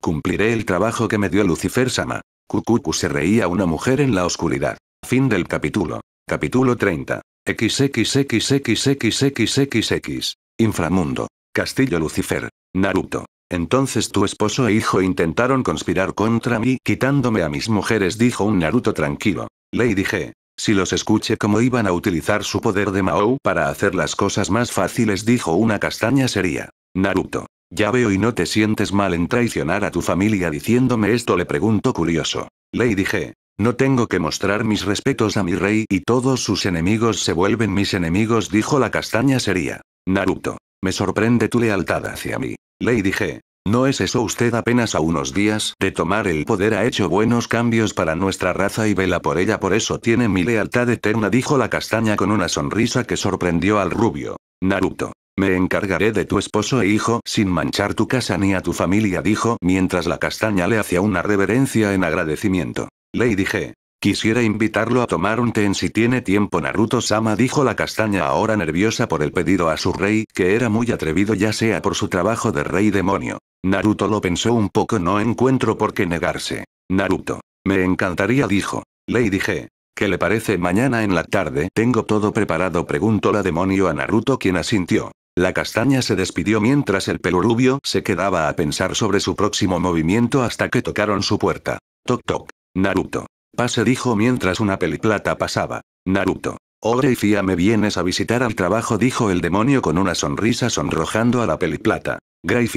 Cumpliré el trabajo que me dio Lucifer Sama. Cucucu se reía una mujer en la oscuridad. Fin del capítulo. Capítulo 30. XXXXXXXX. Inframundo. Castillo Lucifer. Naruto. Entonces tu esposo e hijo intentaron conspirar contra mí quitándome a mis mujeres, dijo un Naruto tranquilo. Lady dije. Si los escuché cómo iban a utilizar su poder de Mao para hacer las cosas más fáciles, dijo una castaña sería. Naruto. Ya veo y no te sientes mal en traicionar a tu familia diciéndome esto, le pregunto curioso. Lady dije. No tengo que mostrar mis respetos a mi rey y todos sus enemigos se vuelven mis enemigos, dijo la castaña seria. Naruto. Me sorprende tu lealtad hacia mí. Lady dije. ¿No es eso usted apenas a unos días de tomar el poder ha hecho buenos cambios para nuestra raza y vela por ella por eso tiene mi lealtad eterna dijo la castaña con una sonrisa que sorprendió al rubio. Naruto. Me encargaré de tu esposo e hijo sin manchar tu casa ni a tu familia, dijo mientras la castaña le hacía una reverencia en agradecimiento. Lady G. Quisiera invitarlo a tomar un té en si tiene tiempo. Naruto Sama dijo la castaña ahora nerviosa por el pedido a su rey, que era muy atrevido ya sea por su trabajo de rey demonio. Naruto lo pensó un poco, no encuentro por qué negarse. Naruto. Me encantaría, dijo. Lady G. ¿Qué le parece mañana en la tarde? Tengo todo preparado, preguntó la demonio a Naruto quien asintió. La castaña se despidió mientras el pelo rubio se quedaba a pensar sobre su próximo movimiento hasta que tocaron su puerta. Toc toc. Naruto. Pase dijo mientras una peliplata pasaba. Naruto. Oh y me vienes a visitar al trabajo dijo el demonio con una sonrisa sonrojando a la peliplata. Gray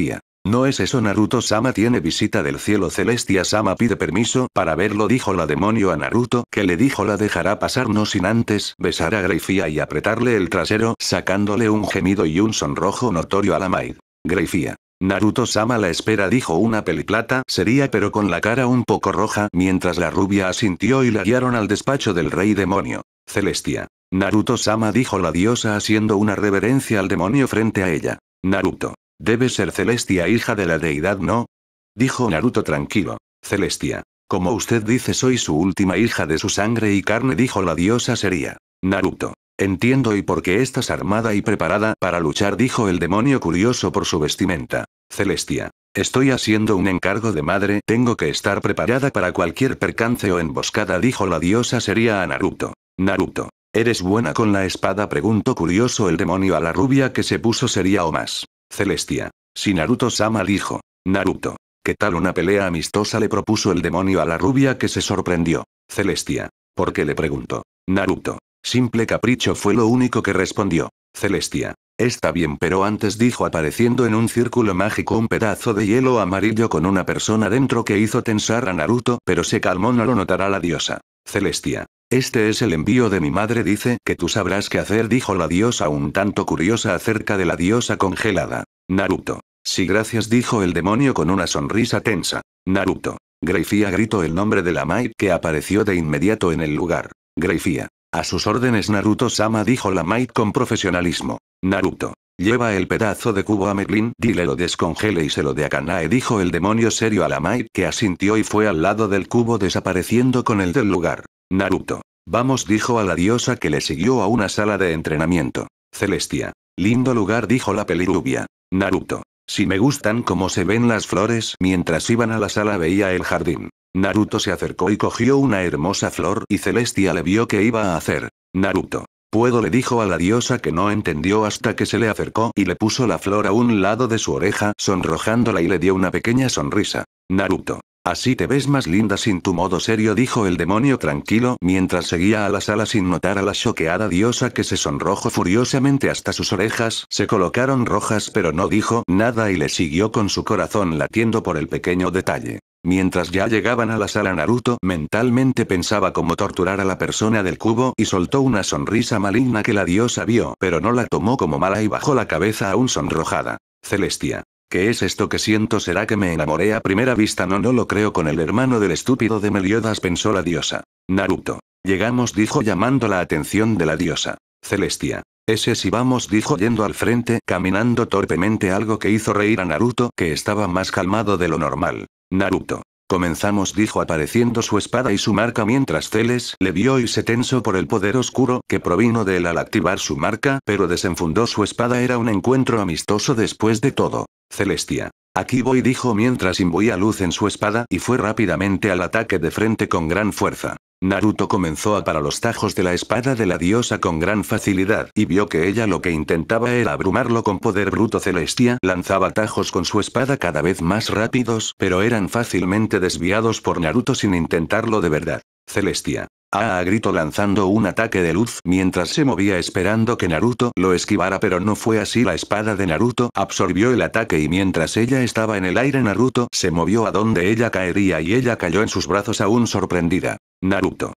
no es eso Naruto-sama tiene visita del cielo Celestia-sama pide permiso para verlo dijo la demonio a Naruto que le dijo la dejará pasar no sin antes besar a Greifia y apretarle el trasero sacándole un gemido y un sonrojo notorio a la maid. Greifia. Naruto-sama la espera dijo una peliplata sería pero con la cara un poco roja mientras la rubia asintió y la guiaron al despacho del rey demonio. Celestia. Naruto-sama dijo la diosa haciendo una reverencia al demonio frente a ella. Naruto. Debe ser Celestia hija de la deidad, ¿no? Dijo Naruto tranquilo. Celestia. Como usted dice, soy su última hija de su sangre y carne, dijo la diosa sería. Naruto. Entiendo y por qué estás armada y preparada para luchar, dijo el demonio curioso por su vestimenta. Celestia. Estoy haciendo un encargo de madre, tengo que estar preparada para cualquier percance o emboscada, dijo la diosa sería a Naruto. Naruto. ¿Eres buena con la espada? preguntó curioso el demonio a la rubia que se puso sería o más. Celestia. Si Naruto-sama dijo. Naruto. ¿Qué tal una pelea amistosa le propuso el demonio a la rubia que se sorprendió? Celestia. ¿Por qué le preguntó? Naruto. Simple capricho fue lo único que respondió. Celestia. Está bien pero antes dijo apareciendo en un círculo mágico un pedazo de hielo amarillo con una persona dentro que hizo tensar a Naruto pero se calmó no lo notará la diosa. Celestia. Este es el envío de mi madre dice que tú sabrás qué hacer dijo la diosa un tanto curiosa acerca de la diosa congelada. Naruto. Sí gracias dijo el demonio con una sonrisa tensa. Naruto. Greifia gritó el nombre de la Mai que apareció de inmediato en el lugar. Greifia. A sus órdenes Naruto-sama dijo la maid con profesionalismo. Naruto. Lleva el pedazo de cubo a Merlin, dile lo descongele y se lo de Akanae dijo el demonio serio a la Mai que asintió y fue al lado del cubo desapareciendo con el del lugar. Naruto. Vamos, dijo a la diosa que le siguió a una sala de entrenamiento. Celestia. Lindo lugar, dijo la pelirubia. Naruto. Si me gustan como se ven las flores, mientras iban a la sala veía el jardín. Naruto se acercó y cogió una hermosa flor y Celestia le vio que iba a hacer. Naruto. Puedo le dijo a la diosa que no entendió hasta que se le acercó y le puso la flor a un lado de su oreja, sonrojándola y le dio una pequeña sonrisa. Naruto. Así te ves más linda sin tu modo serio, dijo el demonio tranquilo mientras seguía a la sala sin notar a la choqueada diosa que se sonrojó furiosamente hasta sus orejas se colocaron rojas, pero no dijo nada y le siguió con su corazón latiendo por el pequeño detalle. Mientras ya llegaban a la sala Naruto mentalmente pensaba cómo torturar a la persona del cubo y soltó una sonrisa maligna que la diosa vio, pero no la tomó como mala y bajó la cabeza aún sonrojada. Celestia. ¿Qué es esto que siento? ¿Será que me enamoré a primera vista? No, no lo creo con el hermano del estúpido de Meliodas, pensó la diosa. Naruto. Llegamos, dijo llamando la atención de la diosa. Celestia. Ese si vamos, dijo yendo al frente, caminando torpemente algo que hizo reír a Naruto, que estaba más calmado de lo normal. Naruto. Comenzamos, dijo apareciendo su espada y su marca mientras Celes le vio y se tensó por el poder oscuro que provino de él al activar su marca, pero desenfundó su espada. Era un encuentro amistoso después de todo. Celestia. Aquí voy, dijo mientras imbuía luz en su espada y fue rápidamente al ataque de frente con gran fuerza. Naruto comenzó a parar los tajos de la espada de la diosa con gran facilidad y vio que ella lo que intentaba era abrumarlo con poder bruto celestia. Lanzaba tajos con su espada cada vez más rápidos, pero eran fácilmente desviados por Naruto sin intentarlo de verdad. Celestia. Ah, gritó lanzando un ataque de luz mientras se movía esperando que Naruto lo esquivara pero no fue así la espada de Naruto absorbió el ataque y mientras ella estaba en el aire Naruto se movió a donde ella caería y ella cayó en sus brazos aún sorprendida. Naruto.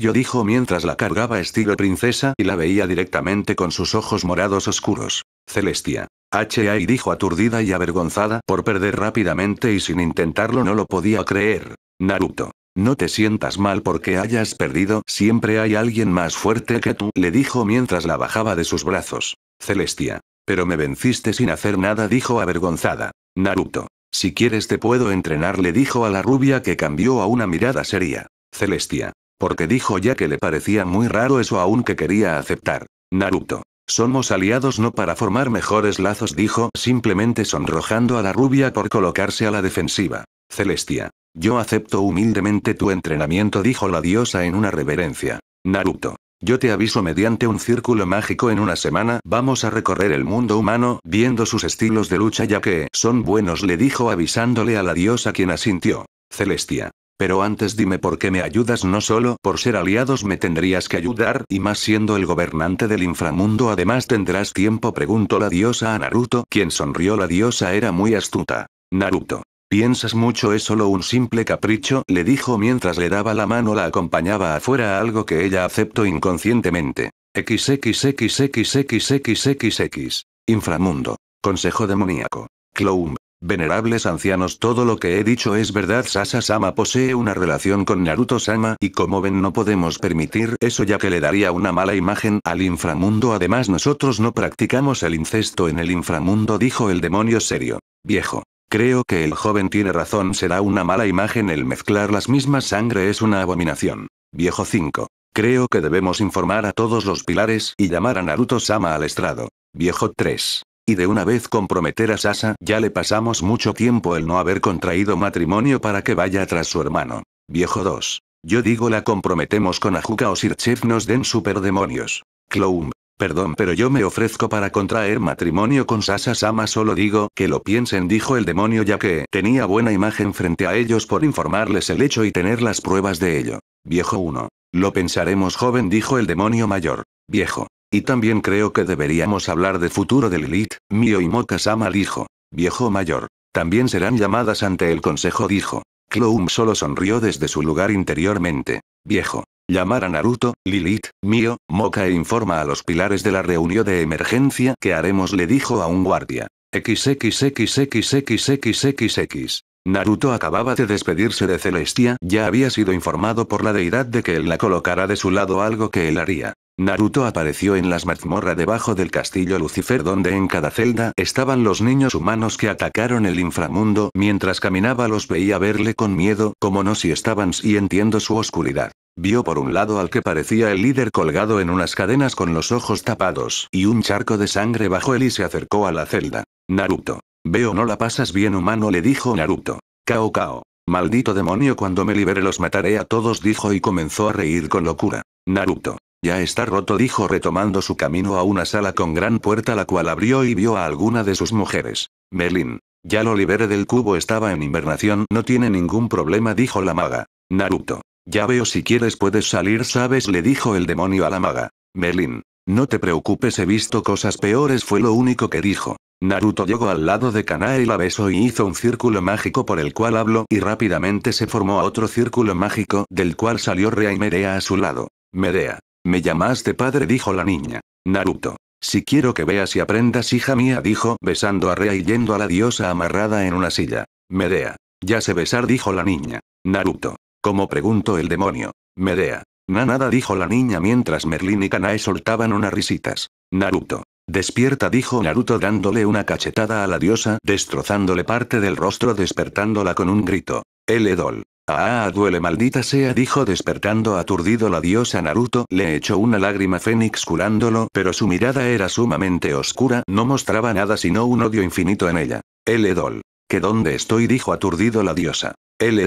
yo, dijo mientras la cargaba estilo princesa y la veía directamente con sus ojos morados oscuros. Celestia. H.A.I. dijo aturdida y avergonzada por perder rápidamente y sin intentarlo no lo podía creer. Naruto. No te sientas mal porque hayas perdido, siempre hay alguien más fuerte que tú, le dijo mientras la bajaba de sus brazos. Celestia. Pero me venciste sin hacer nada, dijo avergonzada. Naruto. Si quieres te puedo entrenar, le dijo a la rubia que cambió a una mirada seria. Celestia. Porque dijo ya que le parecía muy raro eso aún que quería aceptar. Naruto. Somos aliados no para formar mejores lazos dijo simplemente sonrojando a la rubia por colocarse a la defensiva. Celestia. Yo acepto humildemente tu entrenamiento dijo la diosa en una reverencia. Naruto. Yo te aviso mediante un círculo mágico en una semana vamos a recorrer el mundo humano viendo sus estilos de lucha ya que son buenos le dijo avisándole a la diosa quien asintió. Celestia. Pero antes dime por qué me ayudas no solo por ser aliados me tendrías que ayudar y más siendo el gobernante del inframundo además tendrás tiempo preguntó la diosa a Naruto quien sonrió la diosa era muy astuta. Naruto. Piensas mucho es solo un simple capricho, le dijo mientras le daba la mano la acompañaba afuera algo que ella aceptó inconscientemente. XXXXXXXX. Inframundo. Consejo demoníaco. Clown. Venerables ancianos, todo lo que he dicho es verdad. Sasa-sama posee una relación con Naruto-sama y como ven no podemos permitir eso ya que le daría una mala imagen al inframundo. Además nosotros no practicamos el incesto en el inframundo, dijo el demonio serio. Viejo. Creo que el joven tiene razón, será una mala imagen el mezclar las mismas sangre es una abominación. Viejo 5. Creo que debemos informar a todos los pilares y llamar a Naruto-sama al estrado. Viejo 3 y de una vez comprometer a Sasa, ya le pasamos mucho tiempo el no haber contraído matrimonio para que vaya tras su hermano. Viejo 2. Yo digo la comprometemos con Ajuka o Sirchev nos den demonios. Clown. Perdón, pero yo me ofrezco para contraer matrimonio con Sasa Sama, solo digo que lo piensen, dijo el demonio, ya que tenía buena imagen frente a ellos por informarles el hecho y tener las pruebas de ello. Viejo 1. Lo pensaremos, joven, dijo el demonio mayor. Viejo. Y también creo que deberíamos hablar de futuro de Lilith, Mio y Moka Sama dijo. Viejo mayor. También serán llamadas ante el consejo dijo. Clown solo sonrió desde su lugar interiormente. Viejo. Llamar a Naruto, Lilith, Mio, Moka e informa a los pilares de la reunión de emergencia que haremos le dijo a un guardia. XXXXXXXX. Naruto acababa de despedirse de Celestia, ya había sido informado por la deidad de que él la colocará de su lado algo que él haría. Naruto apareció en las mazmorras debajo del castillo Lucifer donde en cada celda estaban los niños humanos que atacaron el inframundo mientras caminaba los veía verle con miedo como no si estaban entiendo su oscuridad. Vio por un lado al que parecía el líder colgado en unas cadenas con los ojos tapados y un charco de sangre bajo él y se acercó a la celda. Naruto. Veo no la pasas bien humano le dijo Naruto. Cao Cao. Maldito demonio cuando me libere los mataré a todos dijo y comenzó a reír con locura. Naruto. Ya está roto, dijo retomando su camino a una sala con gran puerta la cual abrió y vio a alguna de sus mujeres. Merlin. Ya lo liberé del cubo, estaba en invernación, no tiene ningún problema, dijo la maga. Naruto. Ya veo si quieres puedes salir, sabes, le dijo el demonio a la maga. Merlin. No te preocupes, he visto cosas peores, fue lo único que dijo. Naruto llegó al lado de Kanae y la besó y hizo un círculo mágico por el cual habló y rápidamente se formó otro círculo mágico, del cual salió Rea y Merea a su lado. Merea. Me llamaste padre, dijo la niña. Naruto. Si quiero que veas y aprendas, hija mía, dijo, besando a Rea y yendo a la diosa amarrada en una silla. Medea. Ya sé besar, dijo la niña. Naruto. Como preguntó el demonio. Medea. Na nada, dijo la niña mientras Merlín y Kanae soltaban unas risitas. Naruto. Despierta dijo Naruto dándole una cachetada a la diosa, destrozándole parte del rostro despertándola con un grito. El Edol. Ah, duele maldita sea, dijo despertando aturdido la diosa Naruto, le echó una lágrima fénix curándolo, pero su mirada era sumamente oscura, no mostraba nada sino un odio infinito en ella. El Edol. ¿Que dónde estoy? dijo aturdido la diosa. El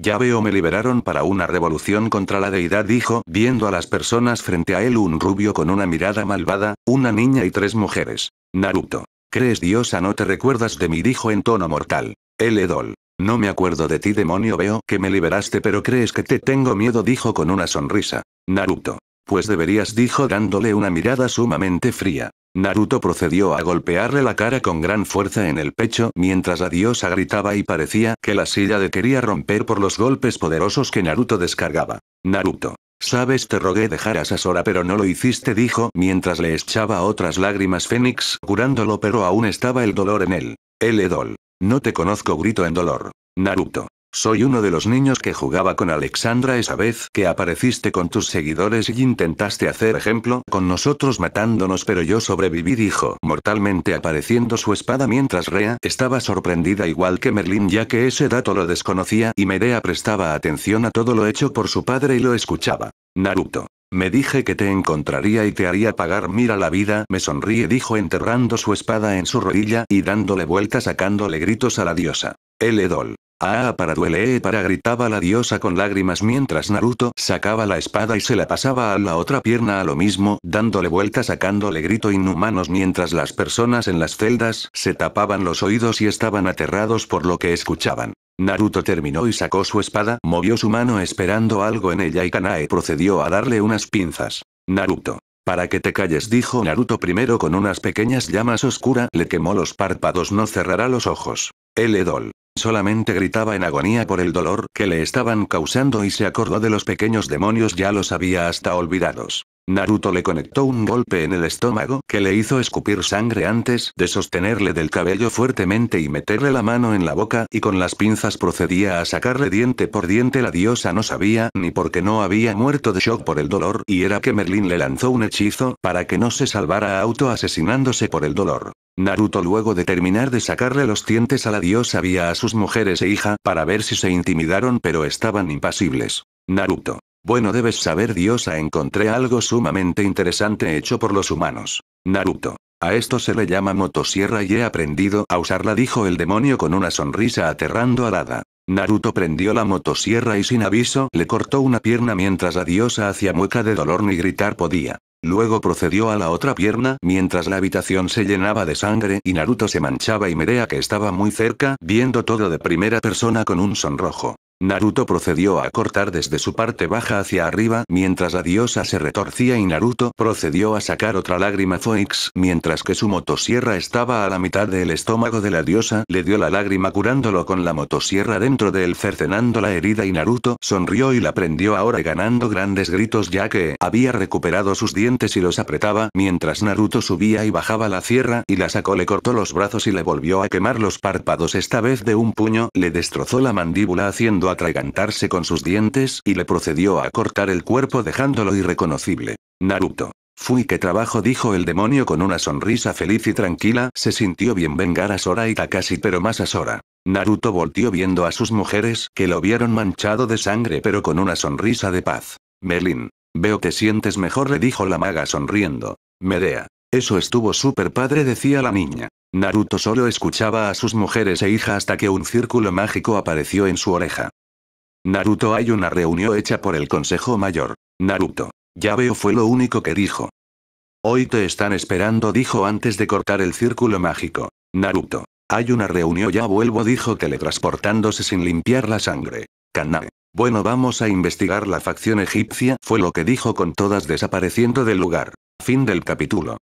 ya veo me liberaron para una revolución contra la deidad dijo, viendo a las personas frente a él un rubio con una mirada malvada, una niña y tres mujeres. Naruto. ¿Crees diosa no te recuerdas de mí dijo en tono mortal. El Edol. No me acuerdo de ti demonio veo que me liberaste pero crees que te tengo miedo dijo con una sonrisa. Naruto. Pues deberías dijo dándole una mirada sumamente fría. Naruto procedió a golpearle la cara con gran fuerza en el pecho mientras la diosa gritaba y parecía que la silla de quería romper por los golpes poderosos que Naruto descargaba. Naruto. Sabes te rogué dejar a Sasora pero no lo hiciste dijo mientras le echaba otras lágrimas Fénix curándolo pero aún estaba el dolor en él. El Dol. No te conozco grito en dolor. Naruto. Soy uno de los niños que jugaba con Alexandra esa vez que apareciste con tus seguidores y intentaste hacer ejemplo con nosotros matándonos pero yo sobreviví dijo mortalmente apareciendo su espada mientras Rea estaba sorprendida igual que Merlin ya que ese dato lo desconocía y Medea prestaba atención a todo lo hecho por su padre y lo escuchaba. Naruto. Me dije que te encontraría y te haría pagar mira la vida, me sonríe dijo enterrando su espada en su rodilla y dándole vuelta sacándole gritos a la diosa. L. Edol. Ah, para duele para gritaba la diosa con lágrimas mientras Naruto sacaba la espada y se la pasaba a la otra pierna a lo mismo, dándole vueltas sacándole grito inhumanos mientras las personas en las celdas se tapaban los oídos y estaban aterrados por lo que escuchaban. Naruto terminó y sacó su espada, movió su mano esperando algo en ella y Kanae procedió a darle unas pinzas. Naruto. Para que te calles dijo Naruto primero con unas pequeñas llamas oscuras le quemó los párpados no cerrará los ojos. El Edol. Solamente gritaba en agonía por el dolor que le estaban causando y se acordó de los pequeños demonios ya los había hasta olvidados. Naruto le conectó un golpe en el estómago que le hizo escupir sangre antes de sostenerle del cabello fuertemente y meterle la mano en la boca y con las pinzas procedía a sacarle diente por diente. La diosa no sabía ni por qué no había muerto de shock por el dolor y era que Merlin le lanzó un hechizo para que no se salvara auto asesinándose por el dolor. Naruto luego de terminar de sacarle los dientes a la diosa vía a sus mujeres e hija para ver si se intimidaron pero estaban impasibles. Naruto. Bueno debes saber diosa ah, encontré algo sumamente interesante hecho por los humanos. Naruto. A esto se le llama motosierra y he aprendido a usarla dijo el demonio con una sonrisa aterrando a Dada. Naruto prendió la motosierra y sin aviso le cortó una pierna mientras la diosa hacía mueca de dolor ni gritar podía. Luego procedió a la otra pierna mientras la habitación se llenaba de sangre y Naruto se manchaba y Merea que estaba muy cerca viendo todo de primera persona con un sonrojo. Naruto procedió a cortar desde su parte baja hacia arriba mientras la diosa se retorcía y Naruto procedió a sacar otra lágrima Foix mientras que su motosierra estaba a la mitad del estómago de la diosa le dio la lágrima curándolo con la motosierra dentro de él cercenando la herida y Naruto sonrió y la prendió ahora ganando grandes gritos ya que había recuperado sus dientes y los apretaba mientras Naruto subía y bajaba la sierra y la sacó le cortó los brazos y le volvió a quemar los párpados esta vez de un puño le destrozó la mandíbula haciendo atragantarse con sus dientes y le procedió a cortar el cuerpo dejándolo irreconocible. Naruto. Fui que trabajo dijo el demonio con una sonrisa feliz y tranquila, se sintió bien vengar a Sora y Takashi pero más a Sora. Naruto volteó viendo a sus mujeres, que lo vieron manchado de sangre pero con una sonrisa de paz. Merlin. Veo que sientes mejor le dijo la maga sonriendo. Medea. Eso estuvo súper padre decía la niña. Naruto solo escuchaba a sus mujeres e hija hasta que un círculo mágico apareció en su oreja. Naruto hay una reunión hecha por el Consejo Mayor. Naruto. Ya veo fue lo único que dijo. Hoy te están esperando dijo antes de cortar el círculo mágico. Naruto. Hay una reunión ya vuelvo dijo teletransportándose sin limpiar la sangre. Kanae, Bueno vamos a investigar la facción egipcia fue lo que dijo con todas desapareciendo del lugar. Fin del capítulo.